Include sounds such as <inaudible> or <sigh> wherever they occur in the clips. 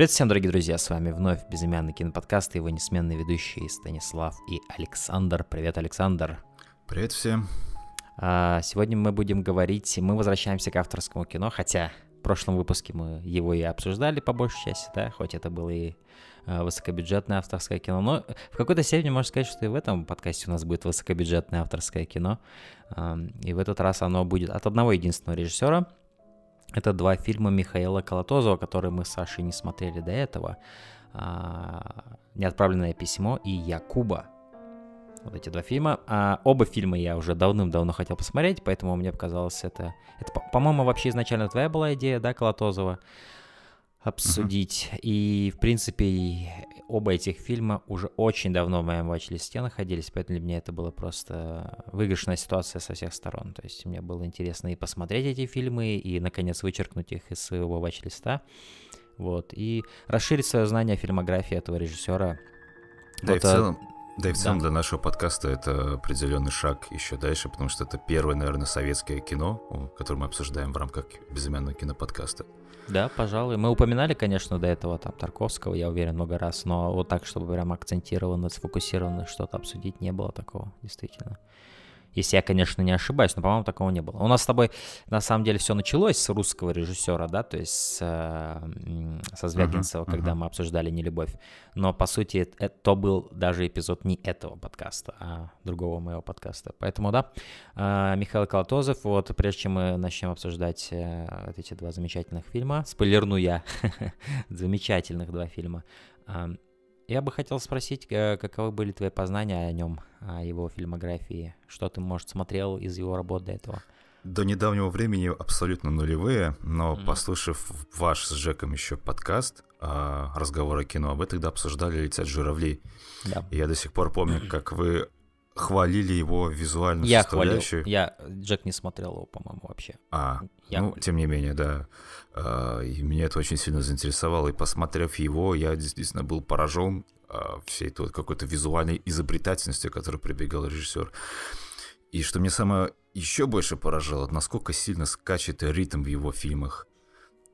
Привет всем, дорогие друзья, с вами вновь безымянный киноподкаст и его несменные ведущие Станислав и Александр. Привет, Александр. Привет всем. А, сегодня мы будем говорить, мы возвращаемся к авторскому кино, хотя в прошлом выпуске мы его и обсуждали по большей части, да, хоть это было и а, высокобюджетное авторское кино, но в какой-то степени можно сказать, что и в этом подкасте у нас будет высокобюджетное авторское кино, и в этот раз оно будет от одного единственного режиссера, это два фильма Михаила Колотозова, которые мы с Сашей не смотрели до этого. А, «Неотправленное письмо» и «Якуба». Вот эти два фильма. А оба фильма я уже давным-давно хотел посмотреть, поэтому мне показалось это... Это, по-моему, вообще изначально твоя была идея, да, Колотозова? Обсудить. Uh-huh. И, в принципе, оба этих фильма уже очень давно в моем ватч-листе находились, поэтому для меня это была просто выигрышная ситуация со всех сторон. То есть мне было интересно и посмотреть эти фильмы, и, наконец, вычеркнуть их из своего ватч-листа. Вот, и расширить свое знание фильмографии этого режиссера. Да, вот, и в целом, да и в целом да. для нашего подкаста это определенный шаг еще дальше, потому что это первое, наверное, советское кино, которое мы обсуждаем в рамках безымянного киноподкаста. Да, пожалуй. Мы упоминали, конечно, до этого там Тарковского, я уверен, много раз, но вот так, чтобы прям акцентированно, сфокусированно что-то обсудить, не было такого, действительно. Если я, конечно, не ошибаюсь, но, по-моему, такого не было. У нас с тобой, на самом деле, все началось с русского режиссера, да, то есть со, со Звягинцева, uh-huh, когда uh-huh. мы обсуждали «Нелюбовь». Но, по сути, это э, был даже эпизод не этого подкаста, а другого моего подкаста. Поэтому, да, а, Михаил Колотозов, вот, прежде чем мы начнем обсуждать э, вот эти два замечательных фильма, спойлерну я, <laughs> замечательных два фильма, я бы хотел спросить, э, каковы были твои познания о нем, о его фильмографии? Что ты, может, смотрел из его работ до этого? До недавнего времени абсолютно нулевые, но mm-hmm. послушав ваш с Жеком еще подкаст, а, разговор о кино, вы тогда обсуждали «Летят журавли». Да. я до сих пор помню, <clears throat> как вы хвалили его визуально я составляющую. Хвалил. Я Джек не смотрел его, по-моему, вообще. А, я ну, хвалил. тем не менее, да. А, и меня это очень сильно заинтересовало. И посмотрев его, я действительно был поражен а, всей той какой-то визуальной изобретательностью, к которой прибегал режиссер. И что мне самое еще больше поражало, насколько сильно скачет ритм в его фильмах.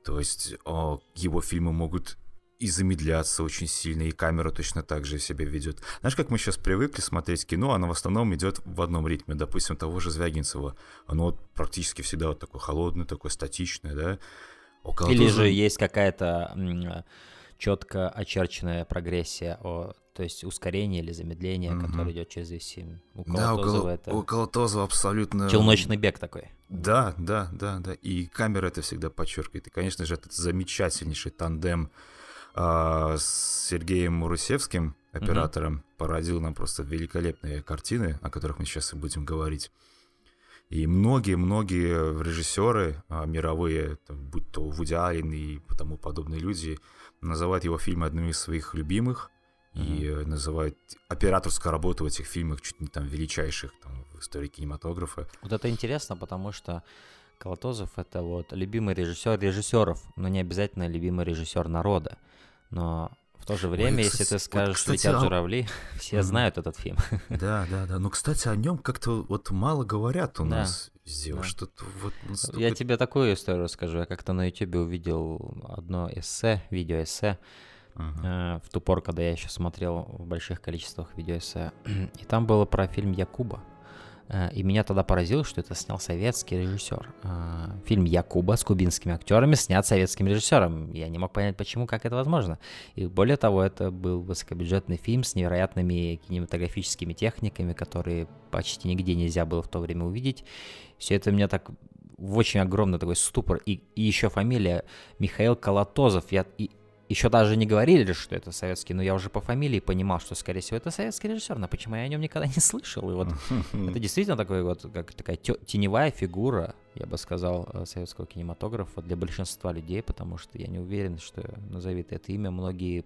То есть о, его фильмы могут и замедляться очень сильно, и камера точно так же себя ведет. Знаешь, как мы сейчас привыкли смотреть кино, оно в основном идет в одном ритме, допустим, того же Звягинцева. Оно вот практически всегда вот такое холодное, такое статичное, да? Около Или тоже... же есть какая-то четко очерченная прогрессия о то есть ускорение или замедление, mm-hmm. которое идет через весь фильм. У да, около, это... у Колотозова абсолютно... Челночный бег такой. Да, да, да, да. И камера это всегда подчеркивает. И, конечно же, этот замечательнейший тандем а с Сергеем Мурусевским, оператором, угу. породил нам просто великолепные картины, о которых мы сейчас и будем говорить. И многие-многие режиссеры а, мировые, там, будь то Вуди Аллен и тому подобные люди, называют его фильмы одним из своих любимых mm-hmm. и называют операторскую работу в этих фильмах чуть не там величайших там, в истории кинематографа. Вот это интересно, потому что Колотозов — это вот любимый режиссер режиссеров, но не обязательно любимый режиссер народа. Но в то же время, Ой, если кстати, ты скажешь, вот, кстати, летят а журавли, а... <laughs> все знают этот фильм. <laughs> Да, да, да. Но, ну, кстати, о нем как-то вот мало говорят у да. нас. Сделал да. что вот настолько... Я тебе такую историю расскажу. Я как-то на ютубе увидел одно эссе, видеоэссе, ага. э, в ту пор, когда я еще смотрел в больших количествах видеоэссе. <clears throat> И там было про фильм «Якуба». Э, и меня тогда поразило, что это снял советский режиссер. Э, фильм Якуба с кубинскими актерами снят советским режиссером. Я не мог понять, почему, как это возможно. И более того, это был высокобюджетный фильм с невероятными кинематографическими техниками, которые почти нигде нельзя было в то время увидеть. Все это меня так в очень огромный такой ступор. И, и еще фамилия Михаил Колотозов. Я, и, еще даже не говорили, что это советский, но я уже по фамилии понимал, что, скорее всего, это советский режиссер, но почему я о нем никогда не слышал? И вот <laughs> это действительно такой вот, как такая теневая фигура, я бы сказал, э, советского кинематографа для большинства людей, потому что я не уверен, что назови ты это имя, многие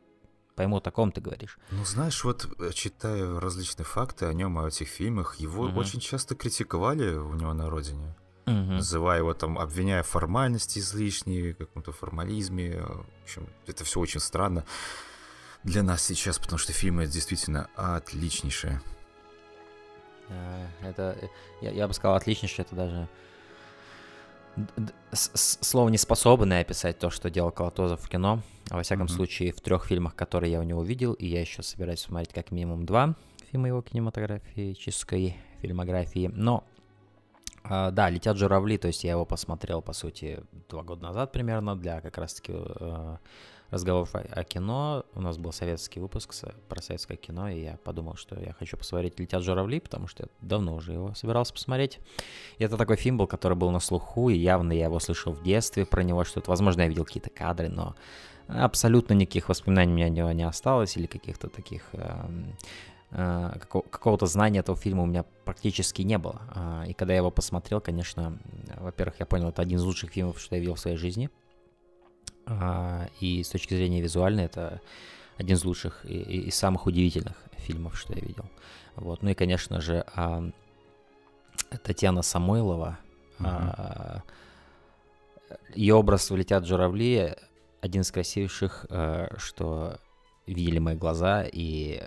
пойму, о ком ты говоришь. Ну, знаешь, вот э, читая различные факты о нем, о этих фильмах, его угу. очень часто критиковали у него на родине угу. называя его там, обвиняя формальности излишние каком-то формализме. В общем, это все очень странно для нас сейчас, потому что фильмы действительно отличнейшие. Э, это, э, я, я бы сказал, отличнейшее, это даже слово не способное описать то, что делал Колотозов в кино. А во всяком mm случае, в трех фильмах, которые я у него увидел, и я еще собираюсь смотреть как минимум два фильма его кинематографии, чистой фильмографии. Но а, да, летят журавли, то есть я его посмотрел, по сути, два года назад примерно для как раз-таки э, разговоров о, кино. У нас был советский выпуск про советское кино, и я подумал, что я хочу посмотреть «Летят журавли», потому что я давно уже его собирался посмотреть. И это такой фильм был, который был на слуху, и явно я его слышал в детстве про него что-то. Возможно, я видел какие-то кадры, но абсолютно никаких воспоминаний у меня не осталось или каких-то таких эм, Э, какого-то знания этого фильма у меня практически не было. Э, и когда я его посмотрел, конечно, во-первых, я понял, это один из лучших фильмов, что я видел в своей жизни. Э, и с точки зрения визуальной, это один из лучших и, и самых удивительных фильмов, что я видел. Вот. Ну и, конечно же, Татьяна Самойлова. Mm-hmm. Ее образ «Влетят журавли» один из красивейших, что видели мои глаза, и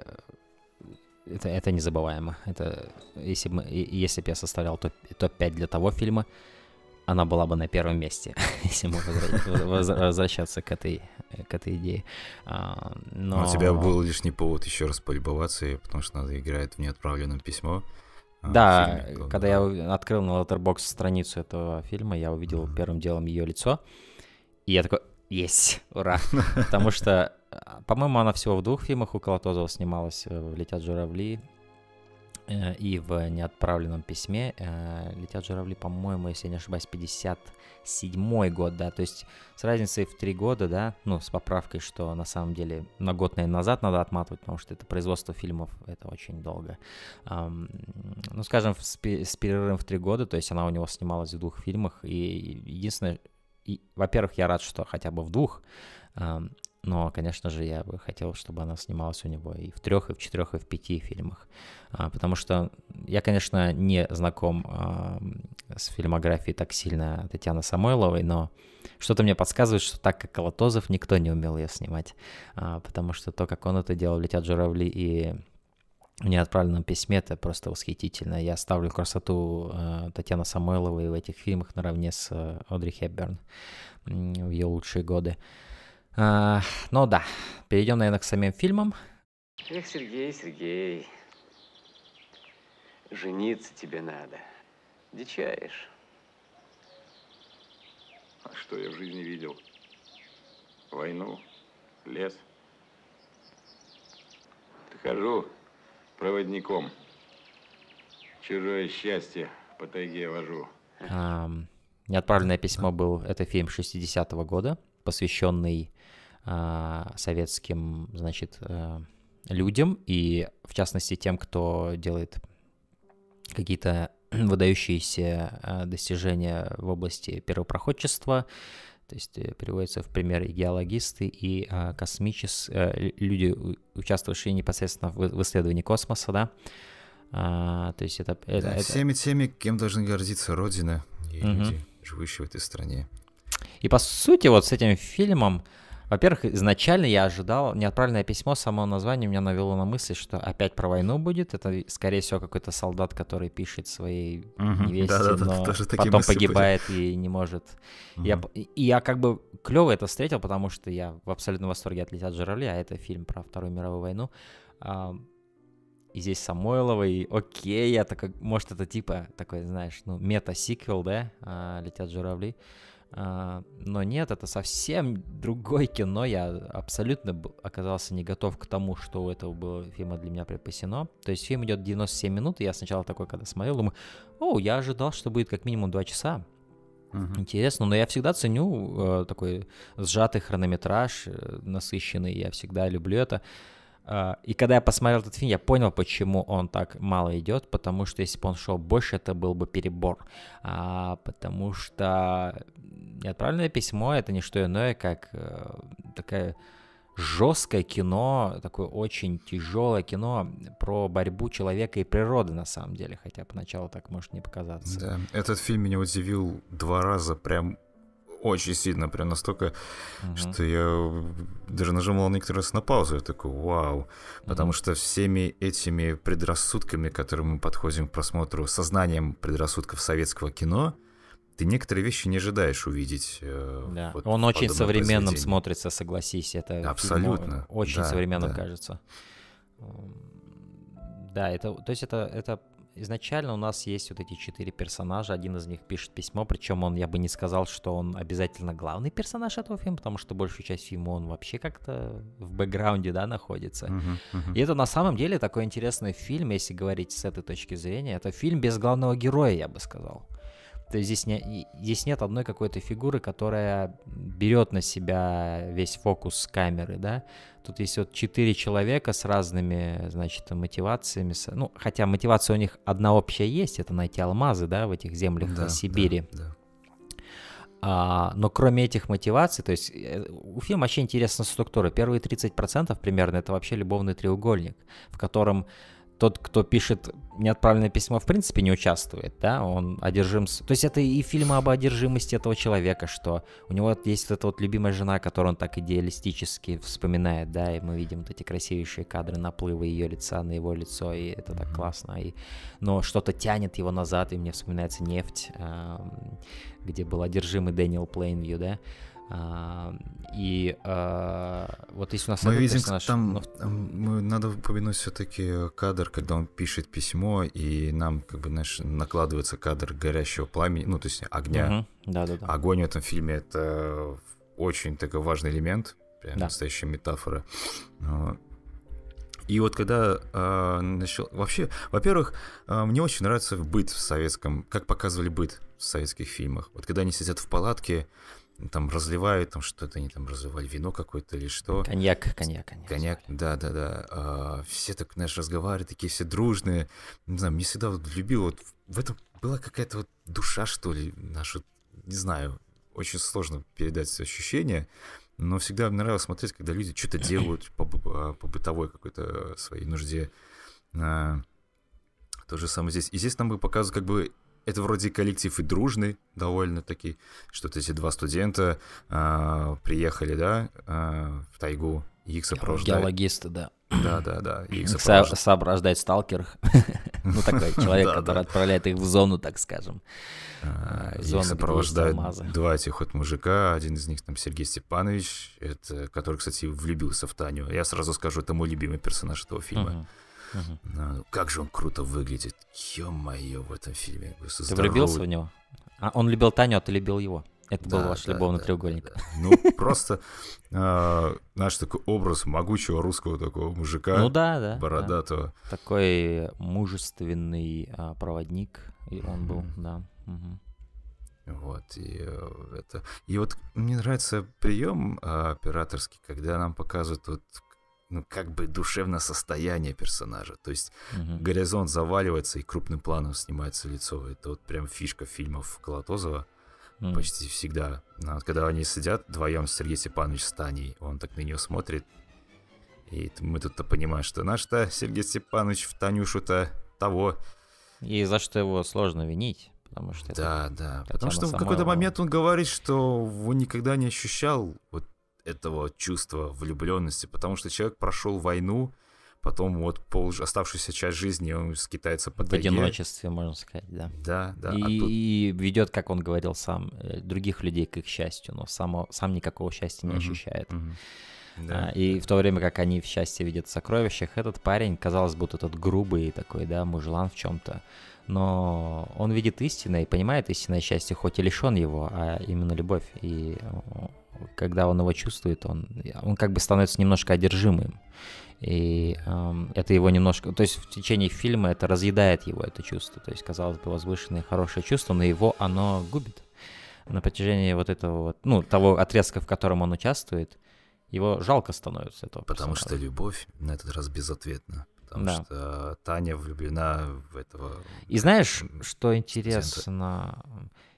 это, это незабываемо. Это, если бы, если бы я составлял топ, топ-5 для того фильма, она была бы на первом месте, <laughs> если мы возвращаться к этой, к этой идее. А, но... У тебя был лишний повод еще раз полюбоваться, потому что она играет в неотправленном письмо. А, да, фильме, когда я открыл на Letterboxd страницу этого фильма, я увидел mm-hmm. первым делом ее лицо, и я такой, есть, ура, <laughs> потому что по-моему, она всего в двух фильмах у Колотозова снималась. Э, «Летят журавли» э, и в неотправленном письме э, «Летят журавли», по-моему, если я не ошибаюсь, 57 год, да, то есть с разницей в три года, да, ну, с поправкой, что на самом деле на год, наверное, назад надо отматывать, потому что это производство фильмов, это очень долго. Ну, скажем, с перерывом в три года, то есть она у него снималась в двух фильмах, и единственное, во-первых, я рад, что хотя бы в двух, но, конечно же, я бы хотел, чтобы она снималась у него и в трех, и в четырех, и в пяти фильмах. А, потому что я, конечно, не знаком а, с фильмографией так сильно Татьяны Самойловой, но что-то мне подсказывает, что так как Колотозов никто не умел ее снимать. А, потому что то, как он это делал, летят журавли и мне отправленном письме, это просто восхитительно. Я ставлю красоту э, Татьяны Самойловой в этих фильмах наравне с э, Одри Хепберн в ее лучшие годы. А, ну да, перейдем, наверное, к самим фильмам. Эх, Сергей, Сергей, жениться тебе надо. Дичаешь. А что я в жизни видел? Войну, лес. Хожу проводником. Чужое счастье по тайге вожу. Неотправленное письмо был, это фильм 60-го года, посвященный а, советским, значит, э, людям и, в частности, тем, кто делает какие-то <clears throat> выдающиеся э, достижения в области первопроходчества, то есть э, приводятся в пример и геологисты, и космические люди, участвовавшие непосредственно в исследовании космоса, да, а, то есть это... это, да, это... Всеми теми, кем должны гордиться Родина и угу. люди, живущие в этой стране. И по сути вот с этим фильмом во-первых, изначально я ожидал, неотправленное письмо, само название меня навело на мысль, что опять про войну будет. Это, скорее всего, какой-то солдат, который пишет своей угу, да, да, но тоже потом погибает были. и не может. Угу. Я, и я как бы клево это встретил, потому что я в абсолютном восторге от «Летят журавли», а это фильм про Вторую мировую войну. И здесь Самойлова, и окей, я такой, может, это типа такой, знаешь, ну, мета-сиквел, да, а, «Летят журавли». А, но нет, это совсем <laughs> другое кино. Я абсолютно оказался не готов к тому, что у этого было фильма для меня припасено. То есть фильм идет 97 минут, и я сначала такой, когда смотрел, думаю, о, я ожидал, что будет как минимум 2 часа. Угу. Интересно, но я всегда ценю э, такой сжатый хронометраж, э, насыщенный, я всегда люблю это. Э, и когда я посмотрел этот фильм, я понял, почему он так мало идет, потому что если бы он шел больше, это был бы перебор. А, потому что неотправленное письмо — это не что иное, как э, такая жесткое кино, такое очень тяжелое кино про борьбу человека и природы на самом деле, хотя поначалу так может не показаться. Да, этот фильм меня удивил два раза, прям очень сильно, прям настолько, угу. что я даже нажимал некоторые раз на паузу, я такой, вау, потому угу. что всеми этими предрассудками, которыми мы подходим к просмотру, сознанием предрассудков советского кино, ты некоторые вещи не ожидаешь увидеть. Э, да. вот Он очень современным смотрится, согласись. Это Абсолютно. Фильм, очень да, современным да. кажется. Да, это, то есть это, это изначально у нас есть вот эти четыре персонажа, один из них пишет письмо, причем он, я бы не сказал, что он обязательно главный персонаж этого фильма, потому что большую часть фильма он вообще как-то в бэкграунде, да, находится. Uh-huh, uh-huh. И это на самом деле такой интересный фильм, если говорить с этой точки зрения, это фильм без главного героя, я бы сказал. То есть здесь, не, здесь нет одной какой-то фигуры, которая берет на себя весь фокус камеры, да. Тут есть вот четыре человека с разными, значит, мотивациями. Ну, хотя мотивация у них одна общая есть, это найти алмазы, да, в этих землях да, Сибири. Да, да. А, но кроме этих мотиваций, то есть э, у фильма вообще интересна структура. Первые 30% примерно это вообще любовный треугольник, в котором тот, кто пишет неотправленное письмо, в принципе не участвует, да, он одержим... То есть это и фильмы об одержимости этого человека, что у него есть вот эта вот любимая жена, которую он так идеалистически вспоминает, да, и мы видим вот эти красивейшие кадры наплыва ее лица на его лицо, и это так классно, и... но что-то тянет его назад, и мне вспоминается нефть, эм, где был одержимый Дэниел Плейнвью, да, а, и а, вот если у нас мы видим, персонаж, там, ну... мы, надо упомянуть все-таки кадр, когда он пишет письмо, и нам, как бы, знаешь, накладывается кадр горящего пламени, ну, то есть огня. Угу. Да, да, да. Огонь в этом фильме это очень такой важный элемент, прям да. настоящая метафора. И вот когда э, начал... Вообще, во-первых, э, мне очень нравится быт в советском, как показывали быт в советских фильмах. Вот когда они сидят в палатке, там разливают, там что-то они там разливали, вино какое-то или что. Коньяк, коньяк, коньяк. Коньяк, да-да-да. А, все так, знаешь, разговаривают, такие все дружные. Не знаю, мне всегда вот любил, вот в этом была какая-то вот душа, что ли, наша, не знаю, очень сложно передать все ощущения, но всегда мне нравилось смотреть, когда люди что-то делают по, а, по бытовой какой-то своей нужде. А, то же самое здесь. И здесь нам бы показывают как бы это вроде коллектив и дружный довольно-таки, что то эти два студента э, приехали, да, э, в тайгу, их сопровождают... Геологисты, да. Да-да-да. Их сопровождает, сопровождает сталкер. <laughs> ну, такой <laughs> человек, который отправляет их в зону, так скажем. А, их сопровождают два этих вот мужика. Один из них там Сергей Степанович, который, кстати, влюбился в Таню. Я сразу скажу, это мой любимый персонаж этого фильма. Угу. Как же он круто выглядит. Ё-моё, в этом фильме. Ты влюбился в него? А он любил Таню, а ты любил его. Это да, был ваш да, любовный да, треугольник. Да, да. Ну, <laughs> просто, а, наш такой образ могучего русского такого мужика. Ну да, да. Бородатого. Такой мужественный а, проводник он был, да. Вот, и э, это... И вот мне нравится прием а, операторский, когда нам показывают вот ну, как бы душевное состояние персонажа. То есть угу. горизонт заваливается, и крупным планом снимается лицо. Это вот прям фишка фильмов Колотозова угу. почти всегда. Ну, вот когда они сидят вдвоем с Сергеем Степановичем Станей, он так на нее смотрит, и мы тут-то понимаем, что наш-то Сергей Степанович в Танюшу-то того. И за что его сложно винить потому что да, это да, потому что в какой-то момент он говорит, что он никогда не ощущал вот этого чувства влюбленности, потому что человек прошел войну, потом вот пол, оставшуюся часть жизни он скитается по тайге. В одиночестве, можно сказать, да. Да, да. А и, а тут... и ведет, как он говорил сам, э, других людей к их счастью, но само, сам никакого счастья не угу, ощущает. Угу. Да, а, и в то время как они в счастье видят в сокровищах, этот парень, казалось, бы, этот грубый такой, да, мужлан в чем-то, но он видит истинное и понимает истинное счастье, хоть и лишен его, а именно любовь. И э, когда он его чувствует, он, он как бы становится немножко одержимым. И эм, это его немножко... То есть в течение фильма это разъедает его, это чувство. То есть, казалось бы, возвышенное хорошее чувство, но его оно губит. На протяжении вот этого вот, ну, того отрезка, в котором он участвует, его жалко становится этого Потому персонажа. что любовь на этот раз безответна. Потому да. что Таня влюблена в этого... И знаешь, что интересно?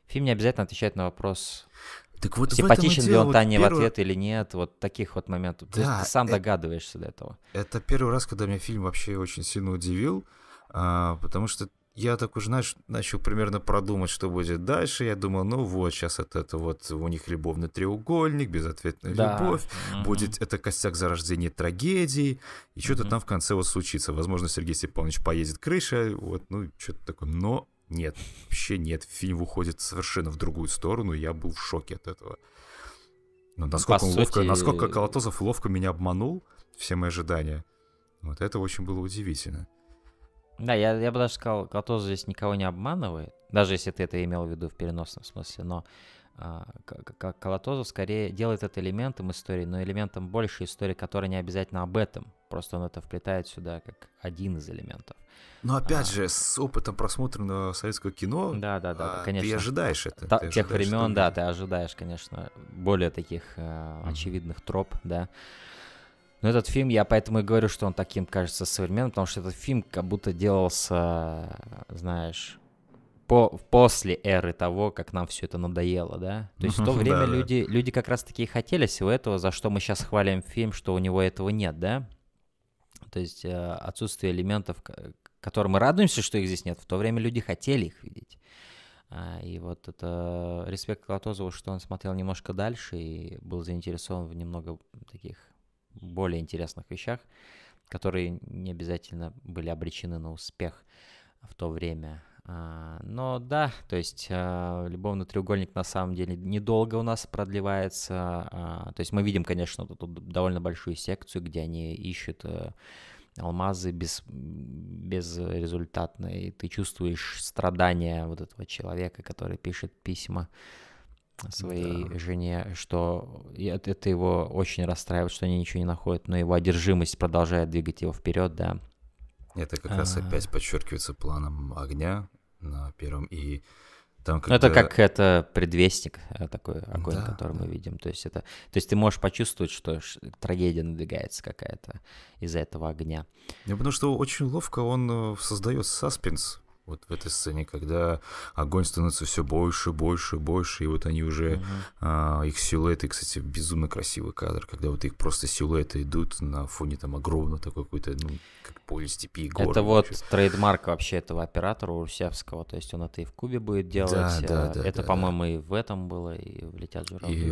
Фильм не обязательно отвечает на вопрос... Так вот Симпатичен ли он вот Тане первый... в ответ или нет, вот таких вот моментов. Да, ты сам это... догадываешься до этого. Это первый раз, когда меня фильм вообще очень сильно удивил, а, потому что я так уже, знаешь, начал примерно продумать, что будет дальше. Я думал, ну вот, сейчас это, это вот у них любовный треугольник, безответная да. любовь. Mm-hmm. Будет это костяк зарождения трагедии. И что-то mm-hmm. там в конце вот случится. Возможно, Сергей Степанович поедет крыша, вот, ну, что-то такое. Но нет, вообще нет. Фильм уходит совершенно в другую сторону, и я был в шоке от этого. Но насколько, сути... ловко, насколько Колотозов ловко меня обманул, все мои ожидания, вот это очень было удивительно. Да, я, я бы даже сказал, Колотозов здесь никого не обманывает, даже если ты это имел в виду в переносном смысле, но а, Колотозов скорее делает это элементом истории, но элементом больше истории, которая не обязательно об этом. Просто он это вплетает сюда как один из элементов. Но опять а, же, с опытом просмотренного советского кино, да, да, да, а, конечно, ты ожидаешь это. Та, ты тех ожидаешь, времен, да, ты ожидаешь, конечно, более таких э, mm-hmm. очевидных троп, да. Но этот фильм, я поэтому и говорю, что он таким кажется современным, потому что этот фильм как будто делался, знаешь, по, после эры того, как нам все это надоело, да? То есть в то время люди, люди как раз-таки и хотели всего этого, за что мы сейчас хвалим фильм, что у него этого нет, да? То есть э, отсутствие элементов, которым мы радуемся, что их здесь нет, в то время люди хотели их видеть. А, и вот это респект Клатозову, что он смотрел немножко дальше и был заинтересован в немного таких более интересных вещах, которые не обязательно были обречены на успех в то время. А, но да, то есть а, любовный треугольник на самом деле недолго у нас продлевается. А, то есть мы видим, конечно, тут довольно большую секцию, где они ищут э, алмазы без, безрезультатно, и ты чувствуешь страдания вот этого человека, который пишет письма своей да. жене, что это его очень расстраивает, что они ничего не находят, но его одержимость продолжает двигать его вперед, да. Это как а... раз опять подчеркивается планом огня, на первом. И там как ну, Это как это предвестник э, такой огонь, да, который да. мы видим. То есть это, то есть ты можешь почувствовать, что трагедия надвигается какая-то из-за этого огня. Я потому что очень ловко он э, создает саспенс вот в этой сцене, когда огонь становится все больше, больше, больше, и вот они уже, uh-huh. а, их силуэты, кстати, безумно красивый кадр, когда вот их просто силуэты идут на фоне там огромного такой какой-то, ну, как поле степи и горы. Это вот вообще. трейдмарк вообще этого оператора Урсевского, то есть он это и в Кубе будет делать, да, да, э, да, это, да, по-моему, да. и в этом было, и в «Летят журавли». И,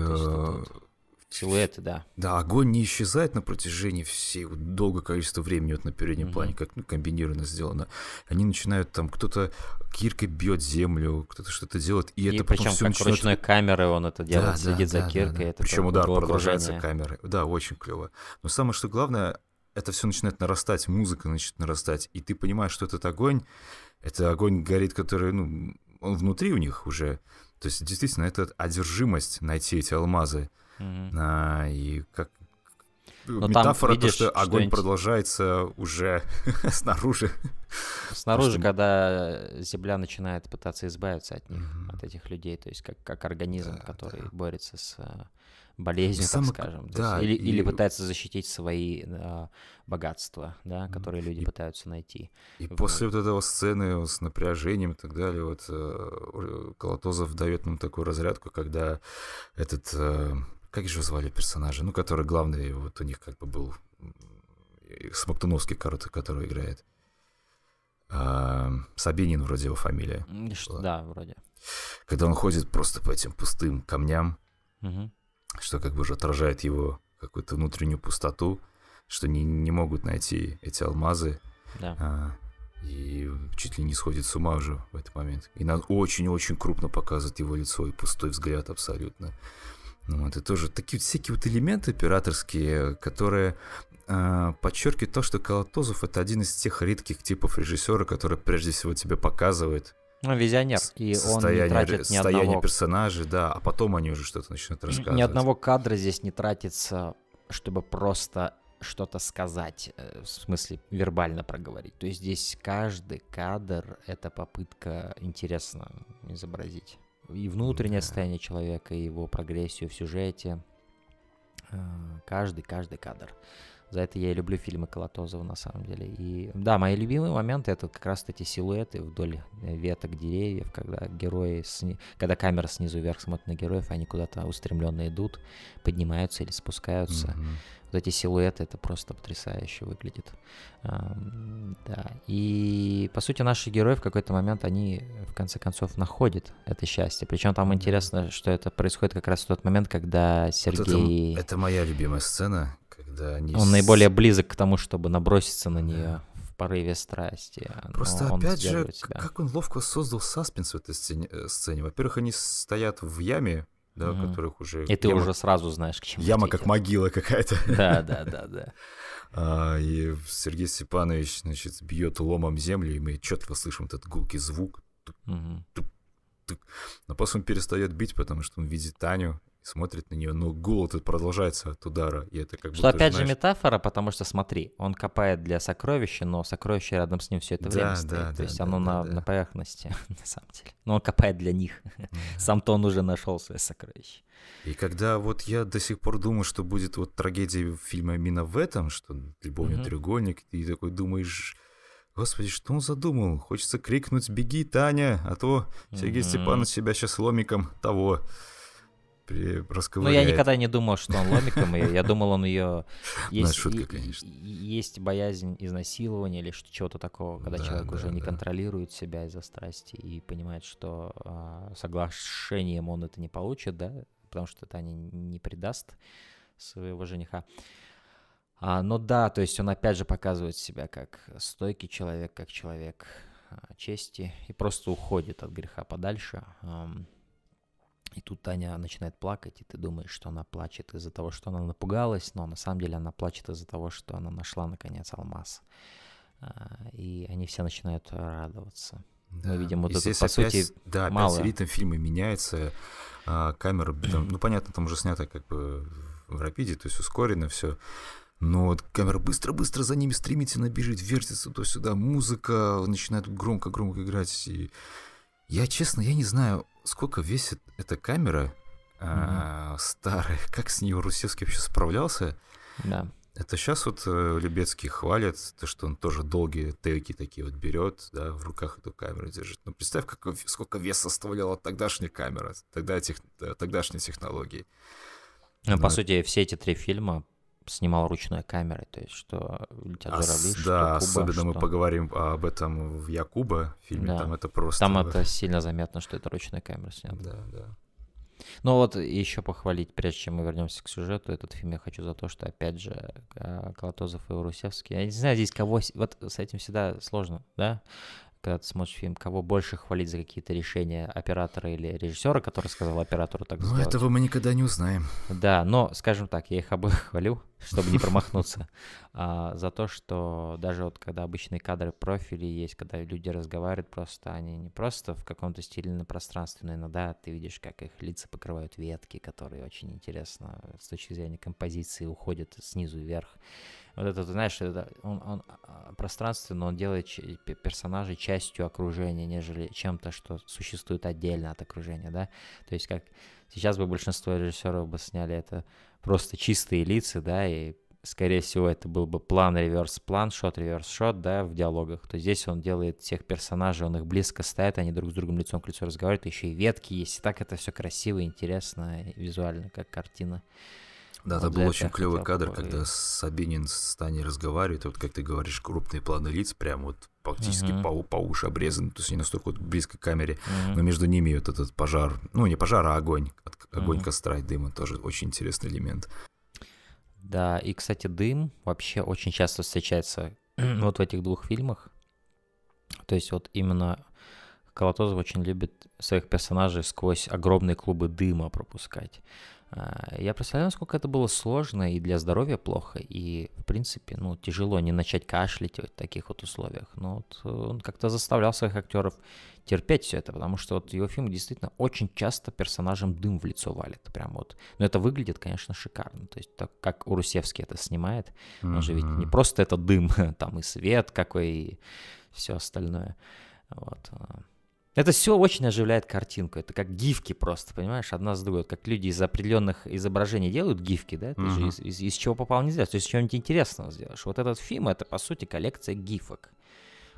Силуэты, да. Да, огонь не исчезает на протяжении всей вот, долгого количества времени вот на переднем угу. плане, как ну, комбинированно сделано. Они начинают там, кто-то киркой бьет землю, кто-то что-то делает, и, и это причем все как начинает... ручной камерой он это делает, да, следит да, за да, киркой. Да, да. Это причем удар продолжается окружение. камерой. Да, очень клево. Но самое что главное, это все начинает нарастать, музыка начинает нарастать, и ты понимаешь, что этот огонь, это огонь горит, который, ну, он внутри у них уже. То есть, действительно, это одержимость найти эти алмазы. Угу. А, и как но ну, Метафора там, видишь, то, что огонь продолжается уже <laughs> снаружи. Снаружи, что... когда земля начинает пытаться избавиться от них, mm-hmm. от этих людей, то есть как, как организм, да, который да. борется с э, ну, болезнью, Само... так скажем, да, есть, или, и... или пытается защитить свои э, богатства, да, которые mm-hmm. люди и... пытаются найти. И в... после вот этого сцены с напряжением и так далее, вот э, Колотозов дает нам такую разрядку, когда этот... Э, как же звали персонажа, ну, который главный вот у них как бы был, Смоктуновский, короче, который играет. А, Сабинин вроде его фамилия. Что, да, вроде. Когда он ходит просто по этим пустым камням, угу. что как бы уже отражает его какую-то внутреннюю пустоту, что не, не могут найти эти алмазы. Да. А, и чуть ли не сходит с ума уже в этот момент. И нам очень-очень крупно показывает его лицо и пустой взгляд абсолютно. Ну, это тоже такие вот всякие вот элементы операторские, которые э, подчеркивают то, что Колотозов это один из тех редких типов режиссера, который прежде всего тебе показывает. Ну, визионер, и состояние, он не тратит ни состояние одного... персонажей, да, а потом они уже что-то начинают рассказывать. Ни одного кадра здесь не тратится, чтобы просто что-то сказать, э, в смысле вербально проговорить. То есть здесь каждый кадр — это попытка интересно изобразить и внутреннее да. состояние человека, и его прогрессию в сюжете. Э, каждый, каждый кадр. За это я и люблю фильмы Колотозова, на самом деле. И да, мои любимые моменты это как раз эти силуэты вдоль э, веток деревьев, когда герои, сни... когда камера снизу вверх смотрит на героев, они куда-то устремленно идут, поднимаются или спускаются. Mm-hmm вот эти силуэты, это просто потрясающе выглядит. Да, и по сути наши герои в какой-то момент, они в конце концов находят это счастье. Причем там интересно, что это происходит как раз в тот момент, когда Сергей... Вот это, это моя любимая сцена, когда они... Он наиболее близок к тому, чтобы наброситься на нее в порыве страсти. А, просто опять же, себя. как он ловко создал саспенс в этой сцене. Э, Во-первых, они стоят в яме, да, mm которых уже... И ты яма... уже сразу знаешь, к чему Яма как могила какая-то. <laughs> Да, да, да, да. <laughs> А, и Сергей Степанович, значит, бьет ломом землю, и мы четко слышим этот гулкий звук. Тук, тук, тук. Но после он перестает бить, потому что он видит Таню, и смотрит на нее, но голод продолжается от удара, и это как что будто... опять знаешь... же метафора, потому что смотри, он копает для сокровища, но сокровище рядом с ним все это время да, стоит, да, то да, есть да, оно да, на, да. на поверхности, <laughs> на самом деле. Но он копает для них, сам-то он уже нашел свое сокровище. И когда вот я до сих пор думаю, что будет вот трагедия фильма именно в этом, что любовный треугольник, и такой думаешь... Господи, что он задумал? Хочется крикнуть «Беги, Таня!», а то Сергей mm-hmm. Степанович себя сейчас ломиком того расковыряет. Ну, я никогда не думал, что он ломиком, и я думал, он ее... <laughs> Ну, есть, шутка, конечно. Есть боязнь изнасилования или чего-то такого, когда человек уже не контролирует себя из-за страсти и понимает, что а, соглашением он это не получит, да, потому что Таня не предаст своего жениха. А, ну да, то есть он опять же показывает себя как стойкий человек, как человек а, чести и просто уходит от греха подальше. Um, и тут Таня начинает плакать, и ты думаешь, что она плачет из-за того, что она напугалась, но на самом деле она плачет из-за того, что она нашла наконец алмаз. А, и они все начинают радоваться. Ну, да. Мы видим вот и этот, здесь по опять, сути, да, мало. опять ритм фильма меняется, а, камера, там, ну понятно, там уже снято как бы в рапиде, то есть ускорено все. Но вот камера быстро-быстро за ними стремительно бежит, вертится то сюда музыка начинает громко-громко играть, и я, честно, я не знаю, сколько весит эта камера mm старая, <laughs> как с ней Русевский вообще справлялся. Да. Это сейчас вот э, Любецкий хвалит, то, что он тоже долгие тейки такие вот берет, да, в руках эту камеру держит. Ну, представь, как, сколько вес составляла тогдашняя камера, тогда тех, э, тогдашние технологии. Ну, Но... по сути, все эти три фильма снимал ручной камерой, то есть что летят а журавли, а, что Да, Куба, особенно что... мы поговорим об этом в Якуба фильме, да. там это просто... Там это сильно заметно, что это ручная камера снято. Да, да. Ну вот еще похвалить, прежде чем мы вернемся к сюжету, этот фильм я хочу за то, что опять же Колотозов и Урусевский. Я не знаю, здесь кого... Вот с этим всегда сложно, да? когда ты смотришь фильм, кого больше хвалить за какие-то решения оператора или режиссера, который сказал оператору так ну, сделать? ну, этого мы никогда не узнаем. Да, но, скажем так, я их обоих <laughs> хвалю, чтобы не промахнуться, <laughs> а, за то, что даже вот когда обычные кадры профили есть, когда люди разговаривают просто, они не просто в каком-то стиле на пространстве, но иногда ты видишь, как их лица покрывают ветки, которые очень интересно с точки зрения композиции уходят снизу вверх вот это, знаешь, это, он, он а, пространственно он делает персонажей частью окружения, нежели чем-то, что существует отдельно от окружения, да. То есть как сейчас бы большинство режиссеров бы сняли это просто чистые лица, да, и скорее всего, это был бы план, реверс-план, шот-реверс-шот, да, в диалогах, то здесь он делает всех персонажей, он их близко ставит, они друг с другом лицом к лицу разговаривают, еще и ветки есть, и так это все красиво, интересно, визуально, как картина. Да, это вот был очень клевый кадр, когда Сабинин с Таней разговаривает, вот как ты говоришь, крупные планы лиц, прям вот практически угу. по, по уши обрезаны, то есть не настолько вот близко к камере, угу. но между ними вот этот пожар, ну не пожар, а огонь, огонь угу. костра и дыма тоже очень интересный элемент. Да, и, кстати, дым вообще очень часто встречается <clears throat> вот в этих двух фильмах. То есть вот именно Колотозов очень любит своих персонажей сквозь огромные клубы дыма пропускать. А, я представляю, насколько это было сложно и для здоровья плохо, и, в принципе, ну, тяжело не начать кашлять в таких вот условиях. Но вот э, он как-то заставлял своих актеров терпеть все это, потому что вот его фильмы действительно очень часто персонажам дым в лицо валит, прям вот. Но это выглядит, конечно, шикарно. То есть так, как Урусевский это снимает, он же ведь не просто это дым, <laughs> там и свет какой, и все остальное. Вот. А. Это все очень оживляет картинку. Это как гифки просто, понимаешь, одна с другой. Вот как люди из определенных изображений делают гифки, да? Ты uh-huh. же из, из, из чего попал не сделаешь, то есть чего-нибудь интересного сделаешь. Вот этот фильм это по сути коллекция гифок.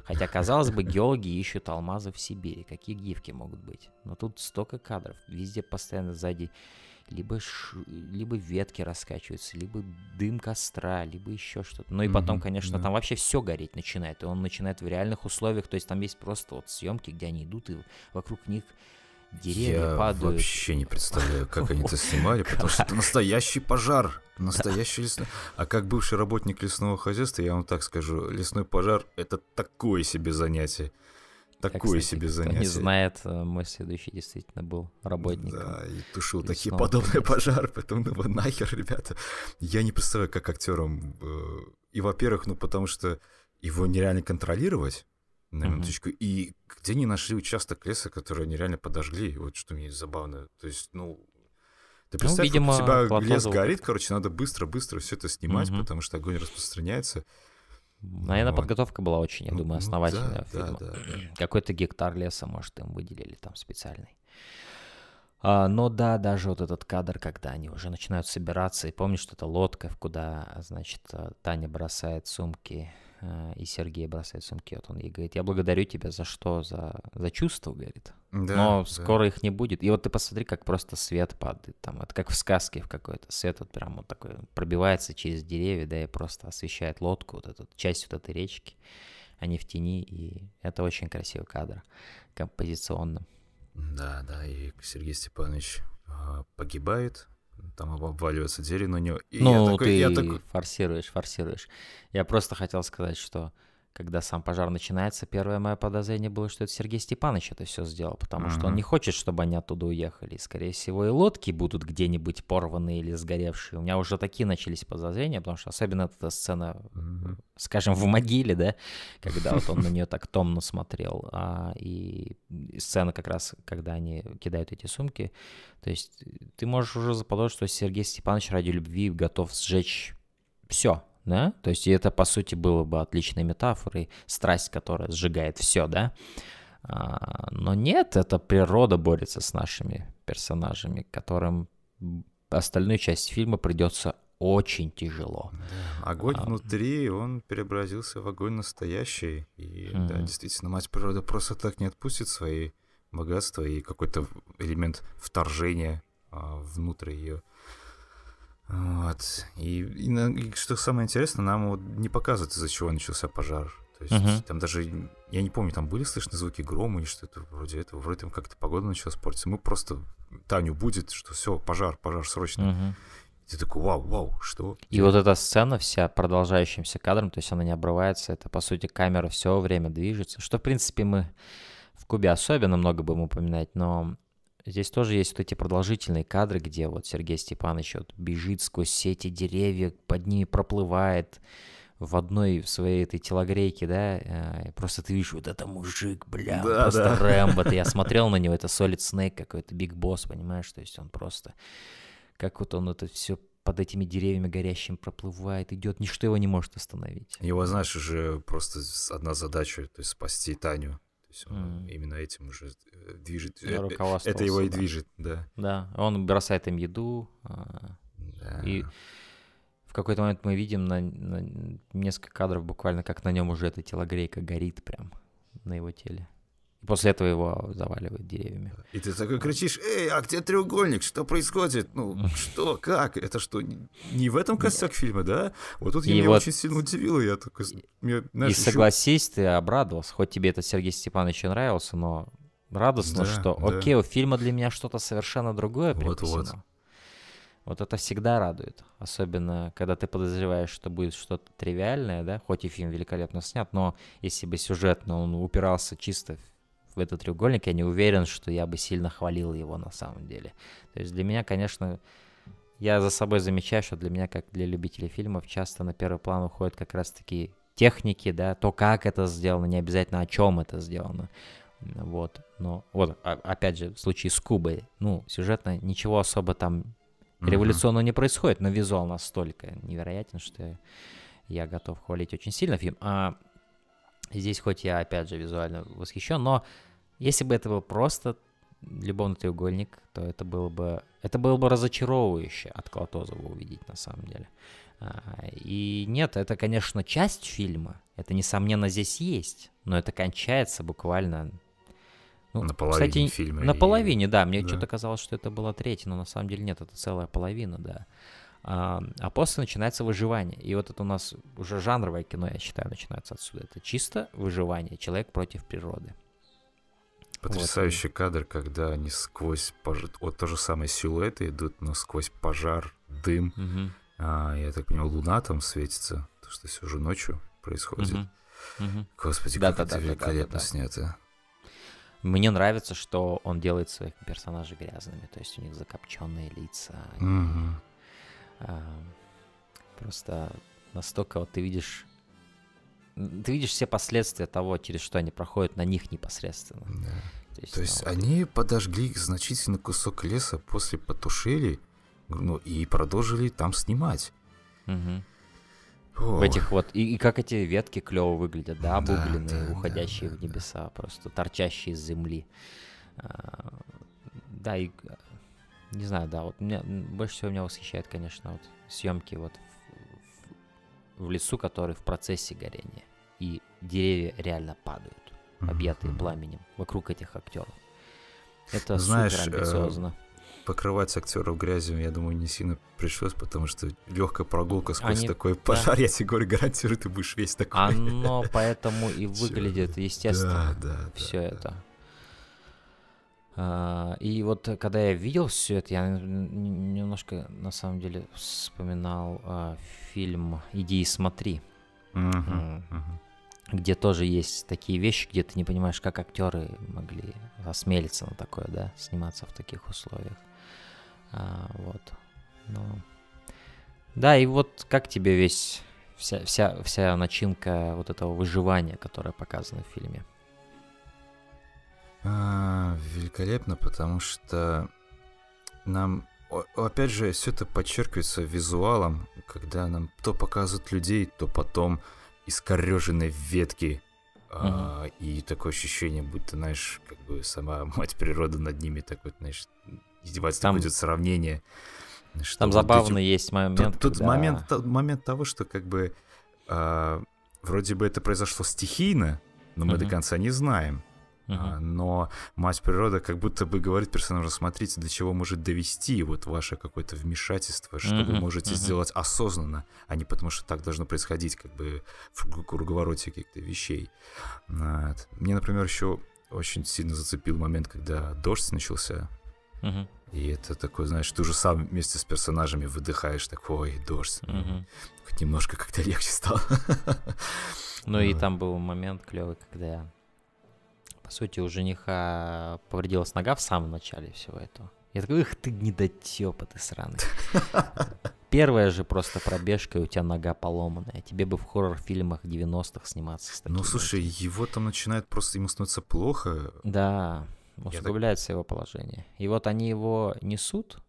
Хотя, казалось бы, геологи ищут алмазы в Сибири. Какие гифки могут быть? Но тут столько кадров. Везде постоянно сзади либо, ш... либо ветки раскачиваются, либо дым костра, либо еще что-то. Ну и потом, mm-hmm, конечно, да. там вообще все гореть начинает, и он начинает в реальных условиях, то есть там есть просто вот съемки, где они идут, и вокруг них деревья Я падают. Я вообще не представляю, как они это <laughs> снимали, потому что это настоящий пожар. Настоящий лесной. А как бывший работник лесного хозяйства, я вам так скажу, лесной пожар — это такое себе занятие. Такое как, себе занятие. не знает, э, мой следующий действительно был работник. Да, и тушил и такие подобные конечно. <laughs> пожары, поэтому ну, нахер, ребята. Я не представляю, как актерам... Э, и, во-первых, ну, потому что его нереально контролировать, на минуточку. Mm-hmm. И где они нашли участок леса, который они реально подожгли? Вот что мне забавно. То есть, ну, ты ну, представь, ну, видимо, у тебя лес горит, короче, надо быстро-быстро все это снимать, mm-hmm. потому что огонь распространяется. Наверное, вот. подготовка была очень, я ну, думаю, ну основательная. да, да, да, да. Какой-то гектар леса, может, им выделили там специальный. А, но да, даже вот этот кадр, когда они уже начинают собираться, и помнишь, что это лодка, куда, а, значит, а, Таня бросает сумки Э, и Сергей бросает сумки, вот а он ей говорит, я благодарю тебя за что, за, за чувства, говорит, да, но да. скоро их не будет. И вот ты посмотри, как просто свет падает, там, это как в сказке в какой-то, свет вот прям вот такой пробивается через деревья, да, и просто освещает лодку, вот эту часть вот этой речки, они в тени, и это очень красивый кадр композиционно. Да, да, и Сергей Степанович а, погибает, там обваливается дерево на него. И ну, я такой, ты я такой... форсируешь, форсируешь. Я просто хотел сказать, что когда сам пожар начинается, первое мое подозрение было, что это Сергей Степанович это все сделал, потому uh-huh. что он не хочет, чтобы они оттуда уехали. И, скорее всего, и лодки будут где-нибудь порваны или сгоревшие. У меня уже такие начались подозрения, потому что особенно эта сцена, uh-huh. скажем, в могиле, да, когда вот он на нее так томно смотрел. А, и сцена как раз, когда они кидают эти сумки. То есть ты можешь уже заподозрить, что Сергей Степанович ради любви готов сжечь все, да? То есть это, по сути, было бы отличной метафорой, страсть, которая сжигает все, да? А, но нет, это природа борется с нашими персонажами, которым остальную часть фильма придется очень тяжело. Огонь а... внутри, он преобразился в огонь настоящий. И mm-hmm. да, действительно, мать природа просто так не отпустит свои богатства и какой-то элемент вторжения а, внутрь ее вот. И, и, и что самое интересное, нам вот не показывают, из-за чего начался пожар. То есть uh-huh. там даже, я не помню, там были слышны звуки грома или что-то вроде этого. Вроде там как-то погода начала портиться. Мы просто Таню будет, что все, пожар, пожар срочно. Uh-huh. И ты такой, вау, вау, что? И вот эта сцена вся продолжающимся кадром, то есть она не обрывается, это по сути камера все время движется, что в принципе мы в Кубе особенно много будем упоминать, но Здесь тоже есть вот эти продолжительные кадры, где вот Сергей Степанович вот бежит сквозь сети деревья, под ними проплывает в одной в своей этой телогрейке, да, э, просто ты видишь, вот это мужик, бля, да, просто да. Рэмбо, я <laughs> смотрел на него, это Солид Снейк, какой-то, Биг Босс, понимаешь, то есть он просто, как вот он это все под этими деревьями горящим проплывает, идет, ничто его не может остановить. Его, знаешь, уже просто одна задача, то есть спасти Таню есть он mm. именно этим уже э, движет. Э, это его и движет, да. Да, он бросает им еду. А, да. И в какой-то момент мы видим на, на несколько кадров буквально, как на нем уже эта телогрейка горит прям на его теле. И после этого его заваливают деревьями. И ты такой кричишь, эй, а где треугольник? Что происходит? Ну, <laughs> что, как? Это что, не в этом костяк фильма, да? Вот тут меня вот... очень сильно удивило. Я такой, мне, знаешь, и еще... согласись, ты обрадовался. Хоть тебе это Сергей Степанович и нравился, но радостно, да, что да. окей, у фильма для меня что-то совершенно другое вот, Вот, вот. Вот это всегда радует. Особенно, когда ты подозреваешь, что будет что-то тривиальное, да, хоть и фильм великолепно снят, но если бы сюжетно он упирался чисто в в этот треугольник, я не уверен, что я бы сильно хвалил его на самом деле. То есть для меня, конечно, я за собой замечаю, что для меня, как для любителей фильмов, часто на первый план уходят как раз-таки техники, да, то, как это сделано, не обязательно, о чем это сделано. Вот, но вот, а, опять же, в случае с Кубой, ну, сюжетно ничего особо там революционно не происходит, но визуал настолько невероятен, что я готов хвалить очень сильно фильм. А Здесь хоть я, опять же, визуально восхищен, но если бы это был просто любовный треугольник, то это было бы, это было бы разочаровывающе от Клатозова увидеть на самом деле. А, и нет, это, конечно, часть фильма, это, несомненно, здесь есть, но это кончается буквально... Ну, на половине кстати, фильма. На и... половине, да. Мне да. что-то казалось, что это была треть, но на самом деле нет, это целая половина, да. А, а после начинается выживание. И вот это у нас уже жанровое кино, я считаю, начинается отсюда. Это чисто выживание, человек против природы. Потрясающий вот. кадр, когда они сквозь пож... вот то же самое силуэты идут, но сквозь пожар, дым. Угу. А, я так понимаю, луна там светится, то что все уже ночью происходит. Угу. Господи, да, как да, это да, великолепно да, да. снято. Мне нравится, что он делает своих персонажей грязными, то есть у них закопченные лица. Угу. А, просто настолько вот ты видишь ты видишь все последствия того, через что они проходят, на них непосредственно. Да. То есть, То есть ну, они вот... подожгли значительный кусок леса, после потушили, ну и продолжили там снимать. Угу. В этих вот и, и как эти ветки клево выглядят, да, обугленные, да, да, уходящие да, да, в небеса, да. просто торчащие из земли. А, да, и не знаю, да, вот меня, больше всего меня восхищает, конечно, вот съемки вот в, в, в лесу, который в процессе горения. И деревья реально падают, объятые mm-hmm. пламенем, вокруг этих актеров. Это Знаешь, супер амбициозно. Э, покрывать актеров грязью, я думаю, не сильно пришлось, потому что легкая прогулка сквозь Они... такой пожар, да. я тебе говорю, гарантирую, ты будешь весь такой. Оно поэтому и <laughs> выглядит, естественно, да, да, все да, это. Да. А, и вот э, когда я видел все это, я немножко на самом деле вспоминал а, фильм Иди и смотри. Uh-huh, uh-huh. Где тоже есть такие вещи, где ты не понимаешь, как актеры могли осмелиться на такое, да, сниматься в таких условиях. А, вот. Ну. Да, и вот как тебе весь вся, вся, вся начинка вот этого выживания, которая показана в фильме? А, великолепно, потому что нам, опять же, все это подчеркивается визуалом, когда нам то показывают людей, то потом искореженные ветки. Uh-huh. А, и такое ощущение, будто, знаешь, как бы сама <laughs> мать природа над ними так вот, знаешь, издевается, там будет сравнение. Что там вот забавно эти... есть момент. Тут, тут когда... момент, момент того, что как бы а, вроде бы это произошло стихийно, но мы uh-huh. до конца не знаем. Uh-huh. Но мать природа как будто бы говорит персонажу, смотрите, до чего может довести вот ваше какое-то вмешательство, что uh-huh. вы можете uh-huh. сделать осознанно, а не потому что так должно происходить как бы в круговороте каких-то вещей. Вот. А, мне, например, еще очень сильно зацепил момент, когда дождь начался. Uh-huh. И это такой, знаешь, ты уже сам вместе с персонажами выдыхаешь, такой, дождь. Uh-huh. Хоть немножко как-то легче стало. Ну и там был момент клевый, когда по сути, у жениха повредилась нога в самом начале всего этого. Я такой, их ты недотепа, ты сраный. <laughs> Первая же просто пробежка, и у тебя нога поломанная. Тебе бы в хоррор-фильмах 90-х сниматься. ну, слушай, его там начинает просто, ему становится плохо. Да, усугубляется так... его положение. И вот они его несут,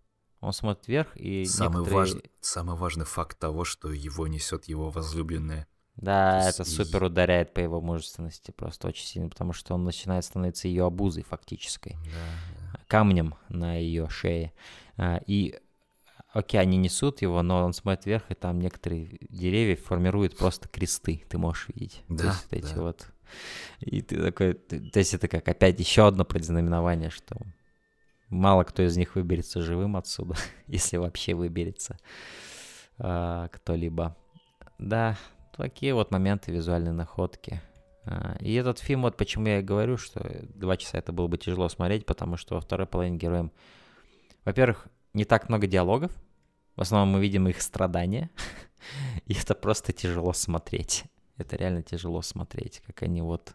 он смотрит вверх, и самый некоторые... Важ... Самый важный факт того, что его несет его возлюбленная. Да, это, это супер ударяет по его мужественности просто очень сильно, потому что он начинает становиться ее обузой фактической, да. камнем на ее шее. А, и, окей, они несут его, но он смотрит вверх, и там некоторые деревья формируют просто кресты, ты можешь видеть. Да, то есть, вот эти да. вот. И ты такой, то есть это как опять еще одно предзнаменование, что мало кто из них выберется живым отсюда, <laughs> если вообще выберется а, кто-либо. Да, Такие вот моменты визуальной находки. А, и этот фильм, вот почему я и говорю, что два часа это было бы тяжело смотреть, потому что во второй половине героям, во-первых, не так много диалогов, в основном мы видим их страдания, <laughs> и это просто тяжело смотреть. Это реально тяжело смотреть, как они вот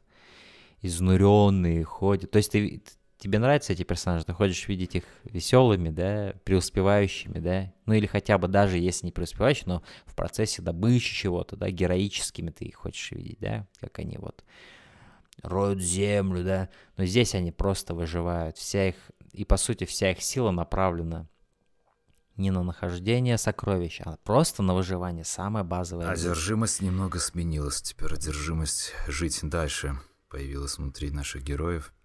изнуренные ходят. То есть ты, тебе нравятся эти персонажи, ты хочешь видеть их веселыми, да, преуспевающими, да, ну или хотя бы даже если не преуспевающими, но в процессе добычи чего-то, да, героическими ты их хочешь видеть, да, как они вот роют землю, да, но здесь они просто выживают, вся их, и по сути вся их сила направлена не на нахождение сокровищ, а просто на выживание, самое базовое. А одержимость немного сменилась, теперь одержимость жить дальше появилась внутри наших героев –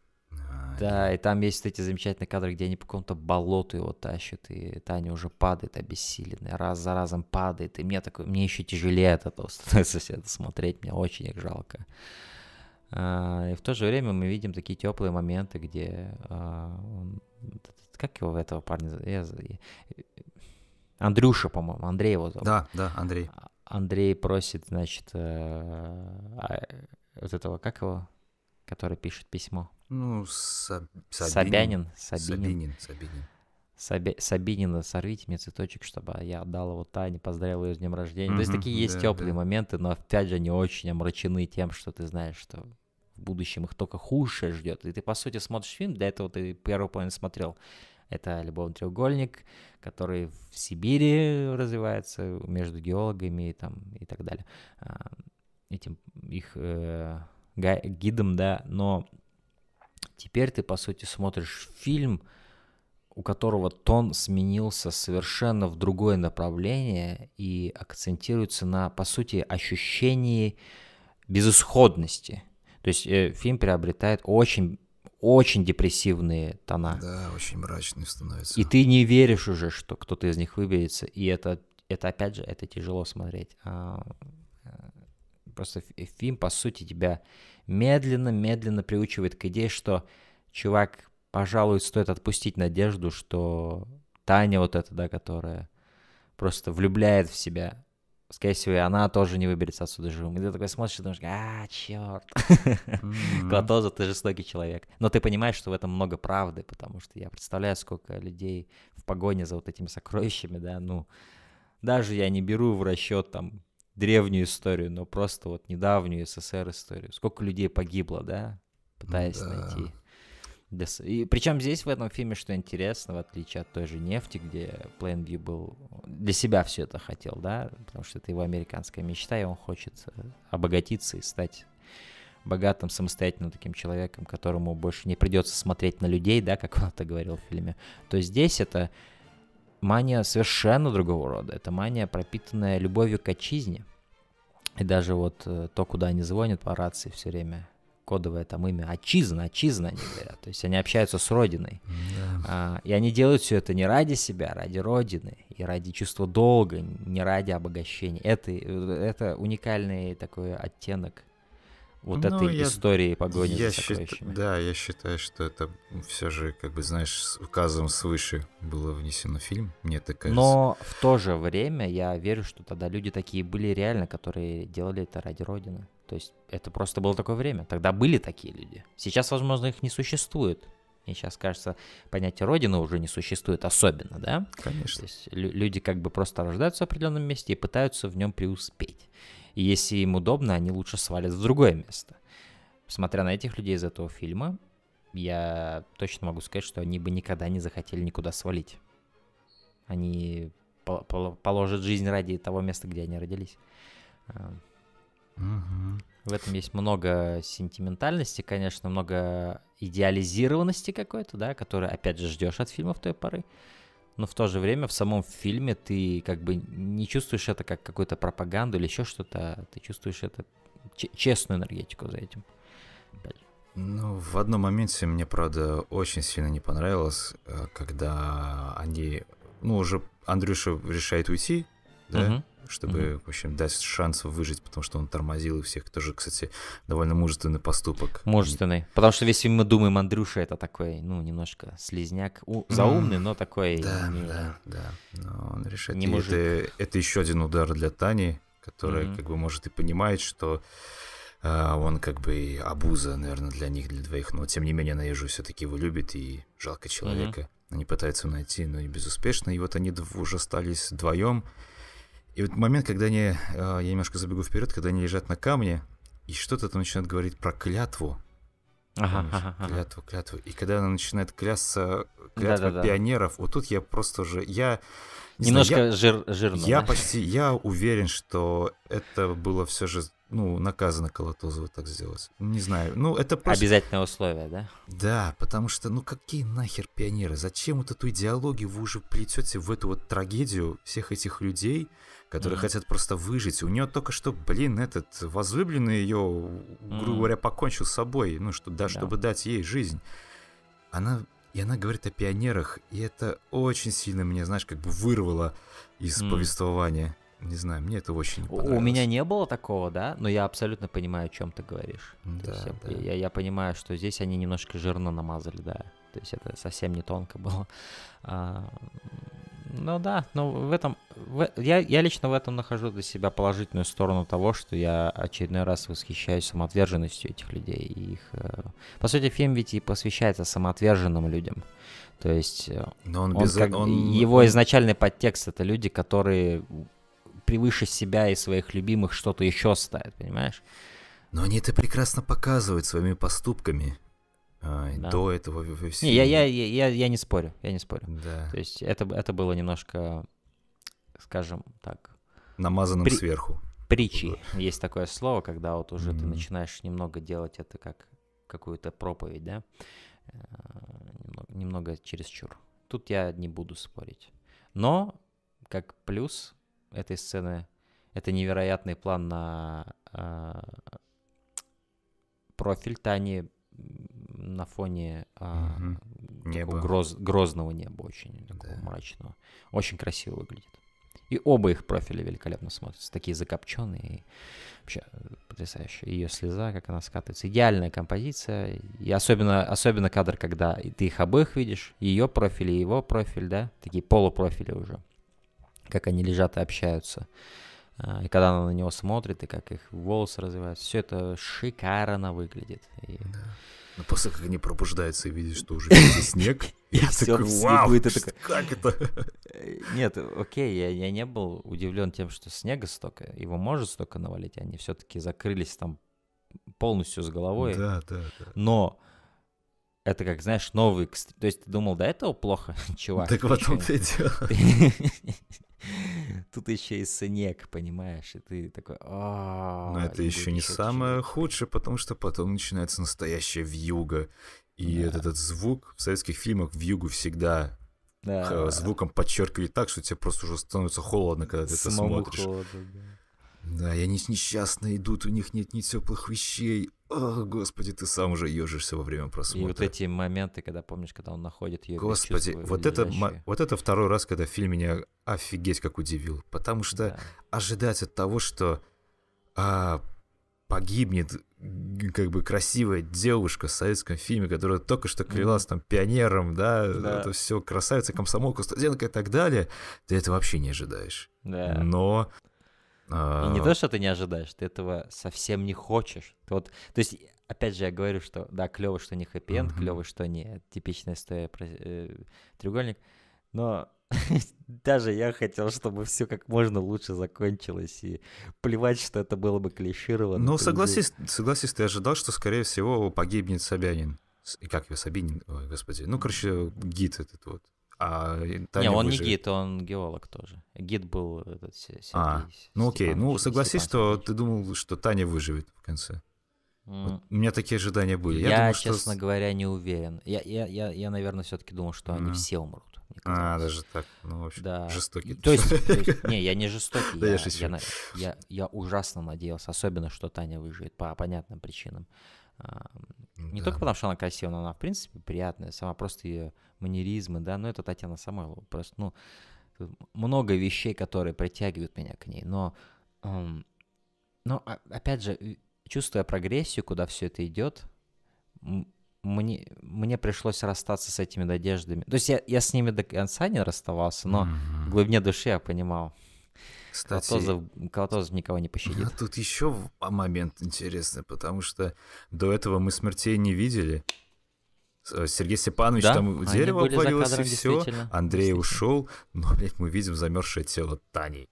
а, да, и там есть эти замечательные кадры, где они по какому-то болоту его тащат, и Таня уже падает обессиленная, раз за разом падает, и мне такое, мне еще тяжелее от этого становится это смотреть, мне очень их жалко. А, и в то же время мы видим такие теплые моменты, где а, как его этого парня, я, Андрюша, по-моему, Андрей его зовут. Да, да, Андрей. Андрей просит, значит, э, вот этого, как его, который пишет письмо? Ну, Саб... Собянин. Собинин, Собинин, Собянин. Саби... Сабинина сорвите мне цветочек, чтобы я отдал его Тане, поздравил ее с днем рождения. mm То есть такие есть теплые да. моменты, но опять же они очень омрачены тем, что ты знаешь, что в будущем их только худшее ждет. И ты, по сути, смотришь фильм, до этого ты первую половину смотрел. Это «Любовный треугольник», который в Сибири развивается между геологами и, там, и так далее. А, этим их э, гидом, да, но Теперь ты, по сути, смотришь фильм, у которого тон сменился совершенно в другое направление и акцентируется на, по сути, ощущении безысходности. То есть э, фильм приобретает очень очень депрессивные тона. Да, очень мрачный становится. И ты не веришь уже, что кто-то из них выберется, и это, это опять же, это тяжело смотреть. А, э, просто фильм, по сути, тебя медленно-медленно приучивает к идее, что, чувак, пожалуй, стоит отпустить надежду, что Таня вот эта, да, которая просто влюбляет в себя, скорее всего, она тоже не выберется отсюда живым. И ты такой смотришь и думаешь, а, черт. Mm-hmm. Клатоза, ты жестокий человек. Но ты понимаешь, что в этом много правды, потому что я представляю, сколько людей в погоне за вот этими сокровищами, да, ну, даже я не беру в расчет там древнюю историю, но просто вот недавнюю СССР историю. Сколько людей погибло, да, пытаясь да. найти. И причем здесь в этом фильме что интересно, в отличие от той же нефти, где Plainview был для себя все это хотел, да, потому что это его американская мечта, и он хочет э, обогатиться и стать богатым, самостоятельным таким человеком, которому больше не придется смотреть на людей, да, как он это говорил в фильме, то здесь это мания совершенно другого рода. Это мания, пропитанная любовью к отчизне. И даже вот э, то, куда они звонят по рации все время, кодовое там имя, отчизна, отчизна, они говорят. То есть они общаются с родиной. Yeah. А, и они делают все это не ради себя, а ради родины и ради чувства долга, не ради обогащения. Это, э, это уникальный такой оттенок вот ну, этой я, истории погони я за Счит, да, я считаю, что это все же, как бы, знаешь, с указом свыше было внесено в фильм, мне так кажется. Но в то же время я верю, что тогда люди такие были реально, которые делали это ради Родины. То есть это просто было такое время. Тогда были такие люди. Сейчас, возможно, их не существует. И сейчас кажется, понятие Родины уже не существует особенно, да? Конечно. То есть люди как бы просто рождаются в определенном месте и пытаются в нем преуспеть. И если им удобно, они лучше свалят в другое место. Смотря на этих людей из этого фильма, я точно могу сказать, что они бы никогда не захотели никуда свалить. Они положат жизнь ради того места, где они родились. Угу. В этом есть много сентиментальности, конечно, много идеализированности какой-то, да, которую, опять же, ждешь от фильмов той поры но в то же время в самом фильме ты как бы не чувствуешь это как какую-то пропаганду или еще что-то, а ты чувствуешь это честную энергетику за этим. Ну, в одном моменте мне, правда, очень сильно не понравилось, э, когда они, ну, уже Андрюша решает уйти, да, угу чтобы, mm-hmm. в общем, дать шанс выжить, потому что он тормозил и всех. Тоже, кстати, довольно мужественный поступок. Мужественный. Потому что если мы думаем, Андрюша это такой, ну, немножко слезняк, у, заумный, mm-hmm. но такой... Да, не... да, да. Но он решает. Не мужик. Это, это еще один удар для Тани, которая, mm-hmm. как бы, может и понимает, что а, он как бы обуза, наверное, для них, для двоих. Но, тем не менее, она Ежу все-таки его любит и жалко человека. Mm-hmm. Они пытаются найти, но и безуспешно. И вот они уже остались вдвоем. И вот момент, когда они, э, я немножко забегу вперед, когда они лежат на камне, и что-то там начинает говорить про клятву. Ага, ага. Клятву, клятву. И когда она начинает клясться клятва да, да, пионеров, да. вот тут я просто уже... Я Немножко знаю, я, жир, жирно. Я да? почти, я уверен, что это было все же, ну, наказано Колотозову так сделать. Не знаю, ну, это просто... Обязательное условие, да? Да, потому что, ну, какие нахер пионеры? Зачем вот эту идеологию вы уже плетете в эту вот трагедию всех этих людей, которые mm-hmm. хотят просто выжить? У нее только что, блин, этот возлюбленный ее, грубо говоря, покончил с собой, ну, что, да, да, чтобы дать ей жизнь. Она и она говорит о пионерах, и это очень сильно меня, знаешь, как бы вырвало из mm. повествования. Не знаю, мне это очень не понравилось. У меня не было такого, да, но я абсолютно понимаю, о чем ты говоришь. Да, То есть да. я, я, я понимаю, что здесь они немножко жирно намазали, да. То есть это совсем не тонко было. А, ну да, но ну в этом... В, я, я лично в этом нахожу для себя положительную сторону того, что я очередной раз восхищаюсь самоотверженностью этих людей. И их, э, по сути, фильм ведь и посвящается самоотверженным людям. То есть э, но он он без... как, э, он... его изначальный подтекст — это люди, которые превыше себя и своих любимых что-то еще ставят, понимаешь? Но они это прекрасно показывают своими поступками да. До этого все... Не, я, я, я, я не спорю, я не спорю. Да. То есть это, это было немножко, скажем так... Намазанным при... сверху. Притчи. Есть такое слово, когда вот уже mm-hmm. ты начинаешь немного делать это как какую-то проповедь, да? Э, немного, немного чересчур. Тут я не буду спорить. Но, как плюс этой сцены, это невероятный план на э, профиль Тани на фоне а, угу. неба. Гроз, грозного неба, очень да. мрачного. Очень красиво выглядит. И оба их профиля великолепно смотрятся. Такие закопченные. вообще э, потрясающе. Ее слеза, как она скатывается. Идеальная композиция. И особенно, особенно кадр, когда ты их обоих видишь. Ее профиль и его профиль, да? Такие полупрофили уже. Как они лежат и общаются. А, и когда она на него смотрит, и как их волосы развиваются, все это шикарно выглядит. И... Да. Но после как они пробуждаются и видят, что уже <laughs> снег, я такой, вау, как это? <laughs> Нет, окей, я не был удивлен тем, что снега столько, его может столько навалить, они все-таки закрылись там полностью с головой. Да, да, да. Но это как, знаешь, новый То есть ты думал, до этого плохо, <laughs> чувак? Так вот он ты дело. <laughs> Тут еще и снег, понимаешь? И ты такой... «А, Но это еще не самое худшее, потому что потом начинается настоящая вьюга. И этот, звук в советских фильмах вьюгу всегда э, звуком подчеркивали так, что тебе просто уже становится холодно, когда ты это смотришь. Да, и они несчастно идут, у них нет ни теплых вещей. О, господи, ты сам уже ежишься во время просмотра. И вот эти моменты, когда помнишь, когда он находит ее. Господи, вот это, вот это второй раз, когда фильм меня офигеть как удивил. Потому что да. ожидать от того, что а, погибнет как бы красивая девушка в советском фильме, которая только что клялась mm там пионером, да, да. это все красавица, комсомолка, студентка и так далее, ты это вообще не ожидаешь. Да. Но и не а, то, что ты не ожидаешь, ты этого совсем не хочешь. Ты вот, то есть, опять же, я говорю, что да, клево, что не хэппи-энд, uh-huh. клево, что не типичная история про э, треугольник, но <laughs> даже я хотел, чтобы все как можно лучше закончилось, и плевать, что это было бы клишировано. Ну, согласись, согласись, ты ожидал, что, скорее всего, погибнет Собянин. И как его, Собянин, ой, господи, ну, короче, гид этот вот. А Таня не, он выживет. не гид, он геолог тоже. Гид был этот Сергей. А, ну окей, ну согласись, Степан, что ты думал, что Таня выживет в конце. Mm. Вот у меня такие ожидания были. Я, я думал, честно что... говоря, не уверен. Я, я, я, я наверное, все-таки думал, что mm. они все умрут. А, даже так, ну, вообще, да. жестокий. То есть, то есть, не, я не жестокий, <laughs> да, я, я, я, я ужасно надеялся, особенно, что Таня выживет по понятным причинам. Не да. только потому, что она красивая, но она, в принципе, приятная. Сама просто ее... Её манеризмы, да, но это Татьяна Самойлова. Просто, ну, много вещей, которые притягивают меня к ней, но, эм, но а, опять же, чувствуя прогрессию, куда все это идет, мне, мне пришлось расстаться с этими надеждами. То есть я, я с ними до конца не расставался, но mm-hmm. в глубине души я понимал. Кстати, Колотозов, Колотозов никого не пощадит. А тут еще а момент интересный, потому что до этого мы смертей не видели. Э, Сергей Степанович, да? там дерево обвалилось и все, Андрей ушел, но, блядь, мы видим замерзшее тело Тани.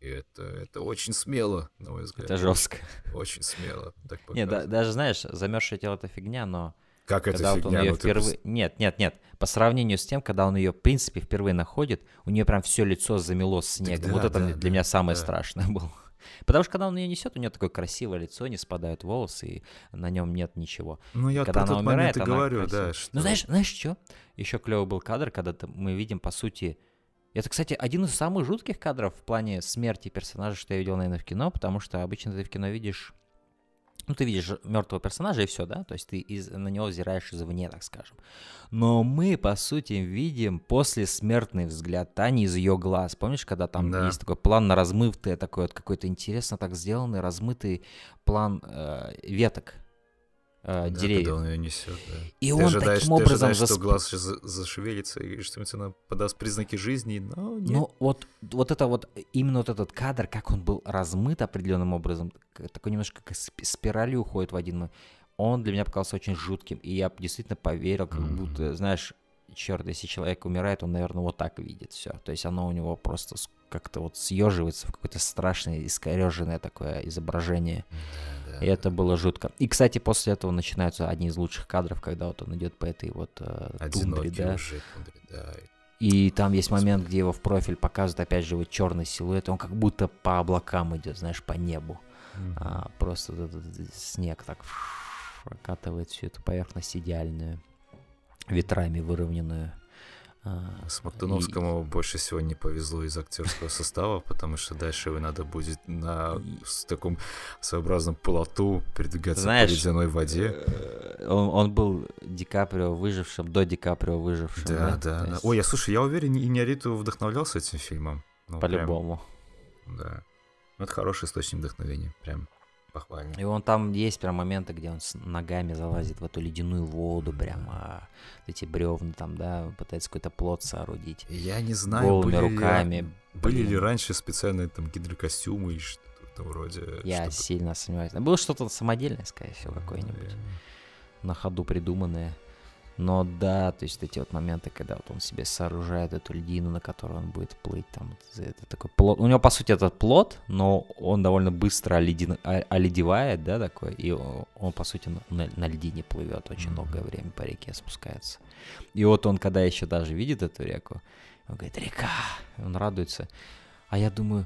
И это, это очень смело, на мой взгляд. Это жестко. Очень смело. Не, да, даже знаешь, замерзшее тело это фигня, но. Как когда это вот Он ее ну, впервые... ты... Нет, нет, нет. По сравнению с тем, когда он ее, в принципе, впервые находит, у нее прям все лицо замело снегом. Да, вот это да, для да, меня самое да. страшное было. Потому что когда он ее несет, у нее такое красивое лицо, не спадают волосы, и на нем нет ничего. Ну, я когда про она тот умирает, момент и говорю, красивая. да. Что... Ну, знаешь, знаешь, что? Еще клевый был кадр, когда мы видим, по сути, это, кстати, один из самых жутких кадров в плане смерти персонажа, что я видел, наверное, в кино, потому что обычно ты в кино видишь ну, ты видишь мертвого персонажа и все, да, то есть ты из, на него взираешь извне, так скажем. Но мы, по сути, видим послесмертный взгляд Тани из ее глаз. Помнишь, когда там да. есть такой план на размытый, такой вот какой-то интересно так сделанный, размытый план э, веток, э, да, Когда он ее несет, да. И ты он ожидаешь, таким образом... Ты ожидаешь, засп... что глаз зашевелится, и что она подаст признаки жизни, но нет. Но ну, вот, вот это вот, именно вот этот кадр, как он был размыт определенным образом, такой немножко как спиралью уходит в один... Он для меня показался очень жутким, и я действительно поверил, как mm-hmm. будто, знаешь, черт, если человек умирает, он, наверное, вот так видит все. То есть оно у него просто как-то вот съеживается в какое-то страшное, искореженное такое изображение. Да, и это было жутко. И, кстати, после этого начинаются одни из лучших кадров, когда вот он идет по этой вот э, тундре, да. Уже, тундре, да. И там есть момент, где его в профиль показывают, опять же, вот черный силуэт. Он как будто по облакам идет, знаешь, по небу. Mm-hmm. А, просто этот снег так прокатывает всю эту поверхность идеальную, ветрами выровненную. А, Смоктуновскому и... больше всего не повезло из актерского состава, потому что дальше его надо будет на с таком своеобразном плоту передвигаться Знаешь, по ледяной э, воде. Он, он был Ди Каприо выжившим, до Ди Каприо выжившим. Да, да. да. да. Есть... Ой, я слушай, я уверен, и Няриту вдохновлялся этим фильмом. Ну, По-любому. Да. Ну, это хороший источник вдохновения, прям похвально. И он там есть прям моменты, где он с ногами залазит в эту ледяную воду, прямо а эти бревны там, да, пытается какой-то плод соорудить. Я не знаю, голыми были руками. Ли, были ли раньше специальные там гидрокостюмы и что-то вроде. Я чтобы... сильно сомневаюсь. Было что-то самодельное, скорее всего, какое-нибудь. Yeah. Э, на ходу придуманное. Но да, то есть эти вот моменты, когда вот он себе сооружает эту льдину, на которую он будет плыть, там, это такой плод. У него, по сути, этот плод, но он довольно быстро оледен... А, оледевает, да, такой, и он, по сути, на, на льдине плывет очень долгое время по реке спускается. И вот он, когда еще даже видит эту реку, он говорит, река, он радуется. А я думаю,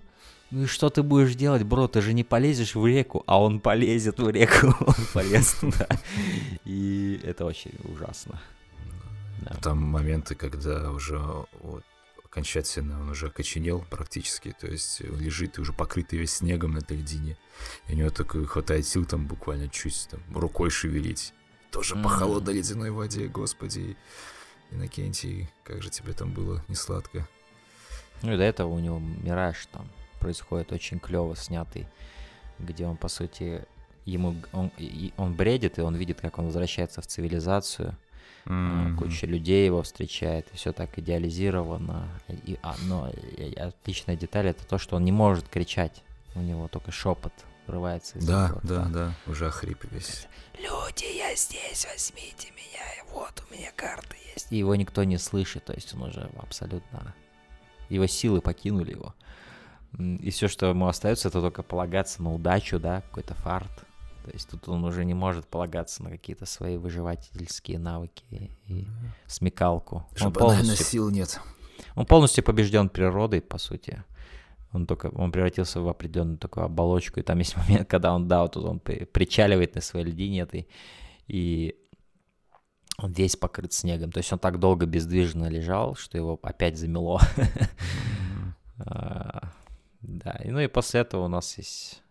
ну и что ты будешь делать, бро? Ты же не полезешь в реку, а он полезет в реку. <laughs> Он полез туда. И это очень ужасно. А там моменты, когда уже окончательно он уже окоченел практически, то есть лежит и уже покрытый весь снегом на этой льдине. И у него такой хватает сил там буквально чуть там рукой шевелить. Тоже по холодной ледяной воде, господи. Иннокентий, как же тебе там было не сладко. Ну и до этого у него Мираж там происходит, очень клево снятый, где он, по сути, ему он, и он бредит, и он видит, как он возвращается в цивилизацию. Mm-hmm. Куча людей его встречает, все так идеализировано. И, а, но э, и, отличная деталь это то, что он не может кричать. У него только шепот врывается из Да, упора. да, да, уже охрип весь. Люди, я здесь, возьмите меня, вот у меня карта есть. И его никто не слышит, то есть он уже абсолютно... Его силы покинули его. И все, что ему остается, это только полагаться на удачу, да, какой-то фарт. То есть тут он уже не может полагаться на какие-то свои выживательские навыки и смекалку. Чтобы он полностью, сил нет. Он полностью побежден природой, по сути. Он только он превратился в определенную такую оболочку, и там есть <laughs> момент, когда он, да, вот он причаливает на своей льдине этой, и он весь покрыт снегом. То есть он так долго бездвижно лежал, что его опять замело. <laughs> Да, и, ну и после этого у нас есть,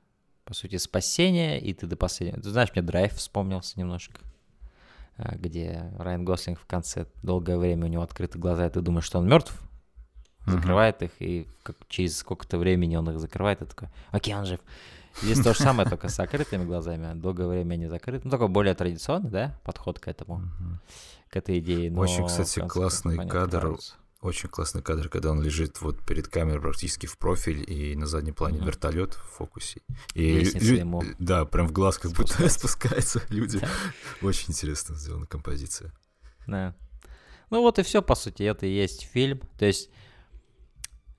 по сути, спасение, и ты до последнего... Ты знаешь, мне драйв вспомнился немножко, э, где Райан Гослинг в конце долгое время у него открыты глаза, и ты думаешь, что он мертв, закрывает их, и как, через сколько-то времени он их закрывает, и такой, окей, он жив. Здесь то же самое, только с закрытыми глазами, долгое время они закрыты. Ну, такой более традиционный, да, подход к этому, к этой идее. Очень, кстати, классный кадр. Нравится. Очень классный кадр, когда он лежит вот перед камерой практически в профиль, и на заднем плане угу. вертолет в фокусе. И лю... ему. Да, прям в глаз как спускается. будто спускаются люди. Да. Очень интересно сделана композиция. Да. Ну вот и все, по сути, это и есть фильм. То есть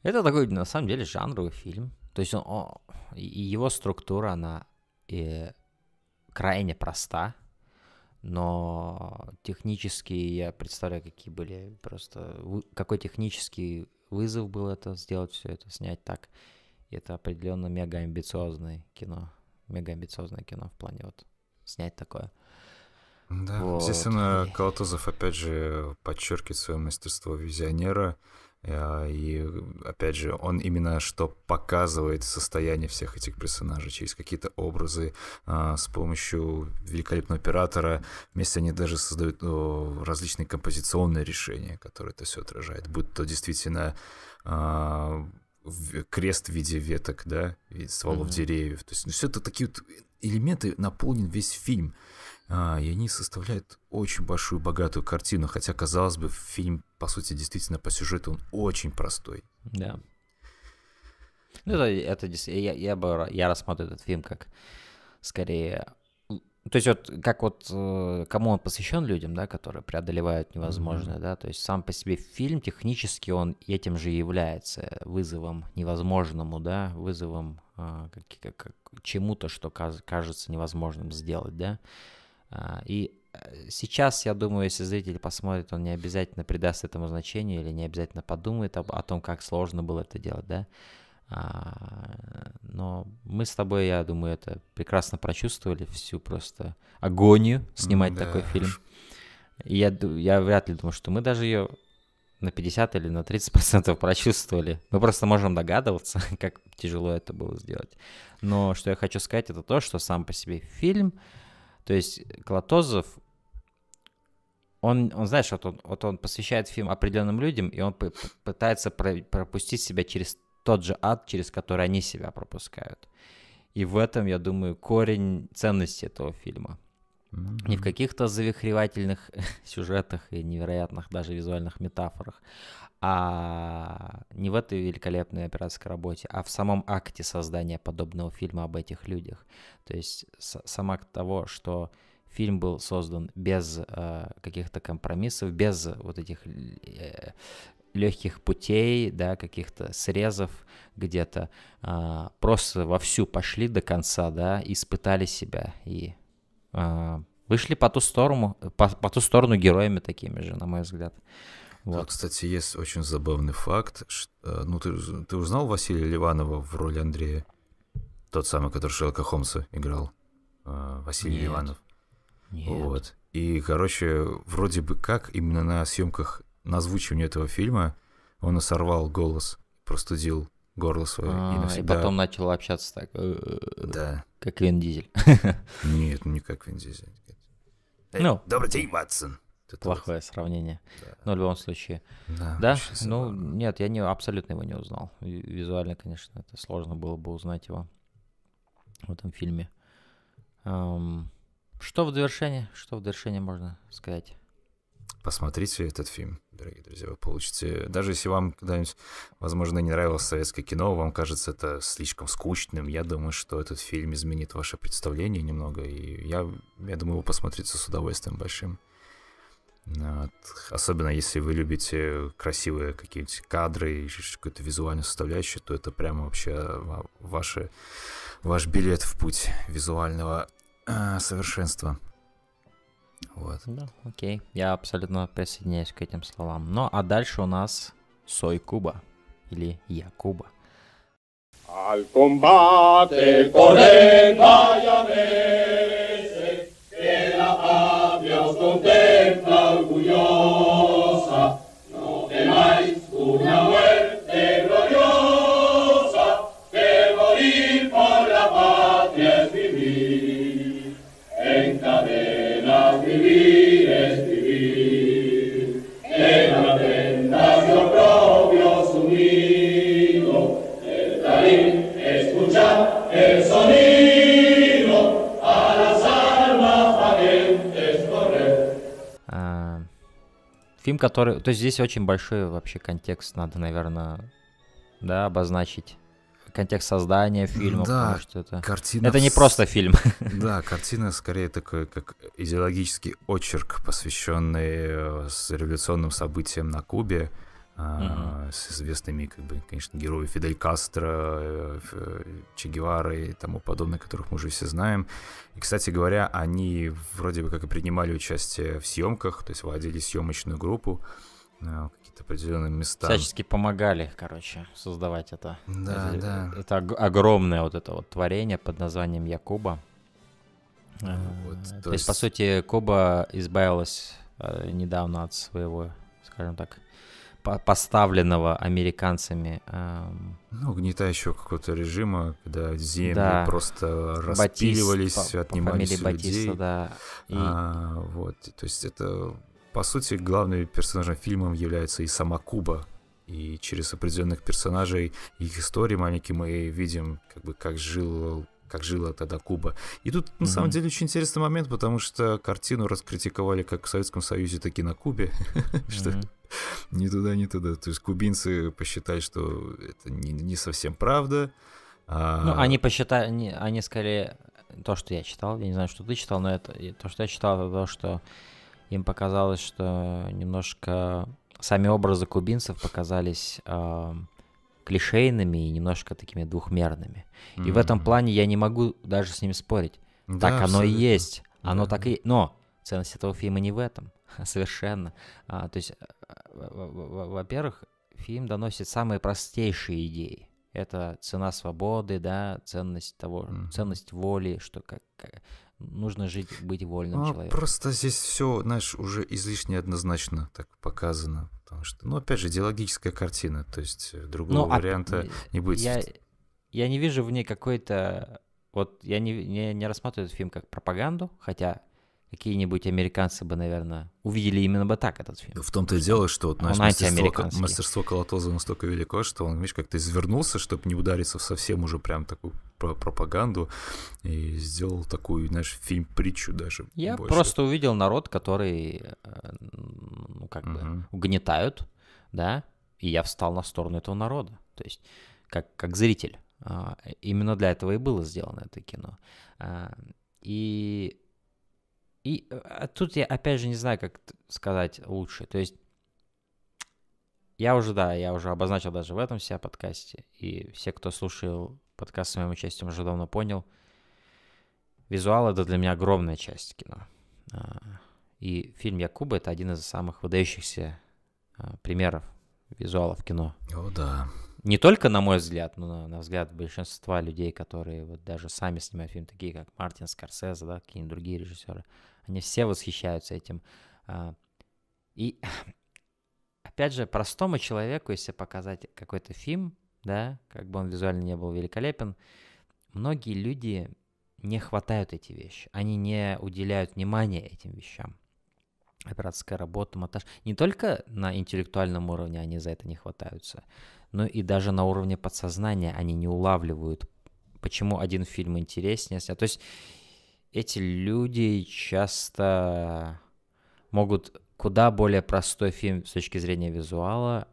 это такой, на самом деле, жанровый фильм. То есть он, он, его структура, она и э, крайне проста но технически я представляю, какие были просто... Какой технический вызов был это, сделать все это, снять так. И это определенно мега амбициозное кино. Мега амбициозное кино в плане вот снять такое. Да, вот. естественно, и... опять же подчеркивает свое мастерство визионера. А, и, опять же, он именно что показывает состояние всех этих персонажей через какие-то образы а, с помощью великолепного оператора. Вместе они даже создают различные композиционные решения, которые это все отражает. Будь то действительно а, крест в виде веток, да, стволов mm-hmm. деревьев. То есть ну, все это такие вот элементы наполнен весь фильм. А, и они составляют очень большую богатую картину, хотя, казалось бы, фильм, по сути, действительно по сюжету он очень простой. Да. Ну, это, это я, я бы я рассматриваю этот фильм как скорее. То есть, вот как вот э, кому он посвящен людям, да, которые преодолевают невозможное, mm-hmm. да, то есть сам по себе фильм технически он этим же является вызовом невозможному, да, вызовом а, как, как, чему-то, что кажется невозможным сделать, да. А, и э, сейчас, я думаю, если зритель посмотрит, он не обязательно придаст этому значение или не обязательно подумает об, о том, как сложно было это делать, да. А, но мы с тобой, я думаю, это прекрасно прочувствовали, всю просто агонию снимать да. такой фильм. И я, я вряд ли думаю, что мы даже ее на 50 или на 30% прочувствовали. Мы просто можем догадываться, <laughs> как тяжело это было сделать. Но что я хочу сказать, это то, что сам по себе фильм, то есть Клатозов, он, он знаешь, вот он, вот он посвящает фильм определенным людям, и он пытается про пропустить себя через тот же ад, через который они себя пропускают. И в этом, я думаю, корень ценности этого фильма. Mm-hmm. Не в каких-то завихревательных <laughs> сюжетах и невероятных даже визуальных метафорах, а не в этой великолепной операторской работе, а в самом акте создания подобного фильма об этих людях. То есть сам акт того, что фильм был создан без э, каких-то компромиссов, без вот этих э, легких путей, да, каких-то срезов где-то, э, просто вовсю пошли до конца, да, испытали себя и э, вышли по ту сторону, э, по, по ту сторону героями такими же, на мой взгляд. Вот. Тут, а, кстати, есть очень забавный факт. Что, э, ну, ты, ты узнал Василия Ливанова в роли Андрея? Тот самый, который Шерлока Холмса играл. Э, Василий Нет. Ливанов. Нет. Вот. И, короче, вроде бы как именно на съемках, на озвучивании этого фильма он и сорвал голос, простудил горло свое. А, и, навсегда... и потом начал общаться так. Э, да. Как Вин Дизель. Нет, ну, не как Вин Дизель. Эй, ну. Добрый день, Ватсон плохое вот. сравнение. Да. Но ну, в любом случае. Да, да? ну нет, я не, абсолютно его не узнал. Визуально, конечно, это сложно было бы узнать его в этом фильме. Um, что в довершение? Что в довершение можно сказать? Посмотрите этот фильм, дорогие друзья, вы получите... Даже если вам когда-нибудь, возможно, не нравилось советское кино, вам кажется это слишком скучным, я думаю, что этот фильм изменит ваше представление немного, и я, я думаю, вы посмотрите с удовольствием большим. Особенно если вы любите красивые какие-нибудь кадры и какую-то визуальную составляющую, то это прямо вообще а, ваши, ваш билет в путь визуального э, совершенства. Вот. Да, окей. Я абсолютно присоединяюсь к этим словам. Ну, а дальше у нас Сой Куба или Якуба. Al combate corren vayameses, que la patria os Фильм, который... То есть здесь очень большой вообще контекст надо, наверное, да, обозначить. Контекст создания фильма, да, потому что это... Картина это не просто фильм. <laughs> Да, картина скорее такой, как идеологический очерк, посвященный э, революционным событиям на Кубе. Uh-huh. с известными, как бы, конечно, героями Фидель Кастро, э, э, Че Гевары и тому подобное, которых мы уже все знаем. И, кстати говоря, они вроде бы как и принимали участие в съемках, то есть водили съемочную группу э, в какие-то определенные места. Всячески помогали, короче, создавать это. Да, это, да. Это огромное вот это вот творение под названием Якуба. Ну вот, то, то есть, есть, по сути, Коба избавилась недавно от своего, скажем так, поставленного американцами. Эм, ну, угнетающего какого-то режима, когда земли да. просто распиливались, Батист, отнимались по, у Батиста, людей. Да. И... А, вот, то есть это, по сути, главным персонажем фильма является и сама Куба. И через определенных персонажей их истории маленькие мы видим, как бы как жил как жила тогда Куба. И тут, на mm-hmm. самом деле, очень интересный момент, потому что картину раскритиковали как в Советском Союзе, так и на Кубе, <laughs> что ни туда, ни туда. То есть кубинцы посчитали, что это не, не совсем правда. А... Ну, они посчитали, они они скорее то, что я читал, я не знаю, что ты читал, но это то, что я читал, это то, что им показалось, что немножко сами образы кубинцев показались э, клишейными и немножко такими двухмерными. Mm-hmm. И в этом плане я не могу даже с ними спорить. Да, так оно и есть, оно да. так и, но ценность этого фильма не в этом <laughs> совершенно. А, то есть во-первых, фильм доносит самые простейшие идеи. Это цена свободы, да, ценность того, mm ценность воли, что как, как нужно жить, быть вольным ну, а, человеком. Просто здесь все, знаешь, уже излишне однозначно так показано, потому что, ну, опять же, идеологическая картина, то есть э, другого ну, а варианта а... не будет. Я, я не вижу в ней какой-то, вот я не, не, не рассматриваю этот фильм как пропаганду, хотя какие-нибудь американцы бы, наверное, увидели именно бы так этот фильм. В том-то и дело, что вот наше мастерство, мастерство Колотозова настолько велико, что он, видишь, как-то извернулся, чтобы не удариться в совсем уже прям такую пропаганду и сделал такую, знаешь, фильм-притчу даже. Я больше. просто увидел народ, который, э, ну, как угу. бы угнетают, да, и я встал на сторону этого народа, то есть как, как зритель. А, именно для этого и было сделано это кино. А, и и э, а тут я опять же не знаю, как сказать лучше. То есть я уже, да, я уже обозначил даже в этом себя подкасте. И все, кто слушал подкаст с моим участием, уже давно понял. Визуал — это для меня огромная часть кино. А, и фильм Якуба — это один из самых выдающихся а, примеров визуала в кино. О, да. Не только, на мой взгляд, но на, на взгляд большинства людей, которые вот даже сами снимают фильм, такие как Мартин Скорсезе, да, какие-нибудь другие режиссеры, они все восхищаются этим. А, и <sniffs> опять же, простому человеку, если показать какой-то фильм, да, как бы он визуально не был великолепен, многие люди не хватают эти вещи, они не уделяют внимания этим вещам. Операторская работа, монтаж. Не только на интеллектуальном уровне они за это не хватаются, но и даже на уровне подсознания они не улавливают, почему один фильм интереснее. То есть эти люди часто могут куда более простой фильм с точки зрения визуала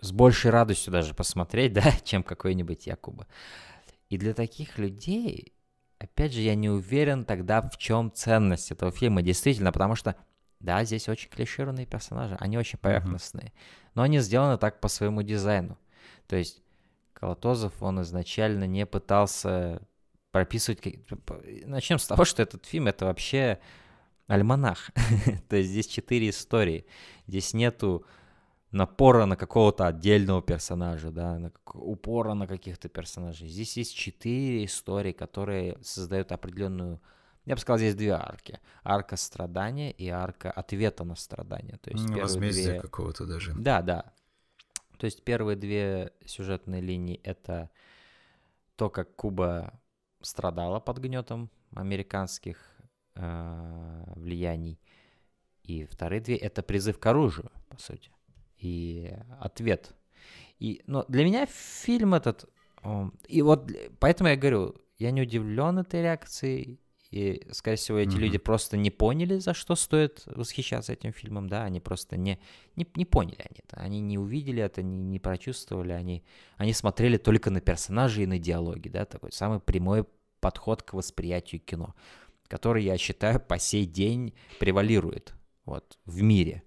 с большей радостью даже посмотреть, <laughs> да, чем какой-нибудь Якуба. И для таких людей, опять же, я не уверен тогда, в чем ценность этого фильма, действительно, потому что, да, здесь очень клишированные персонажи, они очень поверхностные, mm-hmm. но они сделаны так по своему дизайну. То есть Колотозов, он изначально не пытался прописывать... Начнем с того, <laughs> что этот фильм — это вообще альманах. <laughs> То есть здесь четыре истории. Здесь нету напора на какого-то отдельного персонажа, да, на, упора на каких-то персонажей. Здесь есть четыре истории, которые создают определенную... Я бы сказал, здесь две арки. Арка страдания и арка ответа на страдания. То есть ну, возмездие две... какого-то даже. Да, да. То есть первые две сюжетные линии — это то, как Куба страдала под гнетом американских э, влияний. И вторые две — это призыв к оружию, по сути, и ответ. И, но для меня фильм этот... Э, и вот э, поэтому я говорю, я не удивлен этой реакцией, и, скорее всего, эти mm-hmm. люди просто не поняли, за что стоит восхищаться этим фильмом, да, они просто не, не, не поняли они это, они не увидели это, не, не прочувствовали, они, они смотрели только на персонажей и на диалоги, да, такой самый прямой подход к восприятию кино, который, я считаю, по сей день превалирует вот, в мире.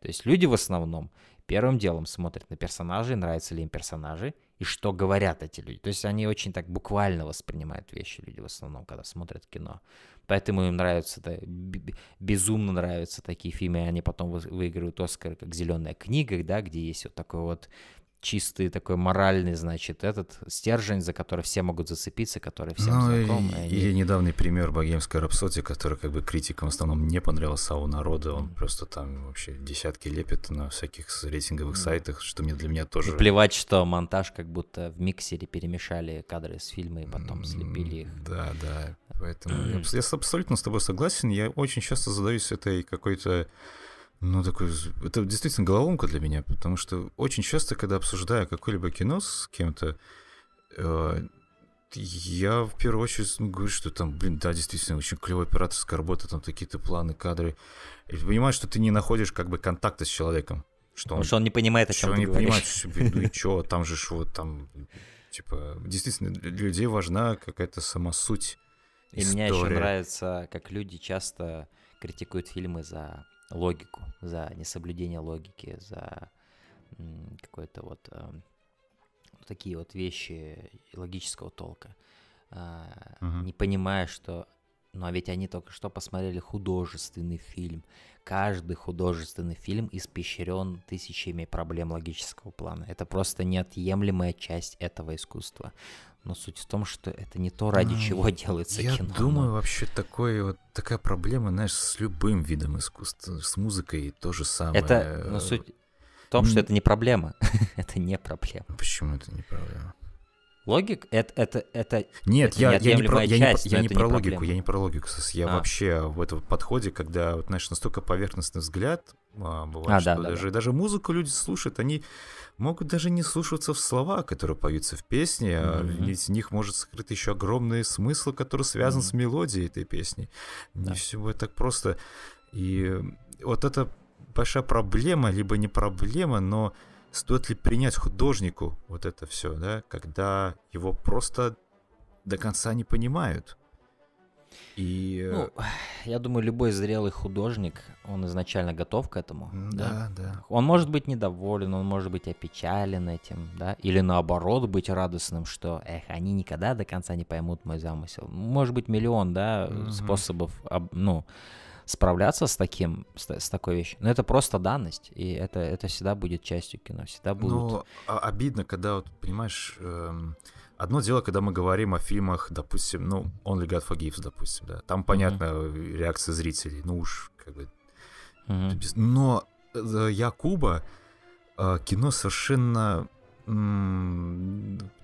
То есть люди в основном первым делом смотрят на персонажей, нравятся ли им персонажи, и что говорят эти люди. То есть они очень так буквально воспринимают вещи люди в основном, когда смотрят кино. Поэтому им нравятся, да, безумно нравятся такие фильмы, и они потом выигрывают Оскар, как «Зеленая книга», да, где есть вот такой вот чистый такой моральный, значит, этот стержень, за который все могут зацепиться, который всем ну, знаком. И, и... Или недавний пример богемской рапсодии, который как бы критикам в основном не понравился, а у народа он просто там вообще десятки лепит на всяких рейтинговых mm. сайтах, что мне для меня тоже... И плевать, что монтаж как будто в миксере перемешали кадры с фильма и потом слепили их. Да, да. Поэтому я, <clears throat> я абсолютно с тобой согласен. Я очень часто задаюсь этой какой-то ну, такой, это действительно головоломка для меня, потому что очень часто, когда обсуждаю какое-либо кино с кем-то, э, я в первую очередь ну, говорю, что там, блин, да, действительно, очень клевая операторская работа, там какие то планы, кадры. И понимаешь, что ты не находишь как бы контакта с человеком. Что Потому он, что он не понимает, о чем ты он не понимает, ну и <laughs> чё, там же вот там, типа, действительно, для людей важна какая-то сама суть. И история. мне еще нравится, как люди часто критикуют фильмы за логику, за несоблюдение логики, за какое-то э, вот такие вот вещи логического толка, угу. не понимая, что ну а ведь они только что посмотрели художественный фильм. Каждый художественный фильм испещрен тысячами проблем логического плана. Это просто неотъемлемая часть этого искусства. Но суть в том, что это не то, ради а, чего <laughs> делается я кино. Я думаю, ну. вообще такое вот, такая проблема, знаешь, с любым видом искусства, с музыкой то же самое. Это, но ну, суть в том, что это не проблема. <laughs> это не проблема. Почему это не проблема? Логик это это это нет это я я не про, я не, про, я не про не логику я не про логику я а. вообще в этом подходе когда вот знаешь настолько поверхностный взгляд а, бывает а, что да, даже да. даже музыку люди слушают они могут даже не слушаться в слова которые поются в песне mm-hmm. ведь в них может скрыт еще огромный смысл который связан mm-hmm. с мелодией этой песни да. не все будет так просто и вот это большая проблема либо не проблема но стоит ли принять художнику вот это все, да, когда его просто до конца не понимают. И... Э, ну, я думаю, любой зрелый художник, он изначально готов к этому. Да, да, да. Он может быть недоволен, он может быть опечален этим, да, или наоборот быть радостным, что, эх, они никогда до конца не поймут мой замысел. Может быть миллион, да, mm способов, ну, справляться с таким, с, с такой вещью. Но это просто данность, и это, это всегда будет частью кино, всегда ну, будут. Ну, обидно, когда, вот, понимаешь, эм, одно дело, когда мы говорим о фильмах, допустим, ну, Only God Forgives, допустим, да, там, понятно, mm-hmm. реакция зрителей, ну уж, как бы... Mm-hmm. Но э, Якуба э, кино совершенно то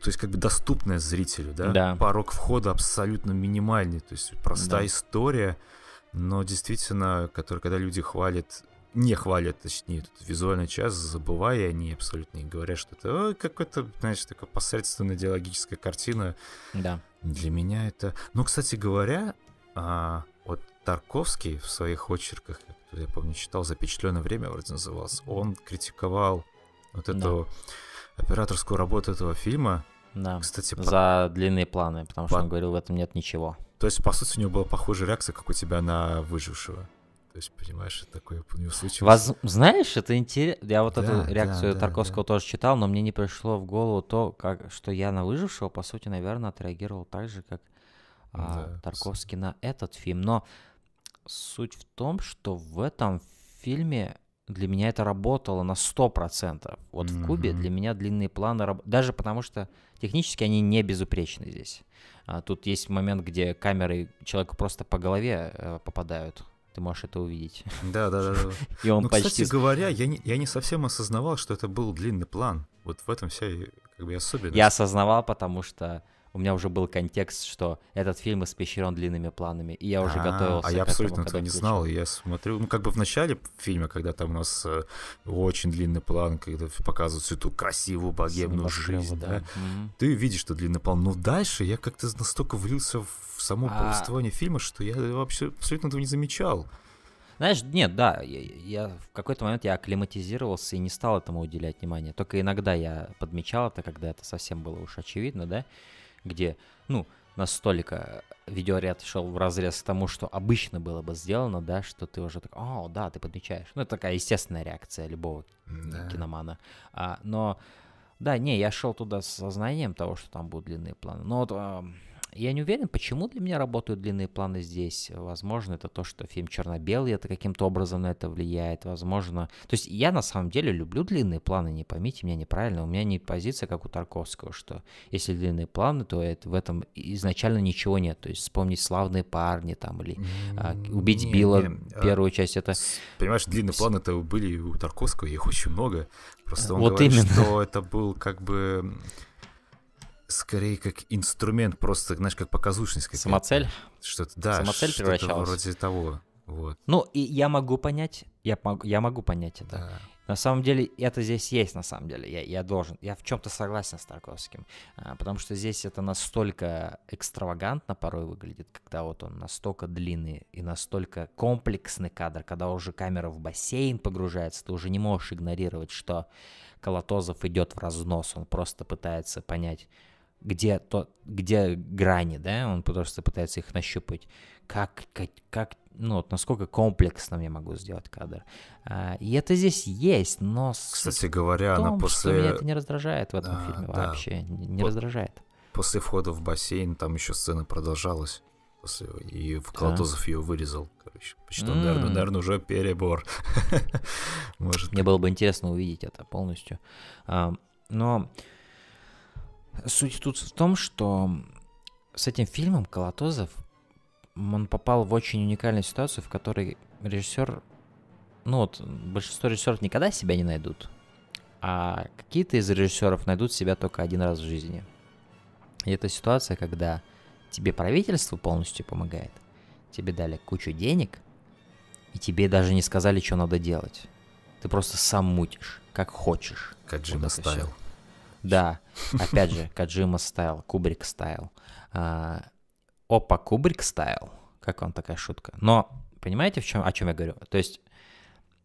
есть как бы доступная зрителю, да? Да. Порог входа абсолютно минимальный, то есть простая да. история, но действительно, который, когда люди хвалят, не хвалят, точнее, тут визуальный час, забывая они абсолютно и говорят, что это какая-то, знаешь, такая посредственная идеологическая картина. Да. Для меня это... Ну, кстати говоря, а, вот Тарковский в своих очерках, я помню, читал «Запечатленное время» вроде назывался, он критиковал вот эту да. операторскую работу этого фильма. Да, Кстати, за длинные планы, потому что он говорил, в этом нет ничего. То есть, по сути, у него была похожая реакция, как у тебя на выжившего. То есть, понимаешь, такое у него случилось. Воз... Знаешь, это интересно. Я вот да, эту реакцию да, Тарковского да. тоже читал, но мне не пришло в голову то, как... что я на выжившего, по сути, наверное, отреагировал так же, как а, да, а, Тарковский на этот фильм. Но суть в том, что в этом фильме для меня это работало на 100%. Вот mm-hmm. в Кубе для меня длинные планы... Раб... Даже потому что Технически они не безупречны здесь. А, тут есть момент, где камеры человеку просто по голове э, попадают. Ты можешь это увидеть. Да, да, да. <laughs> И он ну, почти... Кстати говоря, я не, я не совсем осознавал, что это был длинный план. Вот в этом вся как бы особенность. Я осознавал, потому что у меня уже был контекст, что этот фильм испещрен длинными планами, и я уже а, готовился. А я абсолютно этого не знал, я смотрю, ну как бы в начале фильма, когда там у нас э, очень длинный план, когда показывают всю эту красивую богемную жизнь, да, да. ты видишь, что длинный план, но дальше я как-то настолько влился в само а... повествование фильма, что я вообще абсолютно этого не замечал. Знаешь, нет, да, я, я в какой-то момент я акклиматизировался и не стал этому уделять внимание. Только иногда я подмечал это, когда это совсем было уж очевидно, да где, ну, настолько видеоряд шел в разрез к тому, что обычно было бы сделано, да, что ты уже так, о, да, ты подмечаешь. Ну, это такая естественная реакция любого да. киномана. А, но, да, не, я шел туда с сознанием того, что там будут длинные планы. Но вот я не уверен, почему для меня работают длинные планы здесь. Возможно, это то, что фильм черно-белый, это каким-то образом на это влияет. Возможно... То есть я на самом деле люблю длинные планы, не поймите меня неправильно. У меня не позиция, как у Тарковского, что если длинные планы, то это, в этом изначально ничего нет. То есть вспомнить «Славные парни» там или а, «Убить не, Билла» не, а первую а, часть. Это... Понимаешь, длинные С... планы это были у Тарковского, их очень много. Просто он вот говорит, именно. что это был как бы скорее как инструмент, просто, знаешь, как показушность. Какая-то. Самоцель? Что-то, да, Самоцель что-то вроде того. Вот. Ну, и я могу понять, я могу, я могу понять это. Да. На самом деле, это здесь есть, на самом деле, я, я должен, я в чем-то согласен с Тарковским, а, потому что здесь это настолько экстравагантно порой выглядит, когда вот он настолько длинный и настолько комплексный кадр, когда уже камера в бассейн погружается, ты уже не можешь игнорировать, что Колотозов идет в разнос, он просто пытается понять, где, то, где грани, да, он просто пытается их нащупать, как, как, как ну, вот насколько комплексно я могу сделать кадр. А, и это здесь есть, но... Кстати говоря, том, она после... меня это не раздражает в этом да, фильме да. вообще, не вот раздражает. После входа в бассейн там еще сцена продолжалась. После... И в Клатозов да. ее вырезал, короче. Почти, mm. наверное, наверное, уже перебор. <laughs> Может. Мне было бы интересно увидеть это полностью. А, но Суть тут в том, что с этим фильмом Колотозов он попал в очень уникальную ситуацию, в которой режиссер, ну вот, большинство режиссеров никогда себя не найдут, а какие-то из режиссеров найдут себя только один раз в жизни. И это ситуация, когда тебе правительство полностью помогает, тебе дали кучу денег, и тебе даже не сказали, что надо делать. Ты просто сам мутишь, как хочешь. Как же вот наставил. Все. Да, <laughs> опять же, Каджима стайл, Кубрик стайл. Опа, Кубрик стайл. Как вам такая шутка? Но понимаете, в чем, о чем я говорю? То есть,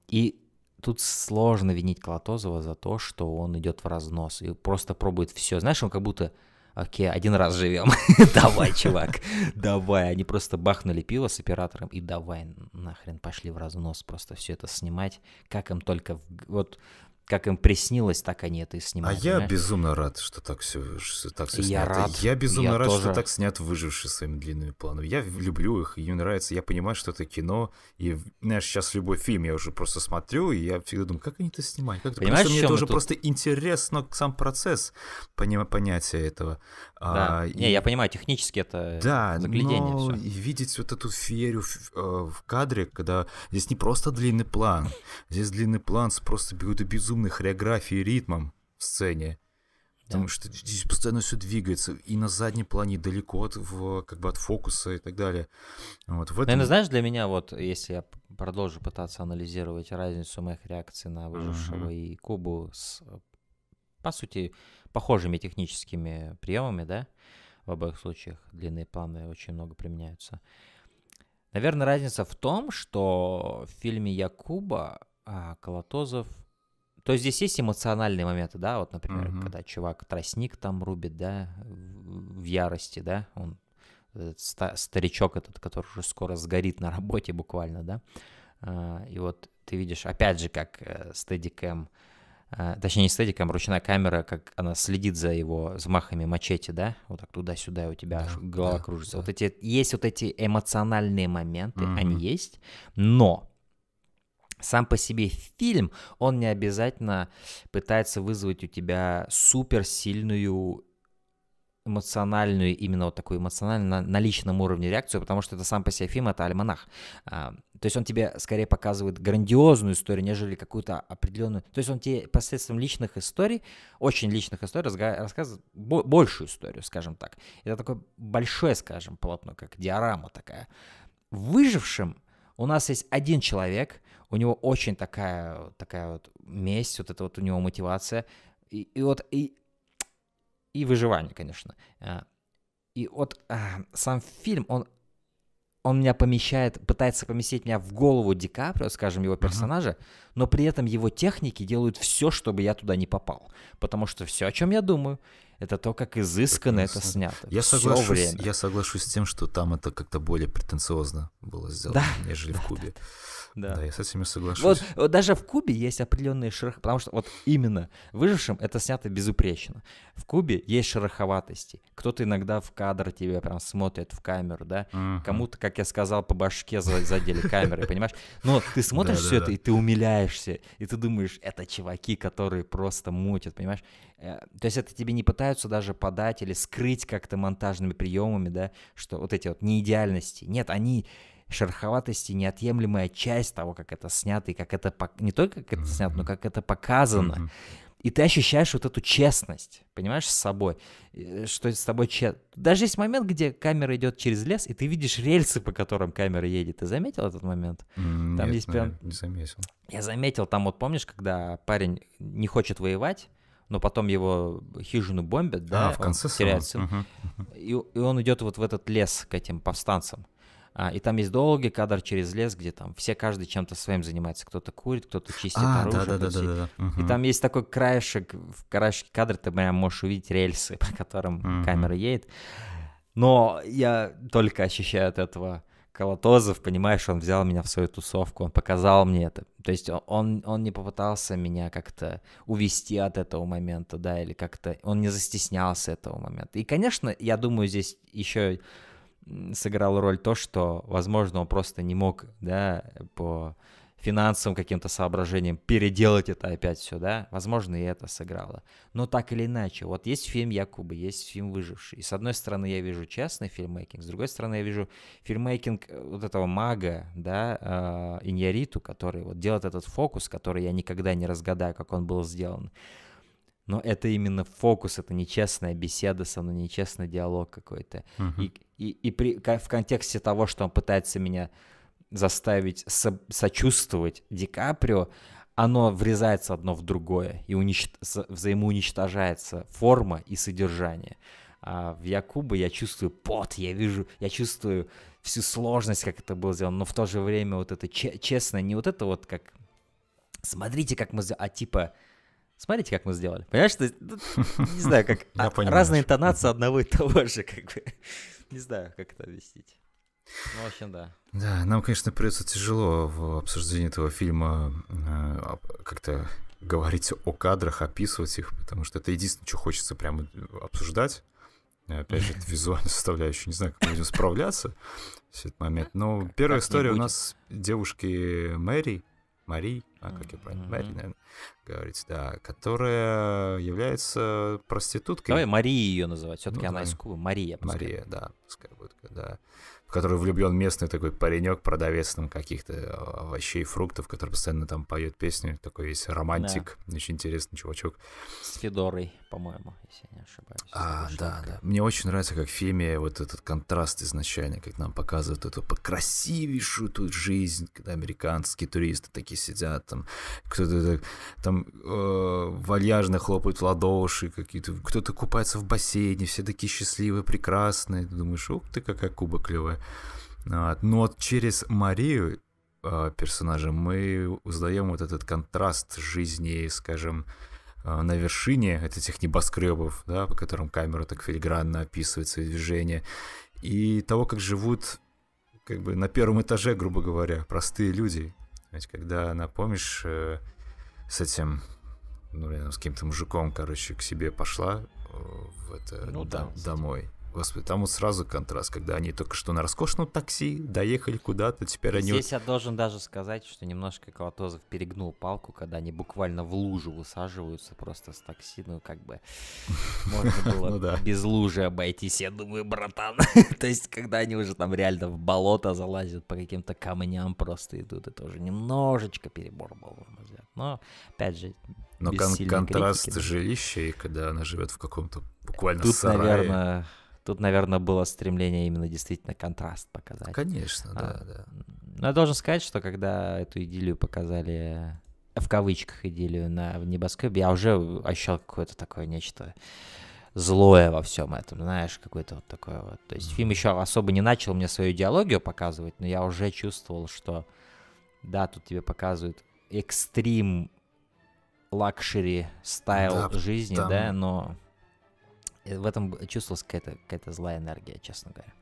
и тут сложно винить Клатозова за то, что он идет в разнос и просто пробует все. Знаешь, он как будто Окей, один раз живем. <laughs> давай, чувак, давай. Они просто бахнули пиво с оператором и давай нахрен пошли в разнос просто все это снимать, как им только... Вот как им приснилось, так они это и снимают. А понимаешь? я безумно рад, что так все, что так все снято я Рад. Я безумно я рад, тоже. что так снят выживший своими длинными планами. Я люблю их, и нравится. Я понимаю, что это кино. И, знаешь, сейчас любой фильм я уже просто смотрю, и я всегда думаю, как они это снимают? Как Понимаешь, Потому что мне тоже тут... просто интересно сам процесс понятия этого. Да. А, не, и... я понимаю, технически это да, заглядение. Но всё. видеть вот эту феерию в, э, в кадре, когда здесь не просто длинный план, <laughs> здесь длинный план с просто какой-то безумной хореографией и ритмом в сцене. Потому да. что здесь постоянно все двигается, и на заднем плане, далеко от, в, как бы от фокуса и так далее. Вот, в этом... Наверное, знаешь, для меня, вот если я продолжу пытаться анализировать разницу моих реакций на выжившего uh-huh. и Кубу с, э, по сути, похожими техническими приемами, да, в обоих случаях длинные планы очень много применяются. Наверное, разница в том, что в фильме Якуба а, Колотозов то есть здесь есть эмоциональные моменты, да, вот, например, uh-huh. когда чувак тростник там рубит, да, в ярости, да, он этот ста- старичок этот, который уже скоро сгорит на работе буквально, да, а, и вот ты видишь, опять же, как э, Steadicam а, точнее не статика, а ручная камера, как она следит за его взмахами мачете, да, вот так туда-сюда у тебя да, голова да, кружится. Да. Вот эти есть вот эти эмоциональные моменты, mm-hmm. они есть, но сам по себе фильм, он не обязательно пытается вызвать у тебя суперсильную эмоциональную, именно вот такую эмоциональную на, на личном уровне реакцию, потому что это сам по себе фильм, это альманах. А, то есть он тебе скорее показывает грандиозную историю, нежели какую-то определенную... То есть он тебе посредством личных историй, очень личных историй, разга... рассказывает бо- большую историю, скажем так. Это такое большое, скажем, полотно, как диорама такая. Выжившим у нас есть один человек, у него очень такая, такая вот месть, вот это вот у него мотивация, и, и вот и и выживание, конечно. А, и вот а, сам фильм, он он меня помещает, пытается поместить меня в голову Ди Каприо, скажем, его персонажа, uh-huh. но при этом его техники делают все, чтобы я туда не попал. Потому что все, о чем я думаю, это то, как изысканно это, снято. Я соглашусь, время. я соглашусь с тем, что там это как-то более претенциозно было сделано, да, нежели да, в Кубе. Да, да. Да. да, я с этим соглашусь. Вот, вот даже в Кубе есть определенные шероховатости, потому что вот именно выжившим это снято безупречно. В Кубе есть шероховатости. Кто-то иногда в кадр тебя прям смотрит в камеру, да? Угу. Кому-то, как я сказал, по башке задели камеры, понимаешь? Но ты смотришь все это, и ты умиляешься, и ты думаешь, это чуваки, которые просто мутят, понимаешь? Э, то есть это тебе не пытаются даже подать или скрыть как-то монтажными приемами, да, что вот эти вот неидеальности. Нет, они шероховатости неотъемлемая часть того, как это снято, и как это... Не только как это снято, но как это показано. И ты ощущаешь вот эту честность, понимаешь, с собой, э, что с тобой честно. Даже есть момент, где камера идет через лес, и ты видишь рельсы, по которым камера едет. Ты заметил этот момент? Mm, там нет, есть ну, прям... не заметил. Я заметил, там вот помнишь, когда парень не хочет воевать, но потом его хижину бомбят, а, да, в конце он теряется. Угу. И, и он идет вот в этот лес к этим повстанцам. А, и там есть долгий кадр через лес, где там все каждый чем-то своим занимается. Кто-то курит, кто-то чистит а, оружие. Да, да, да, да, да. Угу. И там есть такой краешек, в краешке кадра ты прям можешь увидеть рельсы, <laughs> по которым угу. камера едет. Но я только ощущаю от этого Колотозов, понимаешь, он взял меня в свою тусовку, он показал мне это. То есть он, он не попытался меня как-то увести от этого момента, да, или как-то он не застеснялся этого момента. И, конечно, я думаю, здесь еще сыграло роль то, что, возможно, он просто не мог, да, по финансовым каким-то соображениям переделать это опять все, да, возможно, и это сыграло. Но так или иначе, вот есть фильм Якуба, есть фильм «Выживший». И с одной стороны я вижу частный фильммейкинг, с другой стороны я вижу фильммейкинг э, вот этого мага, да, э, Иньяриту, который вот делает этот фокус, который я никогда не разгадаю, как он был сделан. Но это именно фокус, это нечестная беседа со мной, нечестный диалог какой-то. Uh-huh. И, и, и при, в контексте того, что он пытается меня заставить со- сочувствовать Ди Каприо, оно врезается одно в другое и унич... взаимоуничтожается форма и содержание. А в Якубе я чувствую пот, я вижу, я чувствую всю сложность, как это было сделано, но в то же время вот это че- честно, не вот это вот как «смотрите, как мы...», а типа Смотрите, как мы сделали. Понимаешь, что, ну, не знаю, как <laughs> а, разная интонация одного и того же, как бы. <laughs> Не знаю, как это объяснить. Ну, в общем, да. Да, нам, конечно, придется тяжело в обсуждении этого фильма э, как-то говорить о кадрах, описывать их, потому что это единственное, что хочется прямо э, обсуждать. Э, опять же, это <laughs> визуальная составляющая. Не знаю, как мы будем справляться в этот момент. Но первая история у нас девушки Мэри, Мари, а как я правильно, mm-hmm. Мари, наверное, говорится, да, которая является проституткой. Давай Мария ее называть, все-таки ну, она да. из Кубы, Мария. Пускай. Мария, да, пускай будет, да в который влюблен местный такой паренек, продавец там каких-то э, овощей, фруктов, который постоянно там поет песни, такой весь романтик, да. очень интересный чувачок. С Федорой, по-моему, если я не ошибаюсь. А, да, да. Мне очень нравится, как в фильме вот этот контраст изначально, как нам показывают эту покрасивейшую тут жизнь, когда американские туристы такие сидят, там кто-то там э, вальяжно хлопают в ладоши, какие-то, кто-то купается в бассейне, все такие счастливые, прекрасные. Ты думаешь, ух ты, какая Куба клевая. Но через Марию э, персонажа мы узнаем вот этот контраст жизни, скажем, э, на вершине этих небоскребов, да, по которым камера так филигранно описывает свои движения, и того, как живут как бы на первом этаже, грубо говоря, простые люди. Ведь когда она, помнишь, э, с этим, ну, блин, с каким-то мужиком, короче, к себе пошла в это, ну, да, домой. Господи, там вот сразу контраст, когда они только что на роскошном такси доехали куда-то, теперь Здесь они... Здесь я должен даже сказать, что немножко Колотозов перегнул палку, когда они буквально в лужу высаживаются просто с такси, ну как бы можно <laughs> было ну без лужи обойтись, я думаю, братан. <laughs> То есть, когда они уже там реально в болото залазят, по каким-то камням просто идут, это уже немножечко перебор был, Но, опять же, но контраст критики, жилища, когда она живет в каком-то буквально сарае. наверное, Тут, наверное, было стремление именно действительно контраст показать. Конечно, а, да, да. Но я должен сказать, что когда эту идиллию показали в кавычках идиллию на в небоскребе, я уже ощущал какое-то такое нечто злое во всем этом, знаешь, какое-то вот такое вот. То есть фильм еще особо не начал мне свою идеологию показывать, но я уже чувствовал, что да, тут тебе показывают экстрим лакшери стайл да, жизни, там... да, но Э, в этом чувствовалась какая-то какая злая энергия, честно говоря.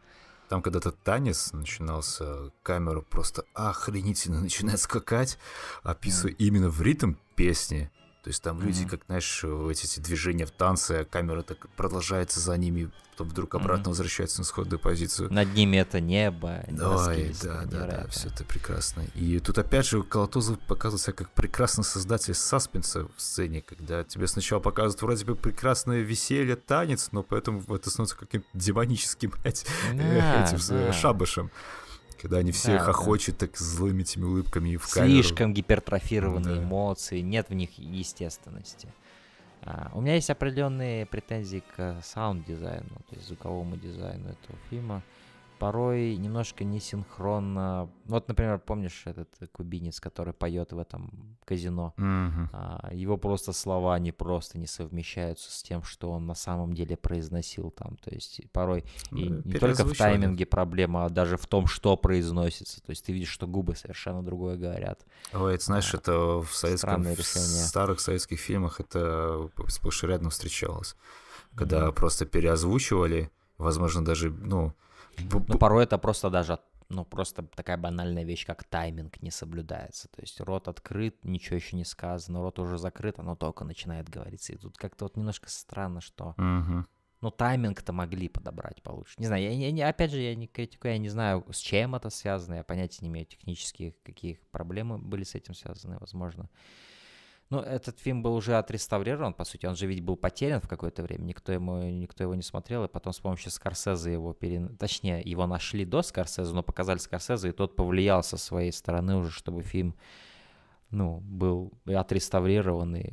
Там когда-то танец начинался, камера просто охренительно <laughs> начинает скакать, описывая mm. именно в ритм песни. То есть там mm-hmm. люди, как знаешь, эти, эти движения в танце, камера так продолжается за ними, потом вдруг обратно mm-hmm. возвращается на сходную позицию. Над ними это небо. Ой, да, да, да, все это прекрасно. И тут опять же Колотозов показывает себя как прекрасный создатель саспенса в сцене, когда тебе сначала показывают вроде бы прекрасное веселье, танец, но поэтому это становится каким-то демоническим <laughs> этим э, шабашем. Когда они все а, хохочут да. так злыми этими улыбками и в Слишком камеру. Слишком гипертрофированные да. эмоции, нет в них естественности. А, у меня есть определенные претензии к саунд-дизайну, то есть звуковому дизайну этого фильма порой немножко несинхронно. Вот, например, помнишь этот кубинец, который поет в этом казино? Mm-hmm. А, его просто слова не просто не совмещаются с тем, что он на самом деле произносил там. То есть порой и не только в тайминге проблема, а даже в том, что произносится. То есть ты видишь, что губы совершенно другое говорят. Ой, это знаешь, а, это в советском, в старых советских фильмах это сплошь и рядом встречалось. Когда mm-hmm. просто переозвучивали, возможно, даже, ну, но порой это просто даже ну, просто такая банальная вещь, как тайминг не соблюдается. То есть рот открыт, ничего еще не сказано, рот уже закрыт, оно только начинает говориться. И тут как-то вот немножко странно, что... Угу. Ну, тайминг-то могли подобрать получше. Не знаю, я, я, опять же, я не критикую, я не знаю, с чем это связано, я понятия не имею технических, каких проблемы были с этим связаны, возможно. Ну, этот фильм был уже отреставрирован, по сути, он же ведь был потерян в какое-то время, никто, ему, никто его не смотрел, и потом с помощью Скорсезе его перен... Точнее, его нашли до Скорсезе, но показали Скорсезе, и тот повлиял со своей стороны уже, чтобы фильм, ну, был отреставрирован и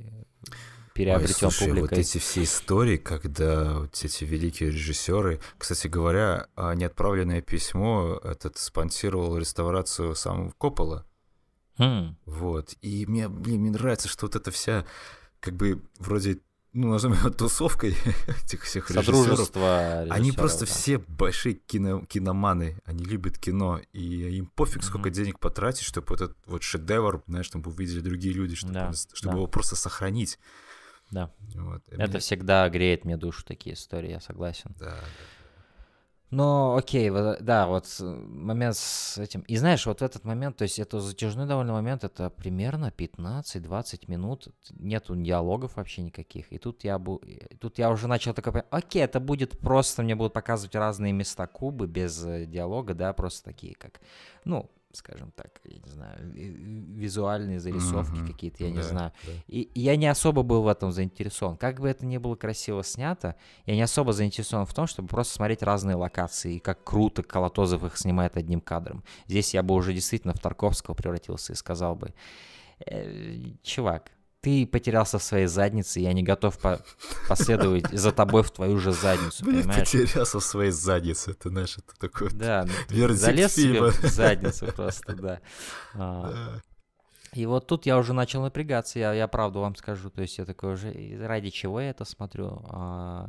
переобретен Ой, слушай, публикой. вот эти все истории, когда вот эти великие режиссеры, кстати говоря, неотправленное письмо этот спонсировал реставрацию самого Коппола. Mm. Вот. И мне, блин, мне нравится, что вот эта вся, как бы, вроде ну, назовем ее <laughs> тусовкой этих всех режиссеров. Они просто да. все большие кино, киноманы, они любят кино, и им пофиг, mm-hmm. сколько денег потратить, чтобы этот вот шедевр, знаешь, чтобы увидели другие люди, чтобы, да, чтобы да. его просто сохранить. Да. Вот, Это мне... всегда греет мне душу такие истории, я согласен. Да, да. Но окей, вот, э, да, вот э, момент с этим. И знаешь, вот в этот момент, то есть это затяжной довольно момент, это примерно 15-20 минут, нету диалогов вообще никаких. И тут я, был, тут я уже начал такой, окей, это будет просто, мне будут показывать разные места Кубы без э, диалога, да, просто такие как, ну, скажем так, я не знаю, визуальные зарисовки mm-hmm. какие-то, я да, не знаю. Да. И я не особо был в этом заинтересован. Как бы это ни было красиво снято, я не особо заинтересован в том, чтобы просто смотреть разные локации и как круто Колотозов их снимает одним кадром. Здесь я бы уже действительно в Тарковского превратился и сказал бы, «Э, чувак, ты потерялся в своей заднице, я не готов по последовать за тобой в твою же задницу, Блин, понимаешь? потерялся в своей заднице, это знаешь, это такой да, ну, <laughs> вердикт залез себе в задницу просто, да. <laughs> А, да. И вот тут я уже начал напрягаться, я, я правду вам скажу, то есть я такой уже, ради чего я это смотрю? А,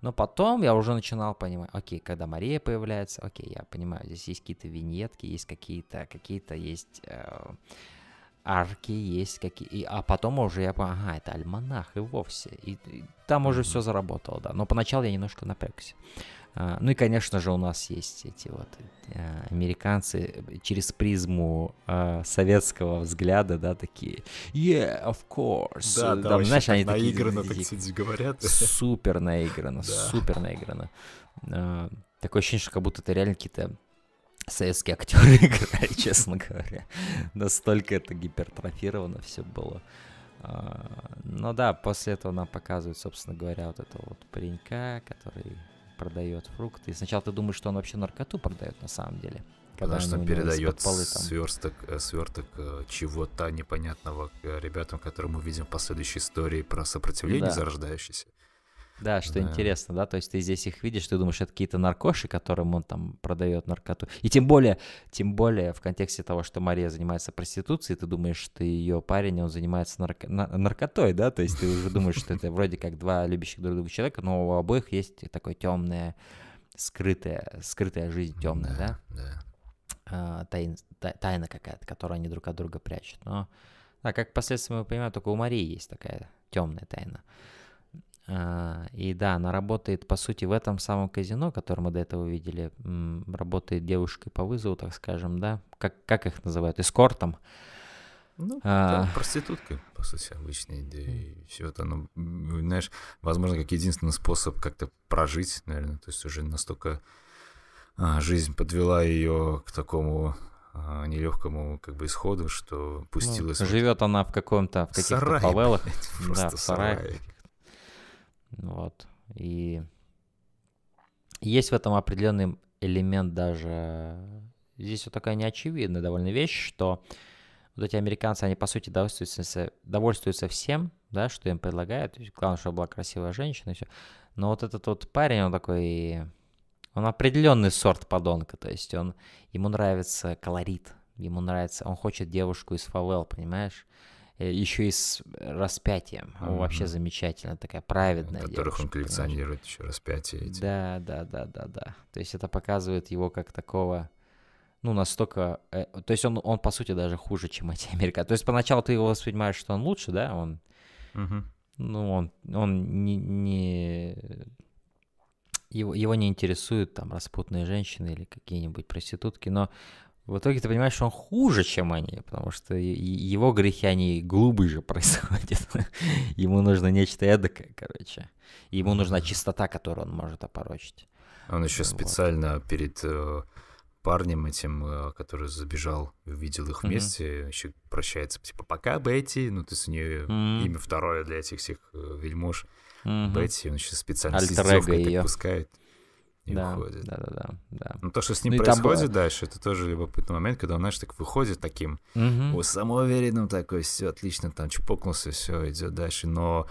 но потом я уже начинал понимать, окей, когда Мария появляется, окей, я понимаю, здесь есть какие-то виньетки, есть какие-то, какие-то есть э, арки есть какие, и, а потом уже я понял, ага, это альманах и вовсе, и, и там уже mm-hmm. все заработало, да, но поначалу я немножко напрягся. А, ну и, конечно же, у нас есть эти вот а, американцы через призму а, советского взгляда, да, такие, yeah, of course. Да, да, там, знаешь, они наигранно, такие, так сказать, говорят. Супер наигранно, <laughs> супер наигранно. А, такое ощущение, что как будто это реально какие-то советские актеры <laughs> играли, честно говоря. Настолько это гипертрофировано все было. А, Но ну да, после этого нам показывают, собственно говоря, вот этого вот паренька, который продает фрукты. И сначала ты думаешь, что он вообще наркоту продает на самом деле. Потому что он передает полы, там... сверсток, э, сверток э, чего-то непонятного к э, ребятам, которые мы видим в последующей истории про сопротивление да. зарождающееся. Да, что да. интересно, да, то есть ты здесь их видишь, ты думаешь, это какие-то наркоши, которым он там продает наркоту. И тем более, тем более в контексте того, что Мария занимается проституцией, ты думаешь, что ее парень, он занимается нарко... наркотой, да, то есть ты уже думаешь, что это вроде как два любящих друг друга человека, но у обоих есть такое темное, скрытая, скрытая жизнь темная, да? Да. да. А, тайн, тайна какая-то, которую они друг от друга прячут. Но, да, как последствия мы понимаем, только у Марии есть такая темная тайна. Uh, а, и да, она работает, по сути, в этом самом казино, которое мы до этого видели. Работает девушкой по вызову, так скажем, да? Как, как их называют? Эскортом. Ну, а... проститутка, по сути, обычная, да, и все это, ну, знаешь, возможно, как единственный способ как-то прожить, наверное, то есть уже настолько а, жизнь подвела ее к такому а, нелегкому как бы исходу, что ну, пустилась... Ну, вот... живет она в каком-то, в каких-то фавелах, да, в сараях. Вот. И есть в этом определенный элемент даже... Здесь вот такая неочевидная довольно вещь, что вот эти американцы, они, по сути, довольствуются, довольствуются всем, да, что им предлагают. Главное, чтобы была красивая женщина и все. Но вот этот вот парень, он такой... Он определенный сорт подонка, то есть он, ему нравится колорит, ему нравится, он хочет девушку из фавел, понимаешь? Э, еще и с э, распятием. Mm-hmm. Вообще замечательно, такая праведная. Которых девушка, он коллекционирует понимаешь? еще распятие эти. Да, да, да, да, да. То есть это показывает его как такого, ну, настолько... Э, то есть он, он, по сути, даже хуже, чем эти <laughs> американцы. То есть поначалу ты его воспринимаешь, что он лучше, да, он... Mm-hmm. Ну, он, он не, не его, его не интересуют там распутные женщины или какие-нибудь проститутки, но в итоге ты понимаешь, что он хуже, чем они, потому что его грехи, они глубже <laughs> происходят. Ему нужно нечто эдакое, короче. Ему нужна чистота, которую он может опорочить. Он еще вот. специально перед э, парнем этим, э, который забежал, увидел их вместе, mm-hmm. еще прощается, типа, пока Бетти, ну ты с нее mm-hmm. имя второе для этих всех э, вельмож. Mm-hmm. Бетти, он еще специально альтер с ее. пускает и да, уходит. Да, да, да, да. Но то, что с ним ну, происходит там... дальше, это тоже любопытный момент, когда он, знаешь, так выходит таким угу. самоуверенным такой, все отлично, там чпокнулся, все идет дальше. Но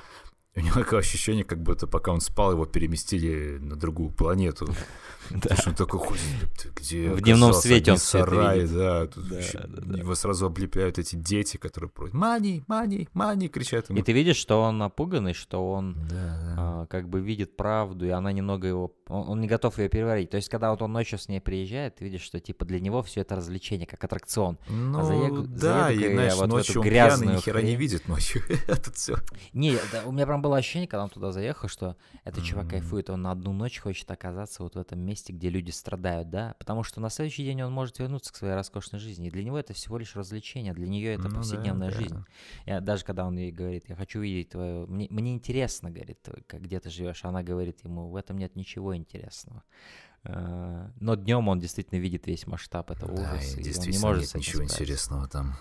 у него такое ощущение, как будто пока он спал, его переместили на другую планету. <laughs> Потому что он такой ходит, где В дневном свете он сарай, да. Да. Его сразу облепляют эти дети, которые просят «Мани! Мани! Мани!» кричат ему. И ты видишь, что он напуганный, что он а, как бы видит правду, и она немного его... Он не готов ее переварить. То есть, когда вот он ночью с ней приезжает, ты видишь, что типа для него все это развлечение, как аттракцион. А ну, да, и, знаешь, ночью он пьяный, ни хера не видит ночью. <laughs> Не, у меня прям было ощущение, когда он туда заехал, что этот mm-hmm. чувак кайфует, он на одну ночь хочет оказаться вот в этом месте, где люди страдают, да, потому что на следующий день он может вернуться к своей роскошной жизни, и для него это всего лишь развлечение, для нее это ну, повседневная да, жизнь. Да. Я, даже когда он ей говорит, я хочу видеть твою, мне, мне интересно, говорит, где ты живешь, она говорит ему, в этом нет ничего интересного. Э, но днем он действительно видит весь масштаб этого да, ужаса. И действительно, и он не может нет ничего спать. интересного там.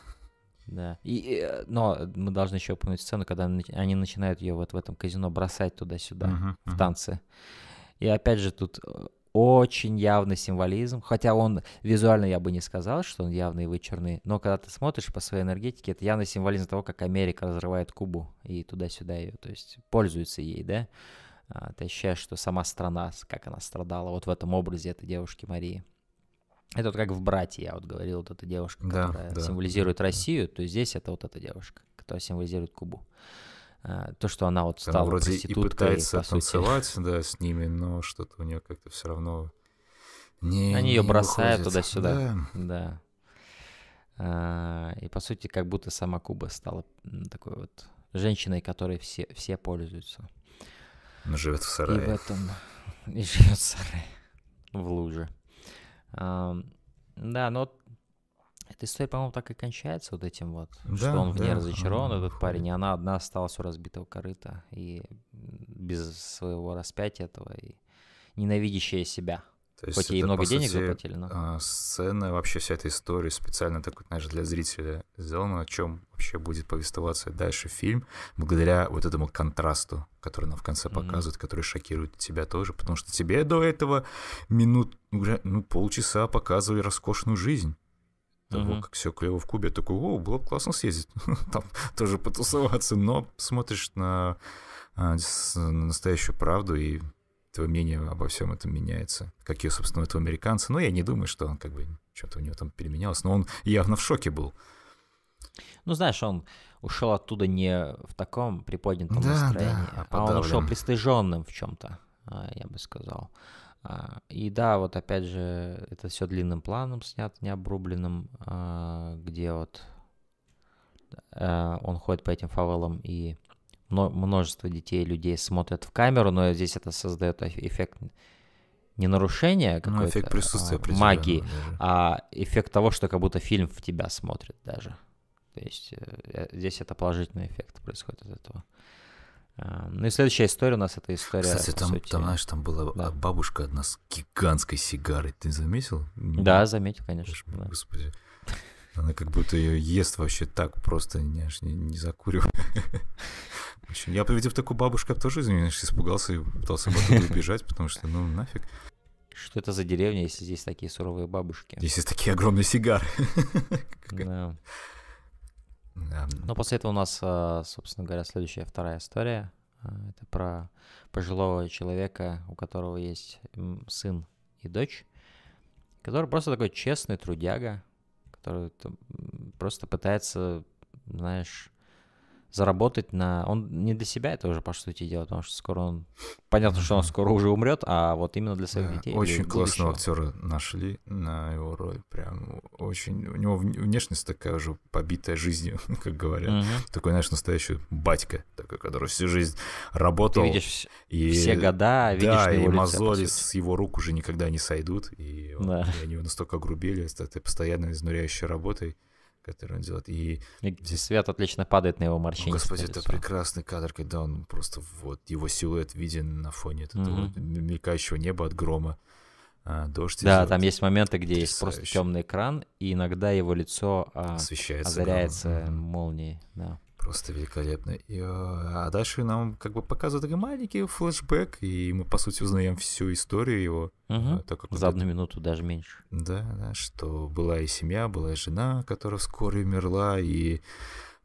Да. И, э, но мы должны еще упомянуть сцену, когда они начинают ее вот в этом казино бросать туда-сюда, uh-huh, в uh-huh. танцы. И опять же тут э, очень явный символизм, хотя он визуально я бы не сказал, что он явный и вычурный, но когда ты смотришь по своей энергетике, это явный символизм того, как Америка разрывает Кубу и туда-сюда ее, то есть пользуется ей, да? А, ты ощущаешь, что сама страна, как она страдала вот в этом образе этой девушки Марии. Это вот как в «Брате» я вот говорил, вот эта девушка, да, которая да, символизирует да, Россию, да. то здесь это вот эта девушка, которая символизирует Кубу. А, то, что она вот стала она вроде и пытается и, танцевать, сути... да, с ними, но что-то у нее как-то все равно не Они ее бросают туда-сюда, да. да. А, и, по сути, как будто сама Куба стала такой вот женщиной, которой все, все пользуются. Она живет в сарае. И в этом... И живет в сарае. В луже. Да, но эта история, по-моему, так и кончается вот этим вот, да, что он в ней разочарован, этот парень, и она одна осталась у разбитого корыта, и без своего распятия этого, и ненавидящая себя. То есть Хоть ей много денег сути, заплатили, но... А, сцена, вообще вся эта история специально так, знаешь, для зрителя сделана, о чем вообще будет повествоваться дальше фильм, благодаря вот этому контрасту, который нам в конце показывает, mm-hmm. который шокирует тебя тоже, потому что тебе до этого минут, ну, уже ну, полчаса показывали роскошную жизнь того, mm как все клево в Кубе, я такой, о, было бы классно съездить, <laughs> ну, там тоже потусоваться, но смотришь на, а, на настоящую правду и твое мнение обо всем этом меняется. Как и, собственно, это у американца. Но ну, я не думаю, что он как бы что-то у него там переменялось, но он явно в шоке был. Ну, знаешь, он ушел оттуда не в таком приподнятом да, настроении, да, а, а он ушел пристыженным в чем-то, а, я бы сказал. А, и да, вот опять же, это все длинным планом снят, не обрубленным, где вот э, он ходит по этим фавелам и множество детей, людей смотрят в камеру, но здесь это создает эффект не нарушения ну, какой-то ну, эффект присутствия а, магии, даже. а эффект того, что как будто фильм в тебя смотрит даже. То есть э, э, здесь это положительный эффект происходит от этого. А, ну и следующая история у нас это история. Кстати, там, сути... там знаешь, там была да. бабушка одна с гигантской сигарой. Ты заметил? Да, заметил, конечно. Господи. Да. Господи. Она как будто ее ест вообще так просто, не, аж не, не закуривая. Я, повидев такую бабушку, тоже, знаешь, испугался и пытался оттуда убежать, потому что, ну, нафиг. Что это за деревня, если здесь такие суровые бабушки? Здесь есть такие огромные сигары. Да. да. Но после этого у нас, а, собственно говоря, следующая, вторая история. А, это про пожилого человека, у которого есть сын и дочь, который просто такой честный трудяга, который просто пытается, знаешь, заработать на... Он не для себя это уже, по сути, делает, потому что скоро он... Понятно, что он скоро уже умрет, а вот именно для своих детей. Очень классного актера нашли на его роль. Прям очень... У него внешность такая уже побитая жизнью, <laughs> как говорят. Такой, знаешь, настоящий батька, такой, который всю жизнь работал. Ты видишь и... все года, видишь Да, и мозоли с его рук уже никогда не сойдут. И, они его настолько огрубили с этой постоянно изнуряющей работой который он делает. И, и здесь свет отлично падает на его морщинистое Господи, это прекрасный кадр, когда он просто вот его силуэт виден на фоне этого mm-hmm. мелькающего неба от грома. А, дождь. Да, там есть моменты, где Потрясающе. есть просто темный экран, и иногда его лицо а, освещается озаряется грамм. молнией. Да. Просто великолепно. И, а, а дальше нам как бы показывают такой маленький флешбэк, и мы, по сути, узнаем всю историю его. Угу. Так как За одну минуту даже меньше. Да, да, что была и семья, была и жена, которая вскоре умерла, и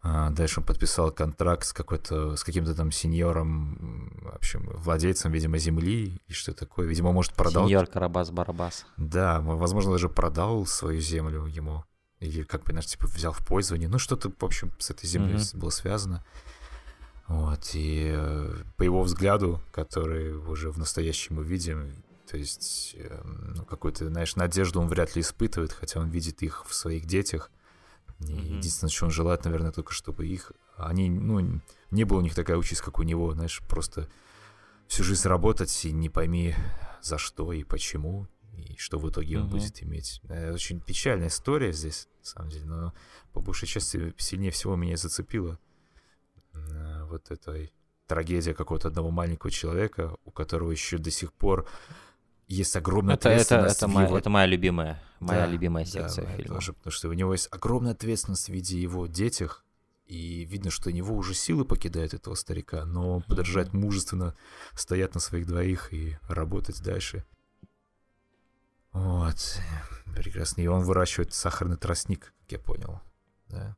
а, дальше он подписал контракт с какой-то, с каким-то там сеньором, в общем, владельцем, видимо, земли, и что такое. Видимо, может, продал... Сеньор Карабас-Барабас. Да, возможно, даже продал свою землю ему или как бы, знаешь, типа взял в пользование. Ну, что-то, в общем, с этой землей mm-hmm. было связано. Вот, и по его взгляду, который уже в настоящем мы видим, то есть, эм, ну, какую-то, знаешь, надежду он вряд ли испытывает, хотя он видит их в своих детях. И mm-hmm. единственное, что он желает, наверное, только чтобы их... Они, ну, не было у них такая участь, как у него, знаешь, просто всю жизнь работать и не пойми за что и почему что в итоге он будет иметь. Э, очень печальная история здесь, на самом деле, но по большей части сильнее всего меня зацепила э, вот эта трагедия какого-то одного маленького человека, у которого еще до сих пор есть огромная это, ответственность. Это, это, моя, его... это моя любимая, моя да, любимая секция да, фильма. Тоже, потому что у него есть огромная ответственность в виде его детях, и видно, что у него уже силы покидают этого старика, но поддержать мужественно, стоять на своих двоих и работать дальше. Вот. Прекрасно. И он выращивает сахарный тростник, как я понял. Да.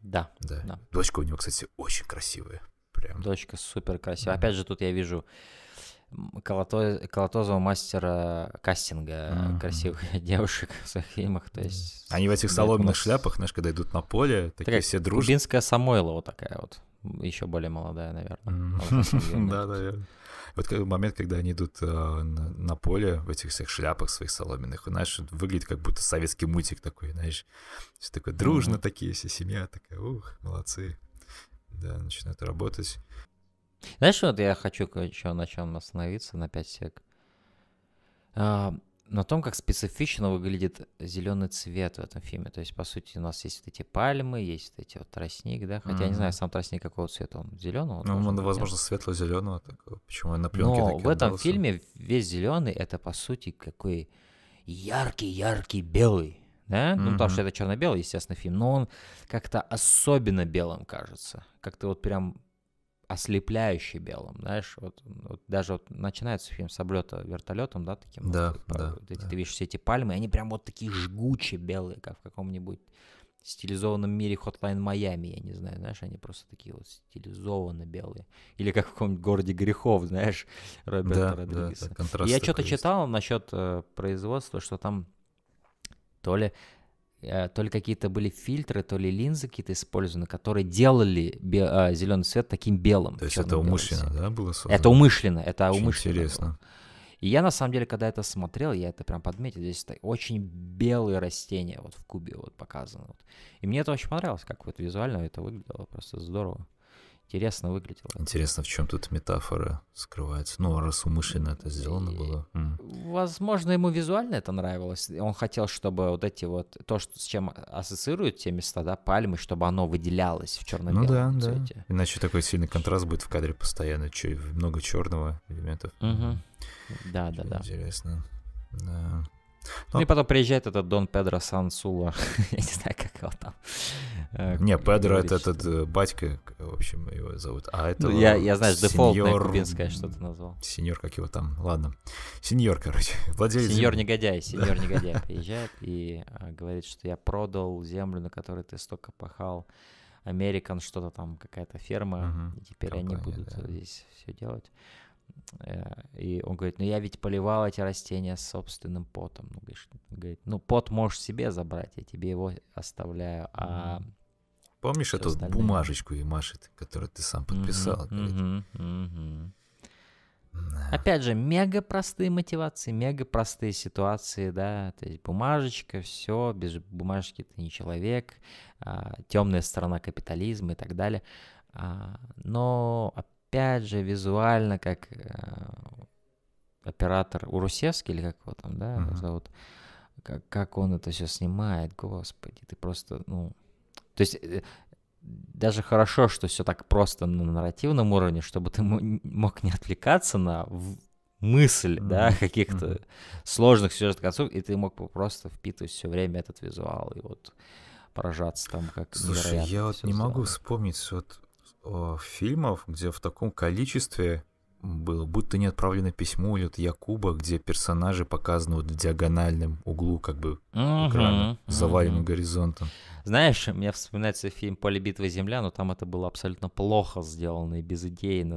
Да. да. да. Дочка у него, кстати, очень красивая. Прям. Дочка супер красивая. Mm-hmm. Опять же, тут я вижу колотозового мастера кастинга mm-hmm. красивых <laughs> девушек в своих фильмах. То есть, Они в этих соломенных нас... шляпах, знаешь, когда идут на поле, такие такая все дружат. Кубинская вот такая вот. Еще более молодая, наверное. <laughs> Да, наверное. Вот как момент, когда они идут э, на, на поле в этих всех шляпах своих соломенных, знаешь, выглядит как будто советский мультик такой, знаешь, все такое дружно mm-hmm. такие, вся семья такая, ух, молодцы. Да, начинают работать. Знаешь, вот я хочу еще на чем остановиться на 5 сек. А, на том, как специфично выглядит зеленый цвет в этом фильме. То есть, по сути, у нас есть вот эти пальмы, есть вот эти вот тростник, да. Хотя mm-hmm. я не знаю, сам тростник какого цвета он зеленого. Ну, он, возможно, светло-зеленого такого. Почему на пленке Но в этом удался. фильме весь зеленый это по сути какой яркий-яркий белый. Да? Mm-hmm. Ну, потому что это черно-белый, естественно, фильм. Но он как-то особенно белым кажется. Как-то вот прям ослепляюще белым, знаешь, вот, вот даже вот начинается фильм с облета вертолетом, да, таким, да, вот, типа, да, вот эти, да. ты видишь все эти пальмы, они прям вот такие жгучие белые, как в каком-нибудь стилизованном мире Hotline Miami, я не знаю, знаешь, они просто такие вот стилизованно белые. Или как в каком-нибудь городе грехов, знаешь, Роберта да, Родригеса. Да, да, я что-то читал насчет э, производства, что там то ли Э, то ли какие-то были фильтры, то ли линзы какие-то использованы, которые делали бе- а, зеленый свет таким белым. То есть это умышленно, цвет. да, было создано? Это умышленно, это Очень умышленно. Интересно. Было. И я на самом деле, когда это смотрел, я это прям подметил. Здесь очень белые растения вот в кубе вот показаны. Вот. И мне это очень понравилось, как вот визуально это выглядело, просто здорово интересно выглядело. Интересно, в чем тут метафора скрывается. Ну, раз умышленно это сделано было. Mm. Возможно, ему визуально это нравилось. Он хотел, чтобы вот эти вот то, что, с чем ассоциируют те места, да, пальмы, чтобы оно выделялось в черно ну, да, цвете. Да. Иначе такой сильный контраст будет в кадре постоянно, много черного элементов. Угу. Да, да, да. Интересно. Да. Но... Ну и потом приезжает этот Дон Педро Сансула, <laughs> я не знаю, как его там. Э, не, Педро это этот э, батька, в общем, его зовут. А это ну, я, я, знаешь, дефолтное кубинское что-то назвал. Сеньор, как его там, ладно. Сеньор, короче, <laughs> владелец... Сеньор-негодяй, <laughs> сеньор-негодяй приезжает и э, говорит, что я продал землю, на которой ты столько пахал. Американ что-то там, какая-то ферма, и теперь они будут здесь все делать. Э, и он говорит, ну я ведь поливал эти растения собственным потом. Ну, говорит, ну пот можешь себе забрать, я тебе его оставляю. А Помнишь эту остальное? бумажечку и машет, которую ты сам подписал? Угу, угу, угу. Да. Опять же, мега простые мотивации, мега простые ситуации, да, то есть бумажечка, все, без бумажки ты не человек, а, темная сторона капитализма и так далее. А, но опять же, визуально, как э, оператор Урусевский, или как его там, да, uh-huh. зовут, как, как он это все снимает, господи, ты просто, ну, то есть э, даже хорошо, что все так просто на нарративном уровне, чтобы ты мог не отвлекаться на мысль, mm-hmm. да, каких-то mm-hmm. сложных сюжетных концов, и ты мог просто впитывать все время этот визуал и вот поражаться там как Слушай, я вот не сделано. могу вспомнить вот Э, фильмов, где в таком количестве было, будто не отправлено письмо или от Якуба, где персонажи показаны вот в диагональном углу как бы uh-huh, экрана, заваленным горизонтом. Знаешь, мне вспоминается фильм «Поле битвы земля», но там это было абсолютно плохо сделано и без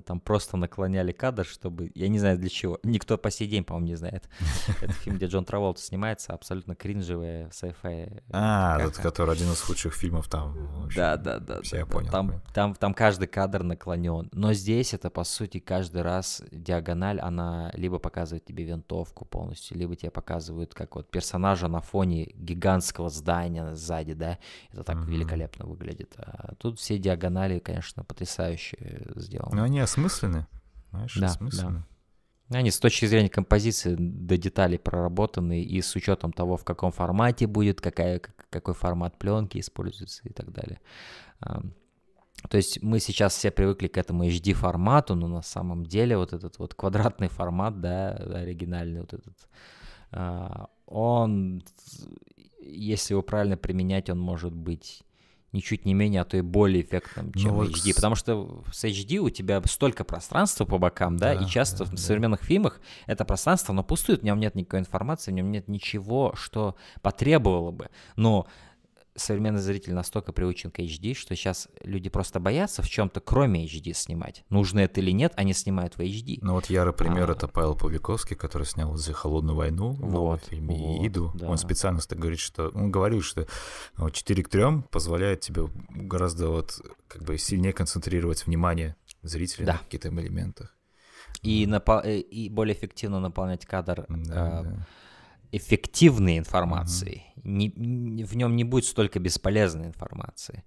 там просто наклоняли кадр, чтобы... Я не знаю для чего. Никто по сей день, по-моему, не знает. <laughs> Это фильм, где Джон Траволта снимается, абсолютно кринжевая sci-fi. Э, а, тот, который один из худших фильмов там. Да, да, да. Все, я понял. там, там каждый кадр наклонен. Но здесь это, по сути, каждый раз диагональ, она либо показывает тебе винтовку полностью, либо тебе показывают, как вот персонажа на фоне гигантского здания сзади, да, это так mm-hmm. великолепно выглядит. А тут все диагонали, конечно, потрясающе сделаны. Но они осмыслены, знаешь, да, осмыслены. Да. Они с точки зрения композиции до деталей проработаны и с учетом того, в каком формате будет, какая, какой формат пленки используется и так далее. То есть мы сейчас все привыкли к этому HD формату, но на самом деле вот этот вот квадратный формат, да, оригинальный вот этот, а, он если его правильно применять, он может быть ничуть не менее, а то и более эффектным, ну чем ну, HD. Вот... Потому что с HD у тебя столько пространства по бокам, да, да и часто да, в да. современных фильмах это пространство, оно пустует, в нем нет никакой информации, в нем нет ничего, что потребовало бы. Но современный зритель настолько приучен к HD, что сейчас люди просто боятся в чем-то, кроме HD, снимать. Нужно это или нет, они снимают в HD. Ну вот ярый пример а... это Павел Павликовский, который снял «За холодную войну» в вот, фильме вот, «Иду». Да. Он специально что говорит, что он говорил, что 4 ну, к 3 позволяет тебе гораздо вот как бы сильнее концентрировать внимание зрителя да. на каких-то элементах. И, напо... Э, и более эффективно наполнять кадр да, э, да эффективной информации. Mm-hmm. Не, не, в нем не будет столько бесполезной информации.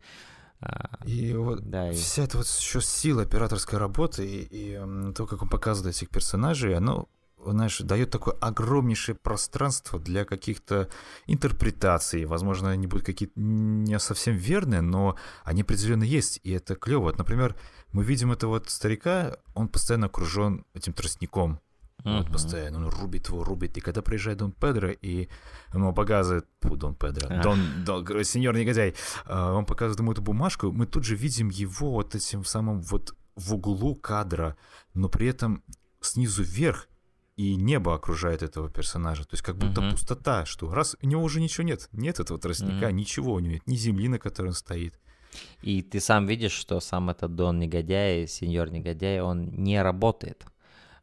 А, и вот да, вся и... эта вот еще сила операторской работы и, и то, как он показывает этих персонажей, оно знаешь, дает такое огромнейшее пространство для каких-то интерпретаций. Возможно, они будут какие-то не совсем верные, но они определенно есть, и это клево. Вот, например, мы видим этого вот старика, он постоянно окружен этим тростником. Uh-huh. Вот постоянно он рубит его, рубит. И когда приезжает Дон Педро, и ему показывает... Фу, Дон Педро. Uh-huh. Дон, Дон, сеньор негодяй. А, он показывает ему эту бумажку. Мы тут же видим его вот этим самым вот в углу кадра, но при этом снизу вверх и небо окружает этого персонажа. То есть как будто uh-huh. пустота, что раз у него уже ничего нет, нет этого тростника, uh-huh. ничего у него нет, ни земли, на которой он стоит. И ты сам видишь, что сам этот Дон Негодяй, сеньор Негодяй, он не работает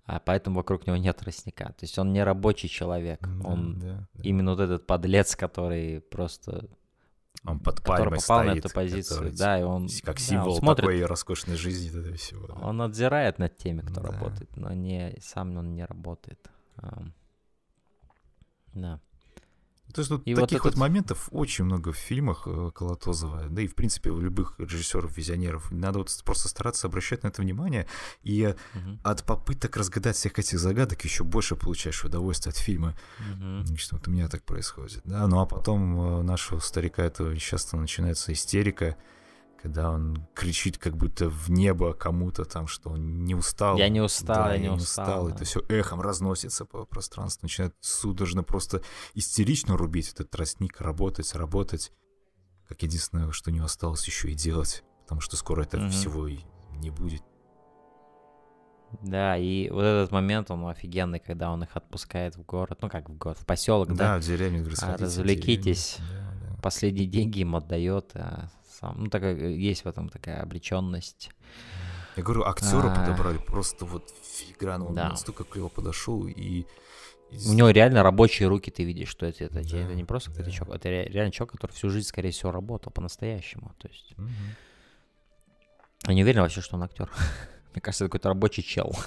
а поэтому вокруг него нет тростника. То есть он не рабочий человек, да, он да, да. именно вот этот подлец, который просто он под который попал стоит, на эту позицию, который, да, и он как символ да, он смотрит, такой роскошной жизни этого всего. Да. Он отзирает над теми, кто да. работает, но не сам он не работает. да. То есть вот и таких вот, этот... вот моментов очень много в фильмах э, Колотозова, да и в принципе у любых режиссеров, визионеров. Надо вот просто стараться обращать на это внимание, и угу. от попыток разгадать всех этих загадок еще больше получаешь удовольствие от фильма. Угу. Что вот у меня так происходит. Да, ну а потом э, нашего старика этого несчастного начинается истерика когда он кричит как будто в небо кому-то там, что он не устал. Я не устал, да, я, не устал. устал. Да. Это все эхом разносится по пространству, начинает судорожно просто истерично рубить этот тростник, работать, работать. Как единственное, что у него осталось еще и делать, потому что скоро это угу. всего и не будет. Да, и вот этот момент, он офигенный, когда он их отпускает в город, ну как в город, в поселок, да? Да, в деревню, говорит, а, развлекитесь. Деревню, Последние деньги им отдает, а сам. Ну, так э, есть в этом такая обреченность. Я говорю, актера подобрали просто вот фигран, он да. настолько клево подошел и у него реально рабочие руки, ты видишь, что это, это, да, это не просто да. какой это реально человек, который всю жизнь, скорее всего, работал по-настоящему. То есть. Угу. Я не уверен вообще, что он актер. <laughs> Мне кажется, это какой-то рабочий чел. <laughs>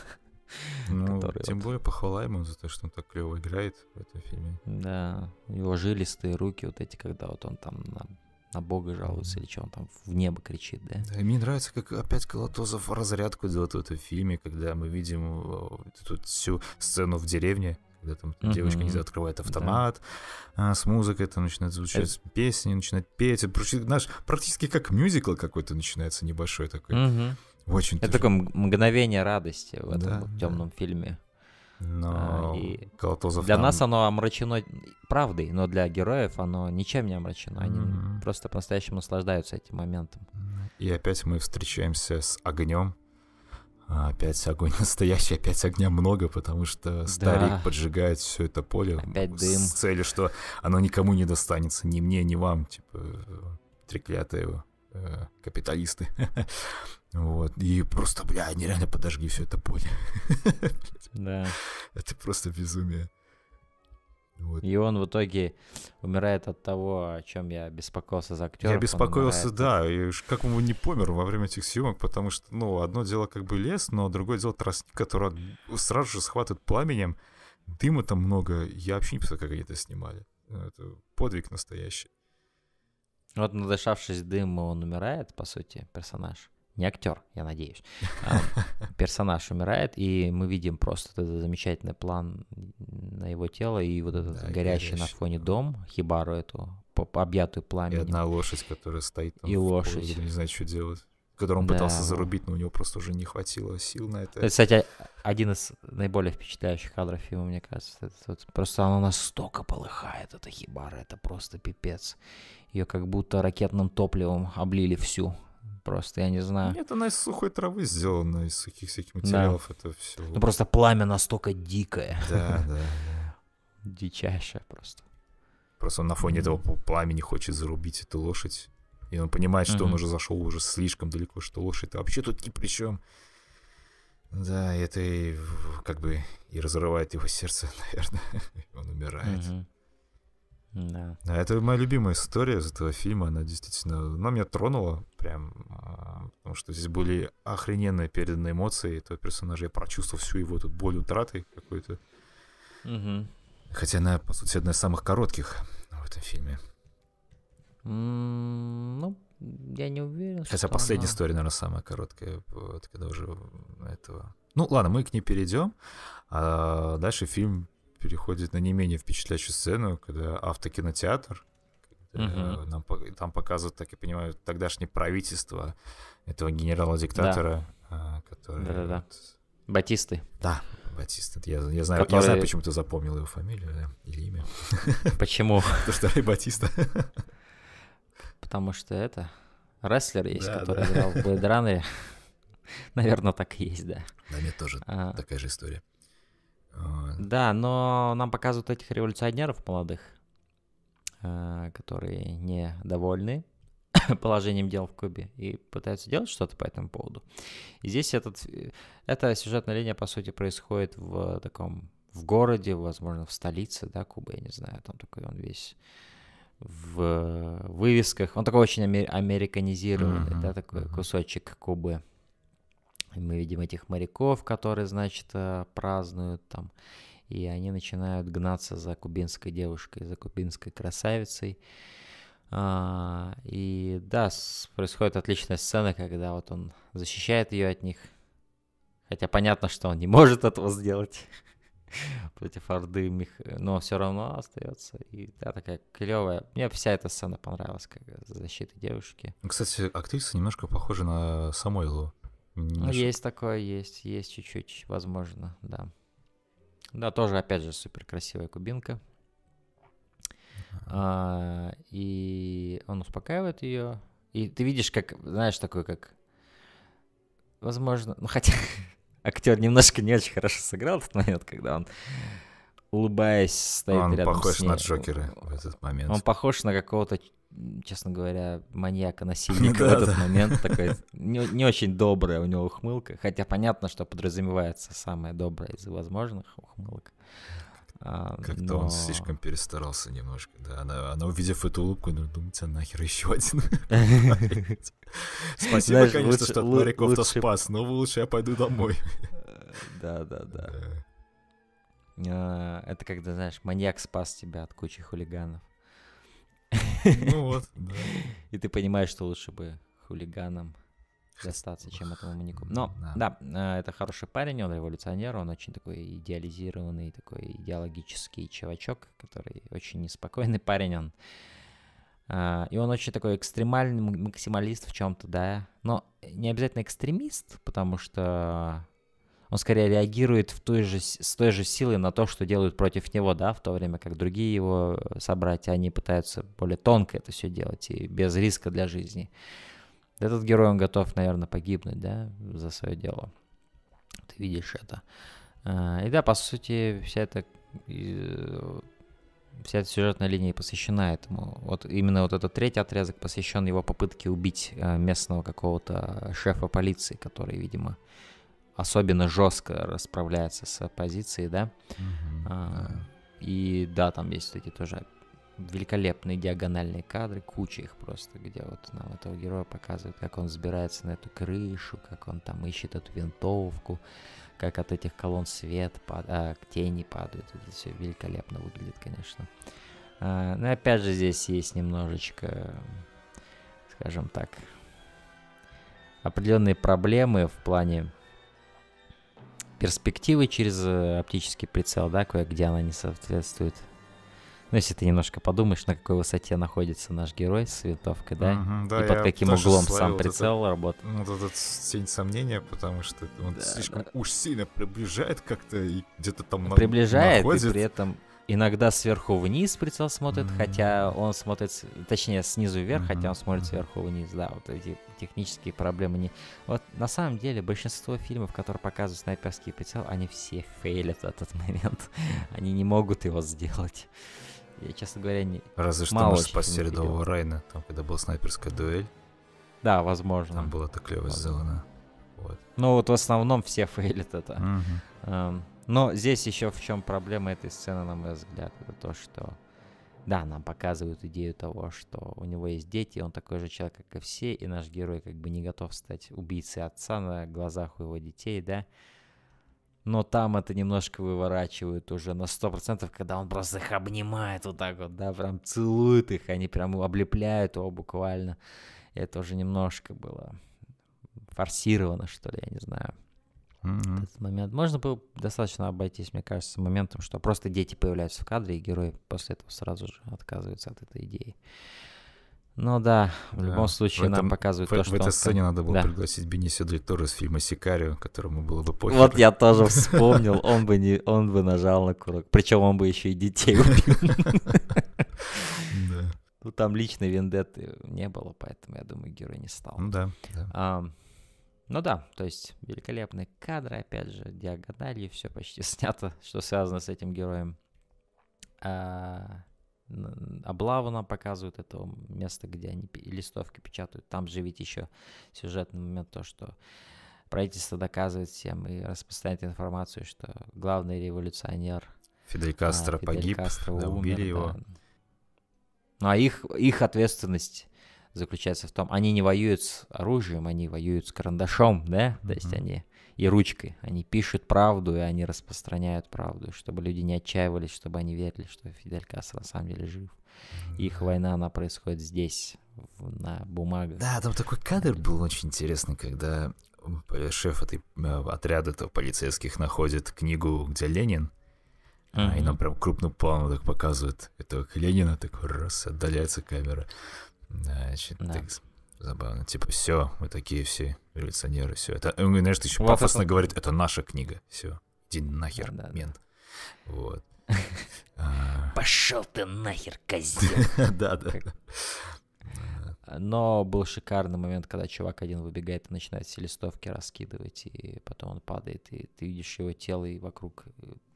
Ну, тем вот... более похвала ему за то, что он так клево играет в этом фильме. Да, его жилистые руки, вот эти, когда вот он там на на Бога жалуется или что он там в небо кричит, да? Да, и мне нравится, как опять Колотозов разрядку делает в этом фильме, когда мы видим эту всю сцену в деревне, когда там mm-hmm. девочка не открывает автомат да. а, с музыкой, там начинает звучать это... песни, начинает петь, это, знаешь, практически как мюзикл какой-то начинается небольшой такой. Mm-hmm. Очень. Это тоже... такое мгновение радости в этом да, темном да. фильме. Но а, и Колотозов для там... нас оно омрачено правдой, но для героев оно ничем не омрачено. Они mm-hmm. просто по-настоящему наслаждаются этим моментом. И опять мы встречаемся с огнем. А, опять огонь <laughs> настоящий, опять огня много, потому что старик да. поджигает все это поле опять с дым. целью, что оно никому не достанется, ни мне, ни вам, типа э, треклятые э, капиталисты. <laughs> Вот. И просто, бля, они реально подожгли все это поле. <laughs> Да. <laughs> Это просто безумие. Вот. И он в итоге умирает от того, о чем я беспокоился за актера. Я беспокоился, да. И как он не помер во время этих съемок, потому что, ну, одно дело как бы лес, но другое дело тростник, который сразу же схватывает пламенем. Дыма там много. Я вообще не представляю, как они это снимали. Это подвиг настоящий. Вот надышавшись дыма, он умирает, по сути, персонаж не актер, я надеюсь, <laughs> а, персонаж умирает, и мы видим просто этот замечательный план на его тело и вот этот да, горящий на фоне дом, хибару эту, объятую пламенем. И одна лошадь, которая стоит там. И лошадь. Поле, не знает, что делать который он да. пытался зарубить, но у него просто уже не хватило сил на это. это кстати, один из наиболее впечатляющих кадров фильма, мне кажется. Это, вот, просто оно настолько полыхает, эта хибара, это просто пипец. Ее как будто ракетным топливом облили всю. Просто я не знаю. Нет, она из сухой травы сделана, из сухих всяких материалов да. это все. Ну просто пламя настолько дикое. Да, да. <laughs> Дичайшее просто. Просто он на фоне этого пламени хочет зарубить эту лошадь. И он понимает, что он уже зашел уже слишком далеко, что лошадь вообще тут ни при чем. Да, это и, как бы и разрывает его сердце, <laughs> наверное. он умирает. Да. А это моя любимая история из этого фильма. Она действительно... Она меня тронула прям, а, потому что здесь были охрененные переданные эмоции этого персонажа. Я прочувствовал всю его эту боль утраты какой-то. Угу. Хотя она, по сути, одна из самых коротких в этом фильме. ну, я не уверен. Хотя последняя она... история, наверное, самая короткая, вот, когда уже этого. Ну, ладно, мы к ней перейдем. А дальше фильм переходит на не менее впечатляющую сцену, когда автокинотеатр, Uh-huh. Нам, там показывают, так я понимаю, тогдашнее правительство этого генерала-диктатора, да. Э, который... Да-да-да. Батисты. Да, Батисты. Я, я, знаю, который... я знаю, почему ты запомнил его фамилию да, или имя. <laughs> Почему? <laughs> Потому что Батиста. <laughs> Потому что это... Рестлер есть, который играл в Blade Наверное, так и есть, да. Да, мне тоже а. такая же история. Да, но нам показывают этих революционеров молодых, э, которые недовольны <coughs> положением дел в Кубе и пытаются делать что-то по этому поводу. И здесь этот, э, эта сюжетная линия, по сути, происходит в таком, в городе, возможно, в столице, да, Кубы, я не знаю, там такой он весь в вывесках. Он такой очень амер- американизированный, mm-hmm. да, такой mm-hmm. кусочек Кубы мы видим этих моряков, которые, значит, э, празднуют там, и они начинают гнаться за кубинской девушкой, за кубинской красавицей. А, и да, происходит отличная сцена, когда вот он защищает ее от них. Хотя понятно, что он не может этого сделать <laughs> против Орды, но все равно остается. И да, такая клевая. Мне вся эта сцена понравилась, как защита девушки. Кстати, актриса немножко похожа на Самойлову. А не есть такое, есть, есть чуть-чуть, возможно, да. Да, тоже, опять же, супер красивая кубинка. А, и он успокаивает ее. И ты видишь, как, знаешь, такой, как... Возможно, ну хотя <laughs> актер немножко не очень хорошо сыграл в тот момент, когда он улыбаясь, стоит он рядом с ней. Он похож на Джокера в этот момент. Он похож на какого-то, честно говоря, маньяка-насильника <laughs> в этот момент. Такой не очень добрая у него ухмылка. Хотя понятно, что подразумевается самая добрая из возможных ухмылок. А, Как-то он слишком перестарался немножко. она, увидев эту улыбку, ну, нахер еще один. <laughs> Спасибо, конечно, что от моряков-то спас, но лучше я пойду домой. Да, да, да. А, это когда, знаешь, маньяк спас тебя от кучи хулиганов. Ну вот, <laughs> да. И ты понимаешь, что лучше бы хулиганом достаться, чем этому маньяку. Но, да. да, а, это хороший парень, он революционер, он очень такой идеализированный, такой идеологический чувачок, который очень неспокойный <laughs> парень, он а, и он очень такой экстремальный максималист в чем-то, да. Но не обязательно экстремист, потому что он скорее реагирует в той же, с той же силой на то, что делают против него, да, в то время как другие его э, собратья, они пытаются более тонко это все делать и без риска для жизни. Этот герой, он готов, наверное, погибнуть, да, за свое дело. Ты видишь это. А, и да, по сути, вся эта э, вся эта сюжетная линия посвящена этому. Вот именно вот этот третий отрезок посвящен его попытке убить э, местного какого-то шефа полиции, который, видимо, особенно жестко расправляется с оппозицией, да. Mm-hmm. А, и да, там есть такие тоже великолепные диагональные кадры, куча их просто, где вот нам этого героя показывают, как он взбирается на эту крышу, как он там ищет эту винтовку, как от этих колонн свет, пад... а, тени падают. Это все великолепно выглядит, конечно. А, но ну опять же здесь есть немножечко, скажем так, определенные проблемы в плане перспективы через э, оптический прицел, да, кое-где она не соответствует. Ну, если ты немножко подумаешь, на какой высоте находится наш герой с винтовкой, да? Угу, да и под каким углом сам вот прицел это, работает. Ну, вот этот тень сомнения, потому что он да, слишком да. уж сильно приближает как-то и где-то там приближает, находит. и при этом иногда сверху вниз прицел смотрит, mm-hmm. хотя он смотрит, точнее, снизу вверх, mm-hmm. хотя он смотрит сверху вниз, да, вот эти технические проблемы не... Вот на самом деле большинство фильмов, которые показывают снайперский прицел, они все фейлят в этот момент. <laughs> они не могут его сделать. Я, честно говоря, не... Разве что Мало мы спасли рядового Райна, там, когда была снайперская дуэль. Да, возможно. Там было так клево сделано. Вот. Ну вот в основном все фейлят это. Mm-hmm. Um, но здесь еще в чем проблема этой сцены, на мой взгляд, это то, что да, нам показывают идею того, что у него есть дети, он такой же человек, как и все, и наш герой как бы не готов стать убийцей отца на глазах у его детей, да. Но там это немножко выворачивают уже на 100%, когда он просто их обнимает вот так вот, да, прям целует их, они прям облепляют его буквально. Это уже немножко было форсировано, что ли, я не знаю. Mm-hmm. Этот момент. Можно было достаточно обойтись, мне кажется, моментом, что просто дети появляются в кадре, и герои после этого сразу же отказываются от этой идеи. Ну да, в да. любом случае в этом, нам показывают в, то, в что... В этой он... сцене надо было да. пригласить Бениси Дель Торо из фильма «Сикарио», которому было бы пофиг. Вот я тоже <laughs> вспомнил, он бы, не, он бы нажал на курок. Причем он бы еще и детей убил. <laughs> Ну там личной вендетты не было, поэтому, я думаю, герой не стал. Ну да, да. Ну да, то есть великолепные кадры, опять же, диагонали, все почти <laughs> снято, что связано с этим героем. А, облаву нам показывают, это место, где они листовки печатают. Там же ведь еще сюжетный момент то, что правительство доказывает всем и распространяет информацию, что главный революционер Фидель Кастро а, погиб, Кастро да, умер, убили да. его. Ну а их, их ответственность заключается в том, они не воюют с оружием, они воюют с карандашом, да, mm-hmm. то есть они и ручкой, они пишут правду, и они распространяют правду, чтобы люди не отчаивались, чтобы они верили, что Фидель Кастро на самом деле жив. Mm-hmm. Их война, она происходит здесь, на бумагах. Да, там такой кадр был очень интересный, когда шеф этой э, отряда -то полицейских находит книгу, где Ленин, Mm-hmm. И нам прям крупным планом так показывают этого Ленина, такой раз, отдаляется камера. Значит, да. так забавно. Типа, все, мы такие все революционеры, все. Это, знаешь, ты еще вот пафосно это... говорит, это наша книга, все. Иди нахер, <laughs> а. <laughs> да, да, мент. Да. Вот. Пошел ты нахер, козел. Да, да. Но был шикарный момент, когда чувак один выбегает и начинает все листовки раскидывать, и потом он падает, и ты видишь его тело, и вокруг...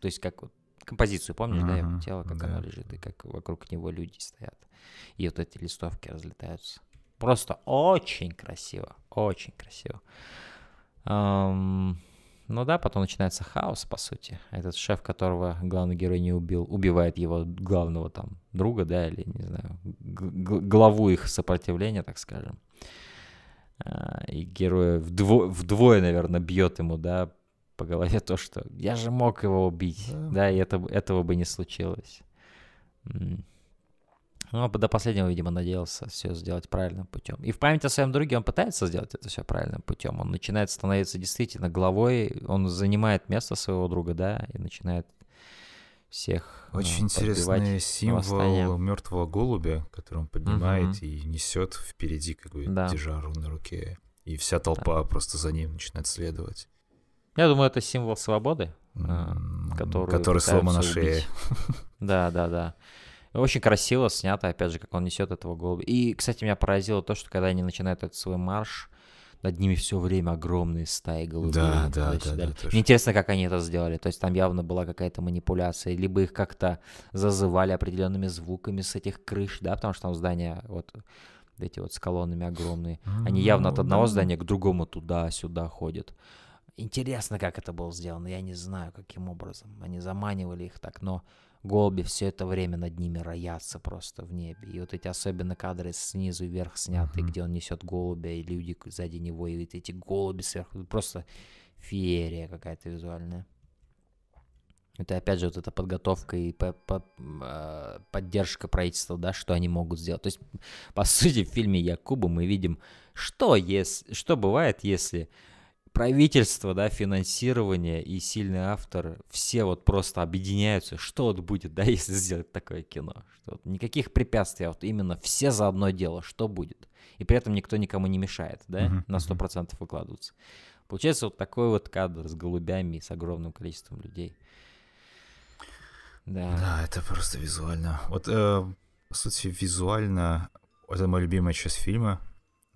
То есть как вот композицию, помнишь, ага, да, его тело, как да. оно лежит, и как вокруг него люди стоят. И вот эти листовки разлетаются. Просто очень красиво, очень красиво. Эм, ну да, потом начинается хаос, по сути. Этот шеф, которого главный герой не убил, убивает его главного там друга, да, или, не знаю, главу их сопротивления, так скажем. А, и герой вдво вдвое, наверное, бьет ему, да, по голове то, что я же мог его убить, да, да и это, этого бы не случилось. Но ну, до последнего, видимо, надеялся все сделать правильным путем. И в память о своем друге он пытается сделать это все правильным путем. Он начинает становиться действительно главой, он занимает место своего друга, да, и начинает всех. Э, Очень ну, интересный символ мертвого голубя, который он поднимает угу. и несет впереди как бы да. дежару на руке. И вся толпа да. просто за ним начинает следовать. Я думаю, это символ свободы, mm который... Который на шее. Да, да, да. Очень красиво снято, опять же, как он несет этого голубя. И, кстати, меня поразило то, что когда они начинают этот свой марш, над ними все время огромные стаи голубей. Да, да, да, да. Мне интересно, как они это сделали. То есть там явно была какая-то манипуляция, либо их как-то зазывали определенными звуками с этих крыш, да, потому что там здания вот эти вот с колоннами огромные. Они явно от ну одного здания к другому туда-сюда ходят. Интересно, как это было сделано. Я не знаю, каким образом. Они заманивали их так, но голуби все это время над ними роятся просто в небе. И вот эти особенно кадры снизу вверх сняты, mm-hmm. где он несет голубя, и люди сзади него, и вот эти голуби сверху. Просто феерия какая-то визуальная. Это опять же вот эта подготовка и по по а, поддержка правительства, да, что они могут сделать. То есть, по сути, в фильме Якуба мы видим, что, если, что бывает, если правительство, да, финансирование и сильный автор, все вот просто объединяются. Что вот будет, <laughs> да, если сделать такое кино? Что вот никаких препятствий, а вот именно все за одно дело, что будет? И при этом никто никому не мешает, да, uh-huh. на 100% выкладываться. Получается вот такой вот кадр с голубями и с огромным количеством людей. Да. Да, это просто визуально. Вот, э, по сути, визуально это моя любимая часть фильма,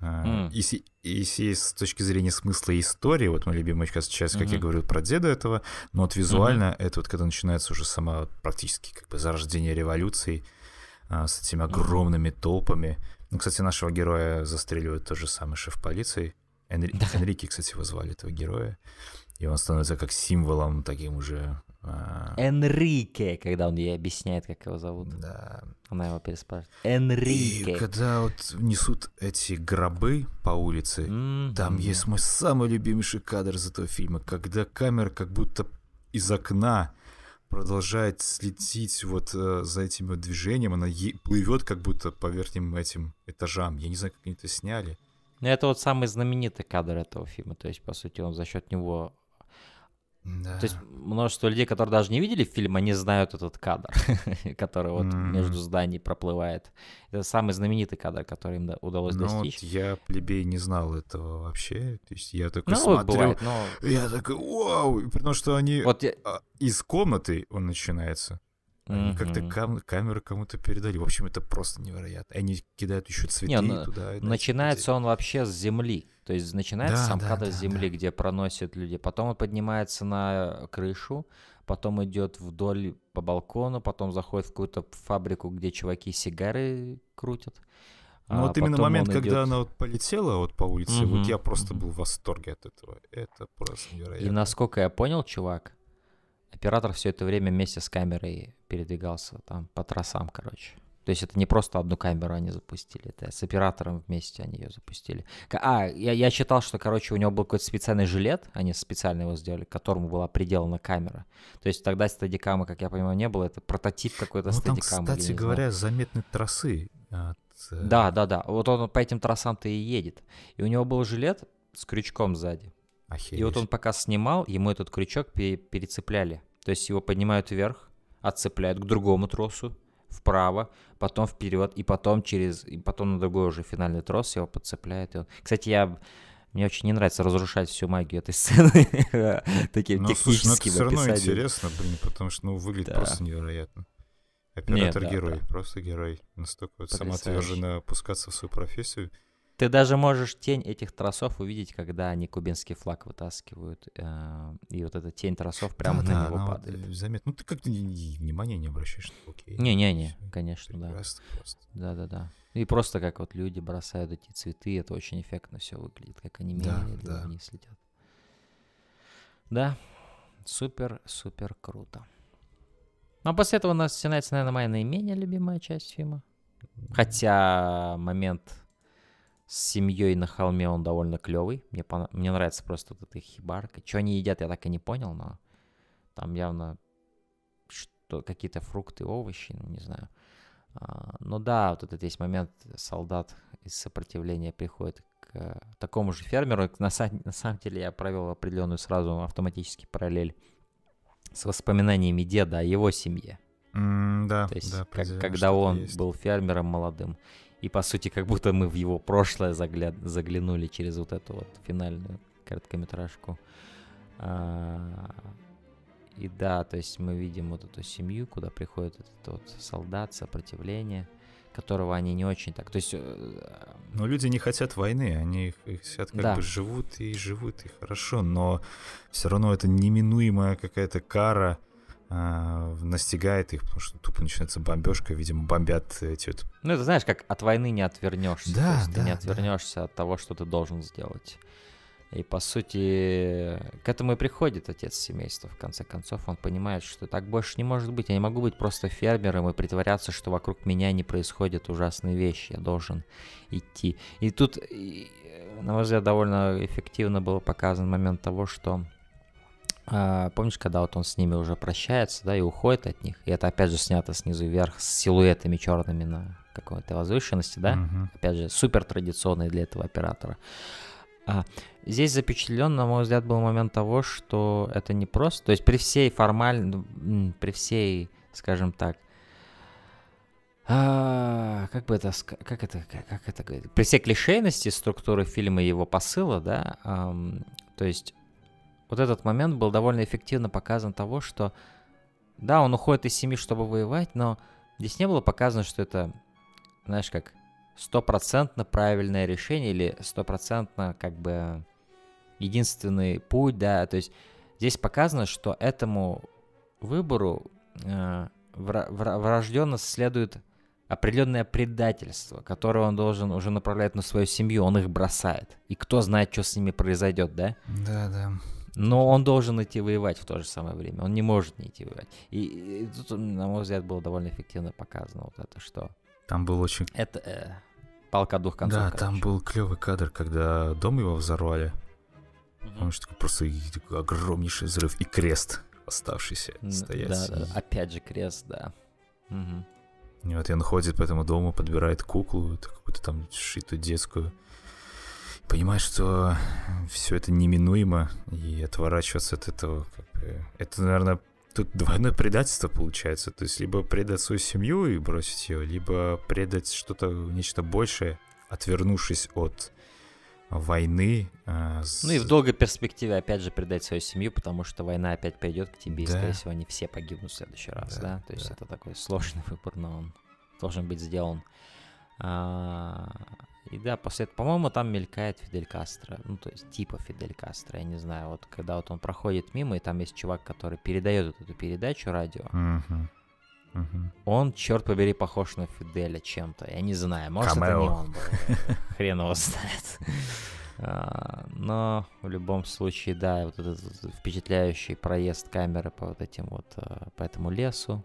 Mm. Если, если с точки зрения смысла и истории, вот мой любимый сейчас, сейчас mm-hmm. как я говорю про деда этого, но вот визуально mm-hmm. это вот когда начинается уже сама вот практически как бы зарождение революции а, с этими огромными mm-hmm. толпами. Ну, кстати, нашего героя застреливает тот же самый шеф полиции. Энри... Энрике, кстати, вызвали этого героя. И он становится как символом таким уже а. Энрике, когда он ей объясняет, как его зовут. Да. Она его переспрашивает. Энрике. И когда вот несут эти гробы по улице, mm-hmm. там есть мой самый любимейший кадр из этого фильма, когда камера как будто из окна продолжает следить вот э, за этим движением, она е- плывет как будто по верхним этим этажам. Я не знаю, как они это сняли. Ну, это вот самый знаменитый кадр этого фильма, то есть, по сути, он за счет него да. То есть множество людей, которые даже не видели фильм, они знают этот кадр, <laughs> который вот mm-hmm. между зданий проплывает. Это самый знаменитый кадр, который им удалось ну, достичь. Вот я плебей не знал этого вообще. То есть я такой ну, смотрю, бывает, но... я такой, вау, потому что они вот я... А, из комнаты он начинается. Они mm-hmm. как-то кам- камеры кому-то передали. В общем, это просто невероятно. Они кидают еще цветы не, ну, туда. Начинается он вообще с земли. То есть начинается да, сам да, кадр да, земли, да. где проносят люди, потом он поднимается на крышу, потом идет вдоль по балкону, потом заходит в какую-то фабрику, где чуваки сигары крутят. Ну а вот именно момент, когда идет... она вот полетела вот по улице, угу, вот я просто угу. был в восторге от этого. Это просто невероятно. И насколько я понял, чувак, оператор все это время вместе с камерой передвигался там по трассам, короче. То есть это не просто одну камеру они запустили, это с оператором вместе они ее запустили. А, я, я считал, что, короче, у него был какой-то специальный жилет, они специально его сделали, к которому была приделана камера. То есть тогда стадикама, как я понимаю, не было, это прототип какой-то ну, стадикама. Там, кстати говоря, знаю. заметны трассы. От... Э, да, да, да. Вот он по этим трассам-то и едет. И у него был жилет с крючком сзади. Охереть. И вот он пока снимал, ему этот крючок пере- перецепляли. То есть его поднимают вверх, отцепляют к другому тросу, вправо, потом вперед, и потом через, и потом на другой уже финальный трос его подцепляет. И он... Кстати, я мне очень не нравится разрушать всю магию этой <laughs> сцены таким ну, слушай, ну, это все равно интересно, блин, потому что ну, выглядит да. просто невероятно. Оператор-герой, да, да. просто герой. Настолько вот самоотверженно опускаться в свою профессию – ты даже можешь тень этих тросов увидеть, когда они кубинский флаг вытаскивают, э, и вот эта тень тросов прямо да, на да, него ну она падает. Вот, э, заметно. Ну ты как-то внимания не обращаешь. Ну, окей. Не, не, не, конечно, да. Просто. Да, да, да. И просто как вот люди бросают эти цветы, это очень эффектно все выглядит, как они да, да. вниз летят. Да, супер, супер круто. Ну, а после этого у нас начинается, наверное, моя наименее любимая часть фильма. Хотя момент с семьей на холме он довольно клевый. Мне, пона... Мне нравится просто вот эта хибарка. Что они едят, я так и не понял, но там явно что... какие-то фрукты, овощи, ну не знаю. А, ну да, вот этот есть момент солдат из сопротивления приходит к такому же фермеру. На, са... на самом деле я провел определенную сразу автоматический параллель с воспоминаниями деда о его семье. Mm, да, То есть, да, как, когда он есть. был фермером молодым. И по сути, как будто мы в его прошлое загля... заглянули через вот эту вот финальную короткометражку. А... И да, то есть мы видим вот эту семью, куда приходит этот вот солдат, сопротивление, которого они не очень так. То есть. Э, но люди не хотят войны, они хотят как да. бы живут и живут и хорошо, но все равно это неминуемая какая-то кара а, настигает их, потому что тупо начинается бомбежка, видимо, бомбят эти вот. Ну, это знаешь, как от войны не отвернешься. Да, то есть да, ты не отвернешься да. от того, что ты должен сделать. И по сути, к этому и приходит отец семейства, в конце концов. Он понимает, что так больше не может быть. Я не могу быть просто фермером и притворяться, что вокруг меня не происходят ужасные вещи. Я должен идти. И тут, на мой взгляд, довольно эффективно был показан момент того, что а, помнишь, когда вот он с ними уже прощается, да, и уходит от них, и это опять же снято снизу вверх с силуэтами черными на какой-то возвышенности, да, угу. опять же, супер традиционный для этого оператора. А, здесь запечатлен, на мой взгляд, был момент того, что это не просто, то есть при всей формальной, ну, при всей, скажем так, а, как бы это, как это, как это, при всей клишейности структуры фильма и его посыла, да, эм, то есть вот этот момент был довольно эффективно показан того, что да, он уходит из семьи, чтобы воевать, но здесь не было показано, что это, знаешь, как стопроцентно правильное решение или стопроцентно как бы единственный путь, да, то есть здесь показано, что этому выбору э, врожденно следует определенное предательство, которое он должен уже направлять на свою семью, он их бросает. И кто знает, что с ними произойдет, да? Да, да. Но он должен идти воевать в то же самое время. Он не может не идти воевать. И, и тут, на мой взгляд, было довольно эффективно показано вот это, что... Там был очень... Это... Э, палка двух концов. Да, короче. там был клевый кадр, когда дом его взорвали. Угу. Потому что просто такой огромнейший взрыв и крест оставшийся Н- стоять. Да, да, опять же крест, да. Угу. И вот он ходит по этому дому, подбирает куклу, какую-то там шитую детскую понимаешь, что все это неминуемо, и отворачиваться от этого, как бы, это, наверное, тут двойное предательство получается. То есть либо предать свою семью и бросить ее, либо предать что-то, нечто большее, отвернувшись от войны. Э, с... Ну и в долгой перспективе опять же предать свою семью, потому что война опять пойдет к тебе, да. и, скорее всего, они все погибнут в следующий раз, да? да? То есть да. это такой сложный <laughs> выбор, но он должен быть сделан. А, и да, после этого, по-моему, там мелькает Фидель Кастро, ну, то есть типа Фидель Кастро, я не знаю, вот когда вот он проходит мимо, и там есть чувак, который передает вот эту передачу радио, он, черт побери, похож на Фиделя чем-то, я не знаю, может, Камео. это не он был, <laughs> хрен его знает. А, но в любом случае, да, вот этот впечатляющий проезд камеры по вот этим вот, э, по этому лесу,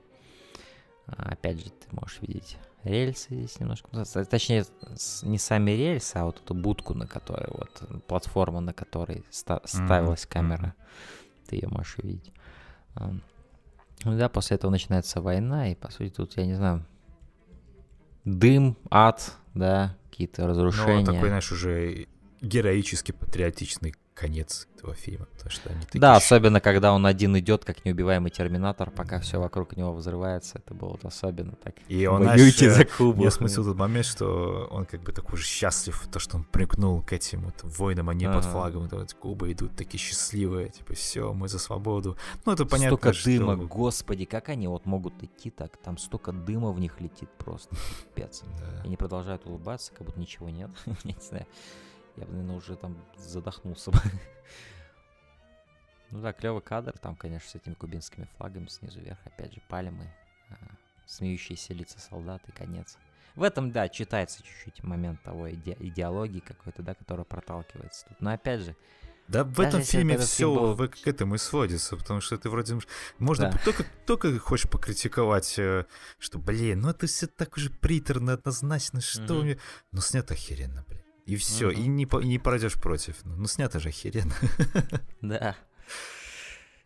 а, опять же, ты можешь видеть Рельсы здесь немножко... Точнее, не сами рельсы, а вот эту будку, на которой вот... Платформа, на которой ставилась mm-hmm. камера. Ты ее можешь увидеть. Ну да, после этого начинается война, и, по сути, тут, я не знаю, дым, ад, да, какие-то ну, а разрушения. Ну, такой, знаешь, уже героически патриотичный конец этого фильма, то что они такие... Да, особенно когда он один идет, как неубиваемый терминатор, пока все вокруг него взрывается, это было вот особенно так. И он Воюйте за Кубу. Я смысл тот момент, что он как бы такой же счастлив, то, что он припнул к этим вот воинам, они ага. под флагом вот, вот, Кубы идут такие счастливые, типа, все, мы за свободу. Ну, это понятно, Столько что... дыма, господи, как они вот могут идти так? Там столько дыма в них летит просто, пипец. Да. Они продолжают улыбаться, как будто ничего нет, <laughs> не знаю. Я бы, наверное, уже там задохнулся бы. ну да, клевый кадр там, конечно, с этими кубинскими флагами снизу вверх. Опять же, пальмы, а, смеющиеся лица солдат и конец. В этом, да, читается чуть-чуть момент того иде- идеологии какой-то, да, которая проталкивается тут. Но опять же, да в этом фильме это все был... к этому и сводится, потому что ты вроде можно да. только, только хочешь покритиковать, э, что, блин, ну это все так уже приторно, однозначно, что угу. мне... Ну снято охеренно, блин. И все, угу. и не, не пройдешь против. Ну, ну, снято же охеренно. <laughs> Да.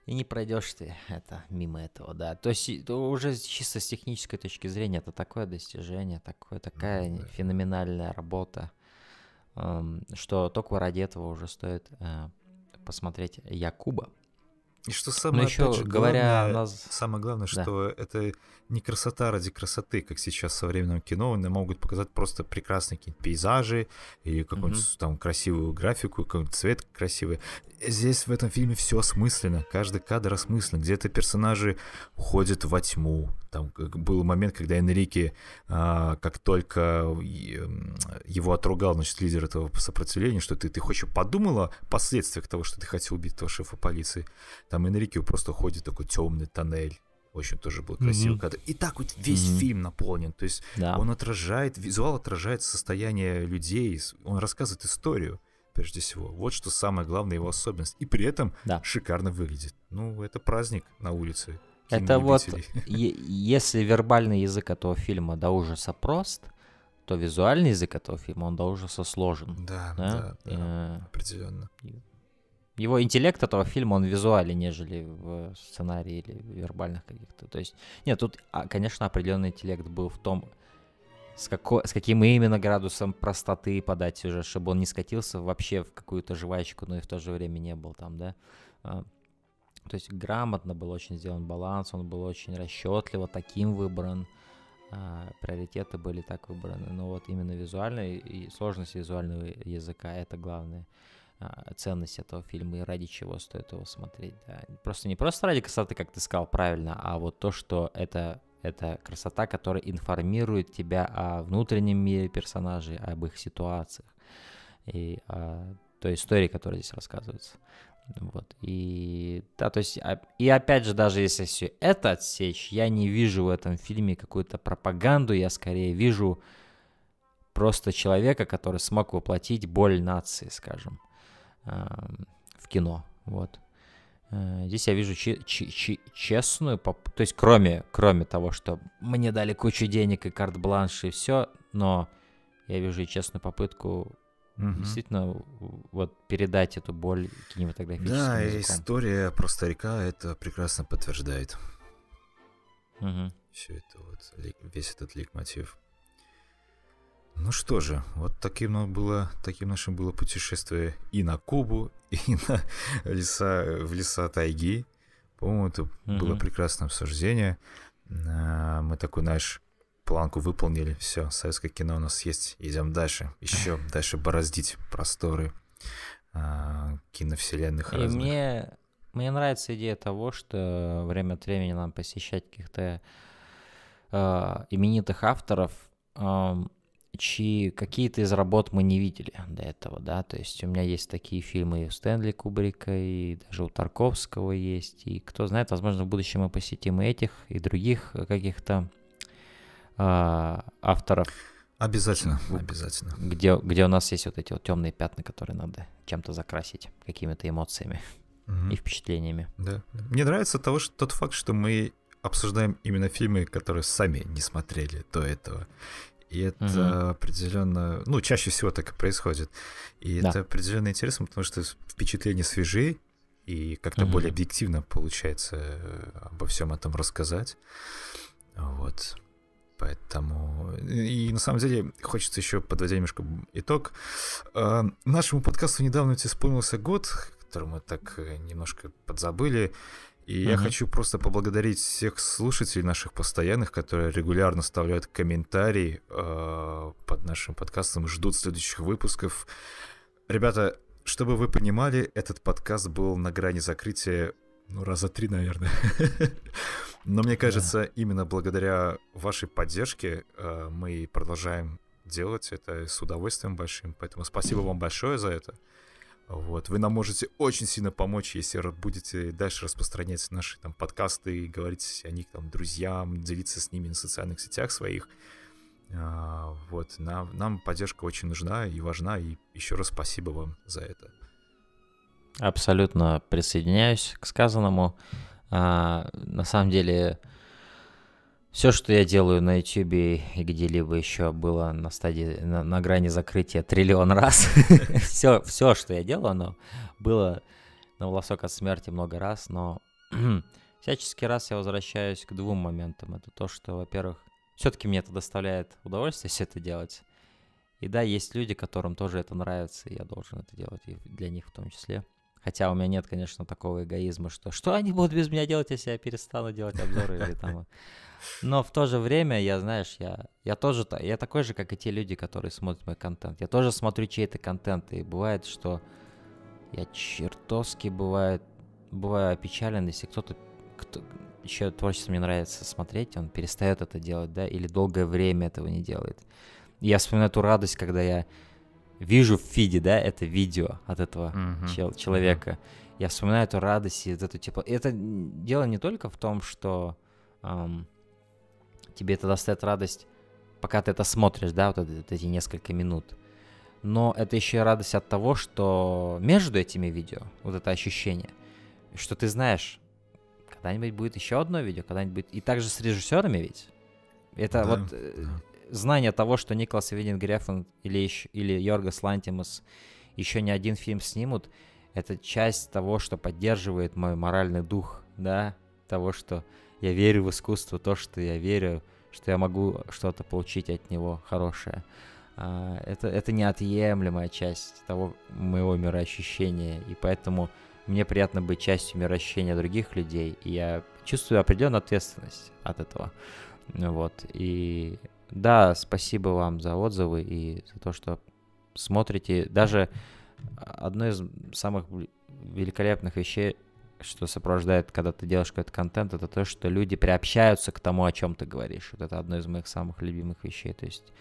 И не пройдешь ты это мимо этого, да. То есть уже чисто с технической точки зрения это такое достижение, такое, такая ну, да. феноменальная работа, эм, что только ради этого уже стоит э, посмотреть Якуба. И что ну, самое, Но еще, же, говоря главное, нас... самое главное, да. что это не красота ради красоты, как сейчас в современном кино, они могут показать просто прекрасные какие-то пейзажи или какую-нибудь угу. там красивую графику, какой-нибудь цвет красивый. Здесь в этом фильме все осмысленно, каждый кадр осмыслен, где-то персонажи уходят во тьму, там был момент, когда Энрике, а, как только его отругал, значит, лидер этого сопротивления, что ты, ты хочешь подумала о последствиях того, что ты хотел убить этого шефа полиции. Там Энрике просто ходит такой темный тоннель, очень тоже был красивый mm-hmm. кадр. И так вот весь mm-hmm. фильм наполнен. То есть да. он отражает, визуал отражает состояние людей, он рассказывает историю прежде всего. Вот что самое главное его особенность. И при этом да. шикарно выглядит. Ну, это праздник на улице. Это вот, <laughs> если вербальный язык этого фильма до ужаса прост, то визуальный язык этого фильма, он до ужаса сложен. Да, да, да, да э, определенно. Его интеллект этого фильма, он визуален, нежели в сценарии или вербальных каких-то. То есть, нет, тут, а, конечно, определенный интеллект был в том, с, како... с каким именно градусом простоты подать сюжет, чтобы он не скатился вообще в какую-то жвачку, но и в то же время не был там, да. А, то есть грамотно был очень сделан баланс, он был очень расчетливо таким выбран. А, приоритеты были так выбраны. Но вот именно визуально и сложность визуального языка — это главное а, ценность этого фильма и ради чего стоит его смотреть. Да. Просто не просто ради красоты, как ты сказал правильно, а вот то, что это это красота, которая информирует тебя о внутреннем мире персонажей, об их ситуациях и о а, той истории, которая здесь рассказывается. Вот. И, да, то есть, а, и опять же, даже если все это отсечь, я не вижу в этом фильме какую-то пропаганду, я скорее вижу просто человека, который смог воплотить боль нации, скажем, эм, в кино. Вот. Э, здесь я вижу честную, поп... то есть кроме, кроме того, что мне дали кучу денег и карт-бланш и все, но я вижу и честную попытку Угу. Действительно, вот передать эту боль кинематографическим Да, языком. история про старика это прекрасно подтверждает. Угу. Все это вот, весь этот ликмотив. Ну что же, вот таким было, таким нашим было путешествие и на Кубу, и <laughs> на леса, в леса тайги. По-моему, это угу. было прекрасное обсуждение. А, мы такой наш планку выполнили, все, советское кино у нас есть, идем дальше, еще дальше бороздить просторы э, киновселенных И мне, мне нравится идея того, что время от времени нам посещать каких-то э, именитых авторов, э, чьи какие-то из работ мы не видели до этого, да, то есть у меня есть такие фильмы и у Стэнли Кубрика, и даже у Тарковского есть, и кто знает, возможно, в будущем мы посетим и этих, и других каких-то а, авторов. Обязательно, обязательно. Где, где у нас есть вот эти вот темные пятна, которые надо чем-то закрасить, какими-то эмоциями угу. и впечатлениями. Да. Мне нравится того, что, тот факт, что мы обсуждаем именно фильмы, которые сами не смотрели до этого. И это угу. определенно, ну, чаще всего так и происходит. И да. это определенно интересно, потому что впечатление свежее, и как-то угу. более объективно получается обо всем этом рассказать. Вот. Поэтому, и на самом деле, хочется еще подводить немножко итог. А, нашему подкасту недавно исполнился год, который мы так э, немножко подзабыли. И mm я хочу просто поблагодарить всех слушателей наших постоянных, которые регулярно оставляют комментарии э, под нашим подкастом, ждут следующих выпусков. Ребята, чтобы вы понимали, этот подкаст был на грани закрытия ну, раза три, наверное. <laughs> Но мне кажется, да. именно благодаря вашей поддержке э, мы продолжаем делать это с удовольствием большим. Поэтому спасибо вам большое за это. Вот. Вы нам можете очень сильно помочь, если будете дальше распространять наши там подкасты, говорить о них там друзьям, делиться с ними на социальных сетях своих. А, вот. Нам, нам поддержка очень нужна и важна, и еще раз спасибо вам за это. Абсолютно присоединяюсь к сказанному. А, на самом деле, все, что я делаю на YouTube и где-либо еще было на стадии, на, на грани закрытия триллион раз, все, <laughs> все, что я делал, оно было на волосок от смерти много раз, но <clears throat> всячески раз я возвращаюсь к двум моментам. Это то, что, во-первых, все-таки мне это доставляет удовольствие все это делать. И да, есть люди, которым тоже это нравится, и я должен это делать, и для них в том числе. Хотя у меня нет, конечно, такого эгоизма, что что они будут без меня делать, если я перестану делать обзоры или там. Но в то же время, я, знаешь, я, я тоже я такой же, как и те люди, которые смотрят мой контент. Я тоже смотрю чей-то контент, и бывает, что я чертовски бывает, бываю опечален, если кто-то, кто, еще творчество мне нравится смотреть, он перестает это делать, да, или долгое время этого не делает. Я вспоминаю ту радость, когда я вижу в фиде, да, это видео от этого mm-hmm. чел- человека. Mm-hmm. Я вспоминаю эту радость и вот тепло. типа. Это дело не только в том, что эм, тебе это достает радость, пока ты это смотришь, да, вот, вот эти несколько минут. Но это еще и радость от того, что между этими видео, вот это ощущение, что ты знаешь, когда-нибудь будет еще одно видео, когда-нибудь И также с режиссерами ведь. Это да, вот да. Э, знание того, что Николас Винин Греффин или, еще, или Йоргас Лантимус еще не один фильм снимут, это часть того, что поддерживает мой моральный дух, да, того, что я верю в искусство, то, что я верю, что я могу что-то получить от него хорошее. Uh, это, это неотъемлемая часть того моего мироощущения, и поэтому мне приятно быть частью мироощущения других людей, и я чувствую определенную ответственность от этого. Вот, и да, спасибо вам за отзывы и за то, что смотрите. Даже одно из самых великолепных вещей, что сопровождает, когда ты делаешь какой-то контент, это то, что люди приобщаются к тому, о чем ты говоришь. Вот это одно из моих самых любимых вещей. То есть,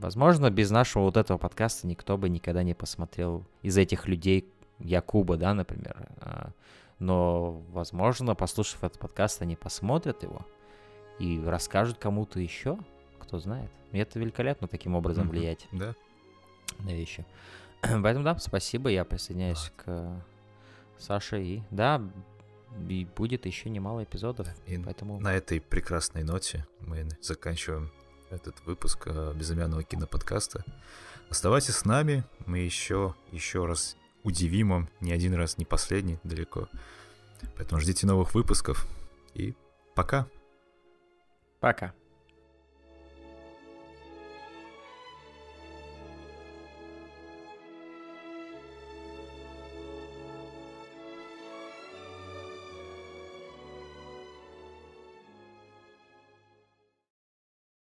возможно, без нашего вот этого подкаста никто бы никогда не посмотрел из этих людей Якуба, да, например. А, но, возможно, послушав этот подкаст, они посмотрят его и расскажут кому-то еще, кто знает. И это великолепно таким образом mm-hmm. влиять да. на вещи. <clears throat> Поэтому да, спасибо, я присоединяюсь к э, Саше и да, и будет еще немало эпизодов. И поэтому... на этой прекрасной ноте мы заканчиваем этот выпуск э, безымянного киноподкаста. Оставайтесь с нами, мы еще, еще раз удивим вам, не один раз, не последний, далеко. Поэтому ждите новых выпусков и пока! Пока.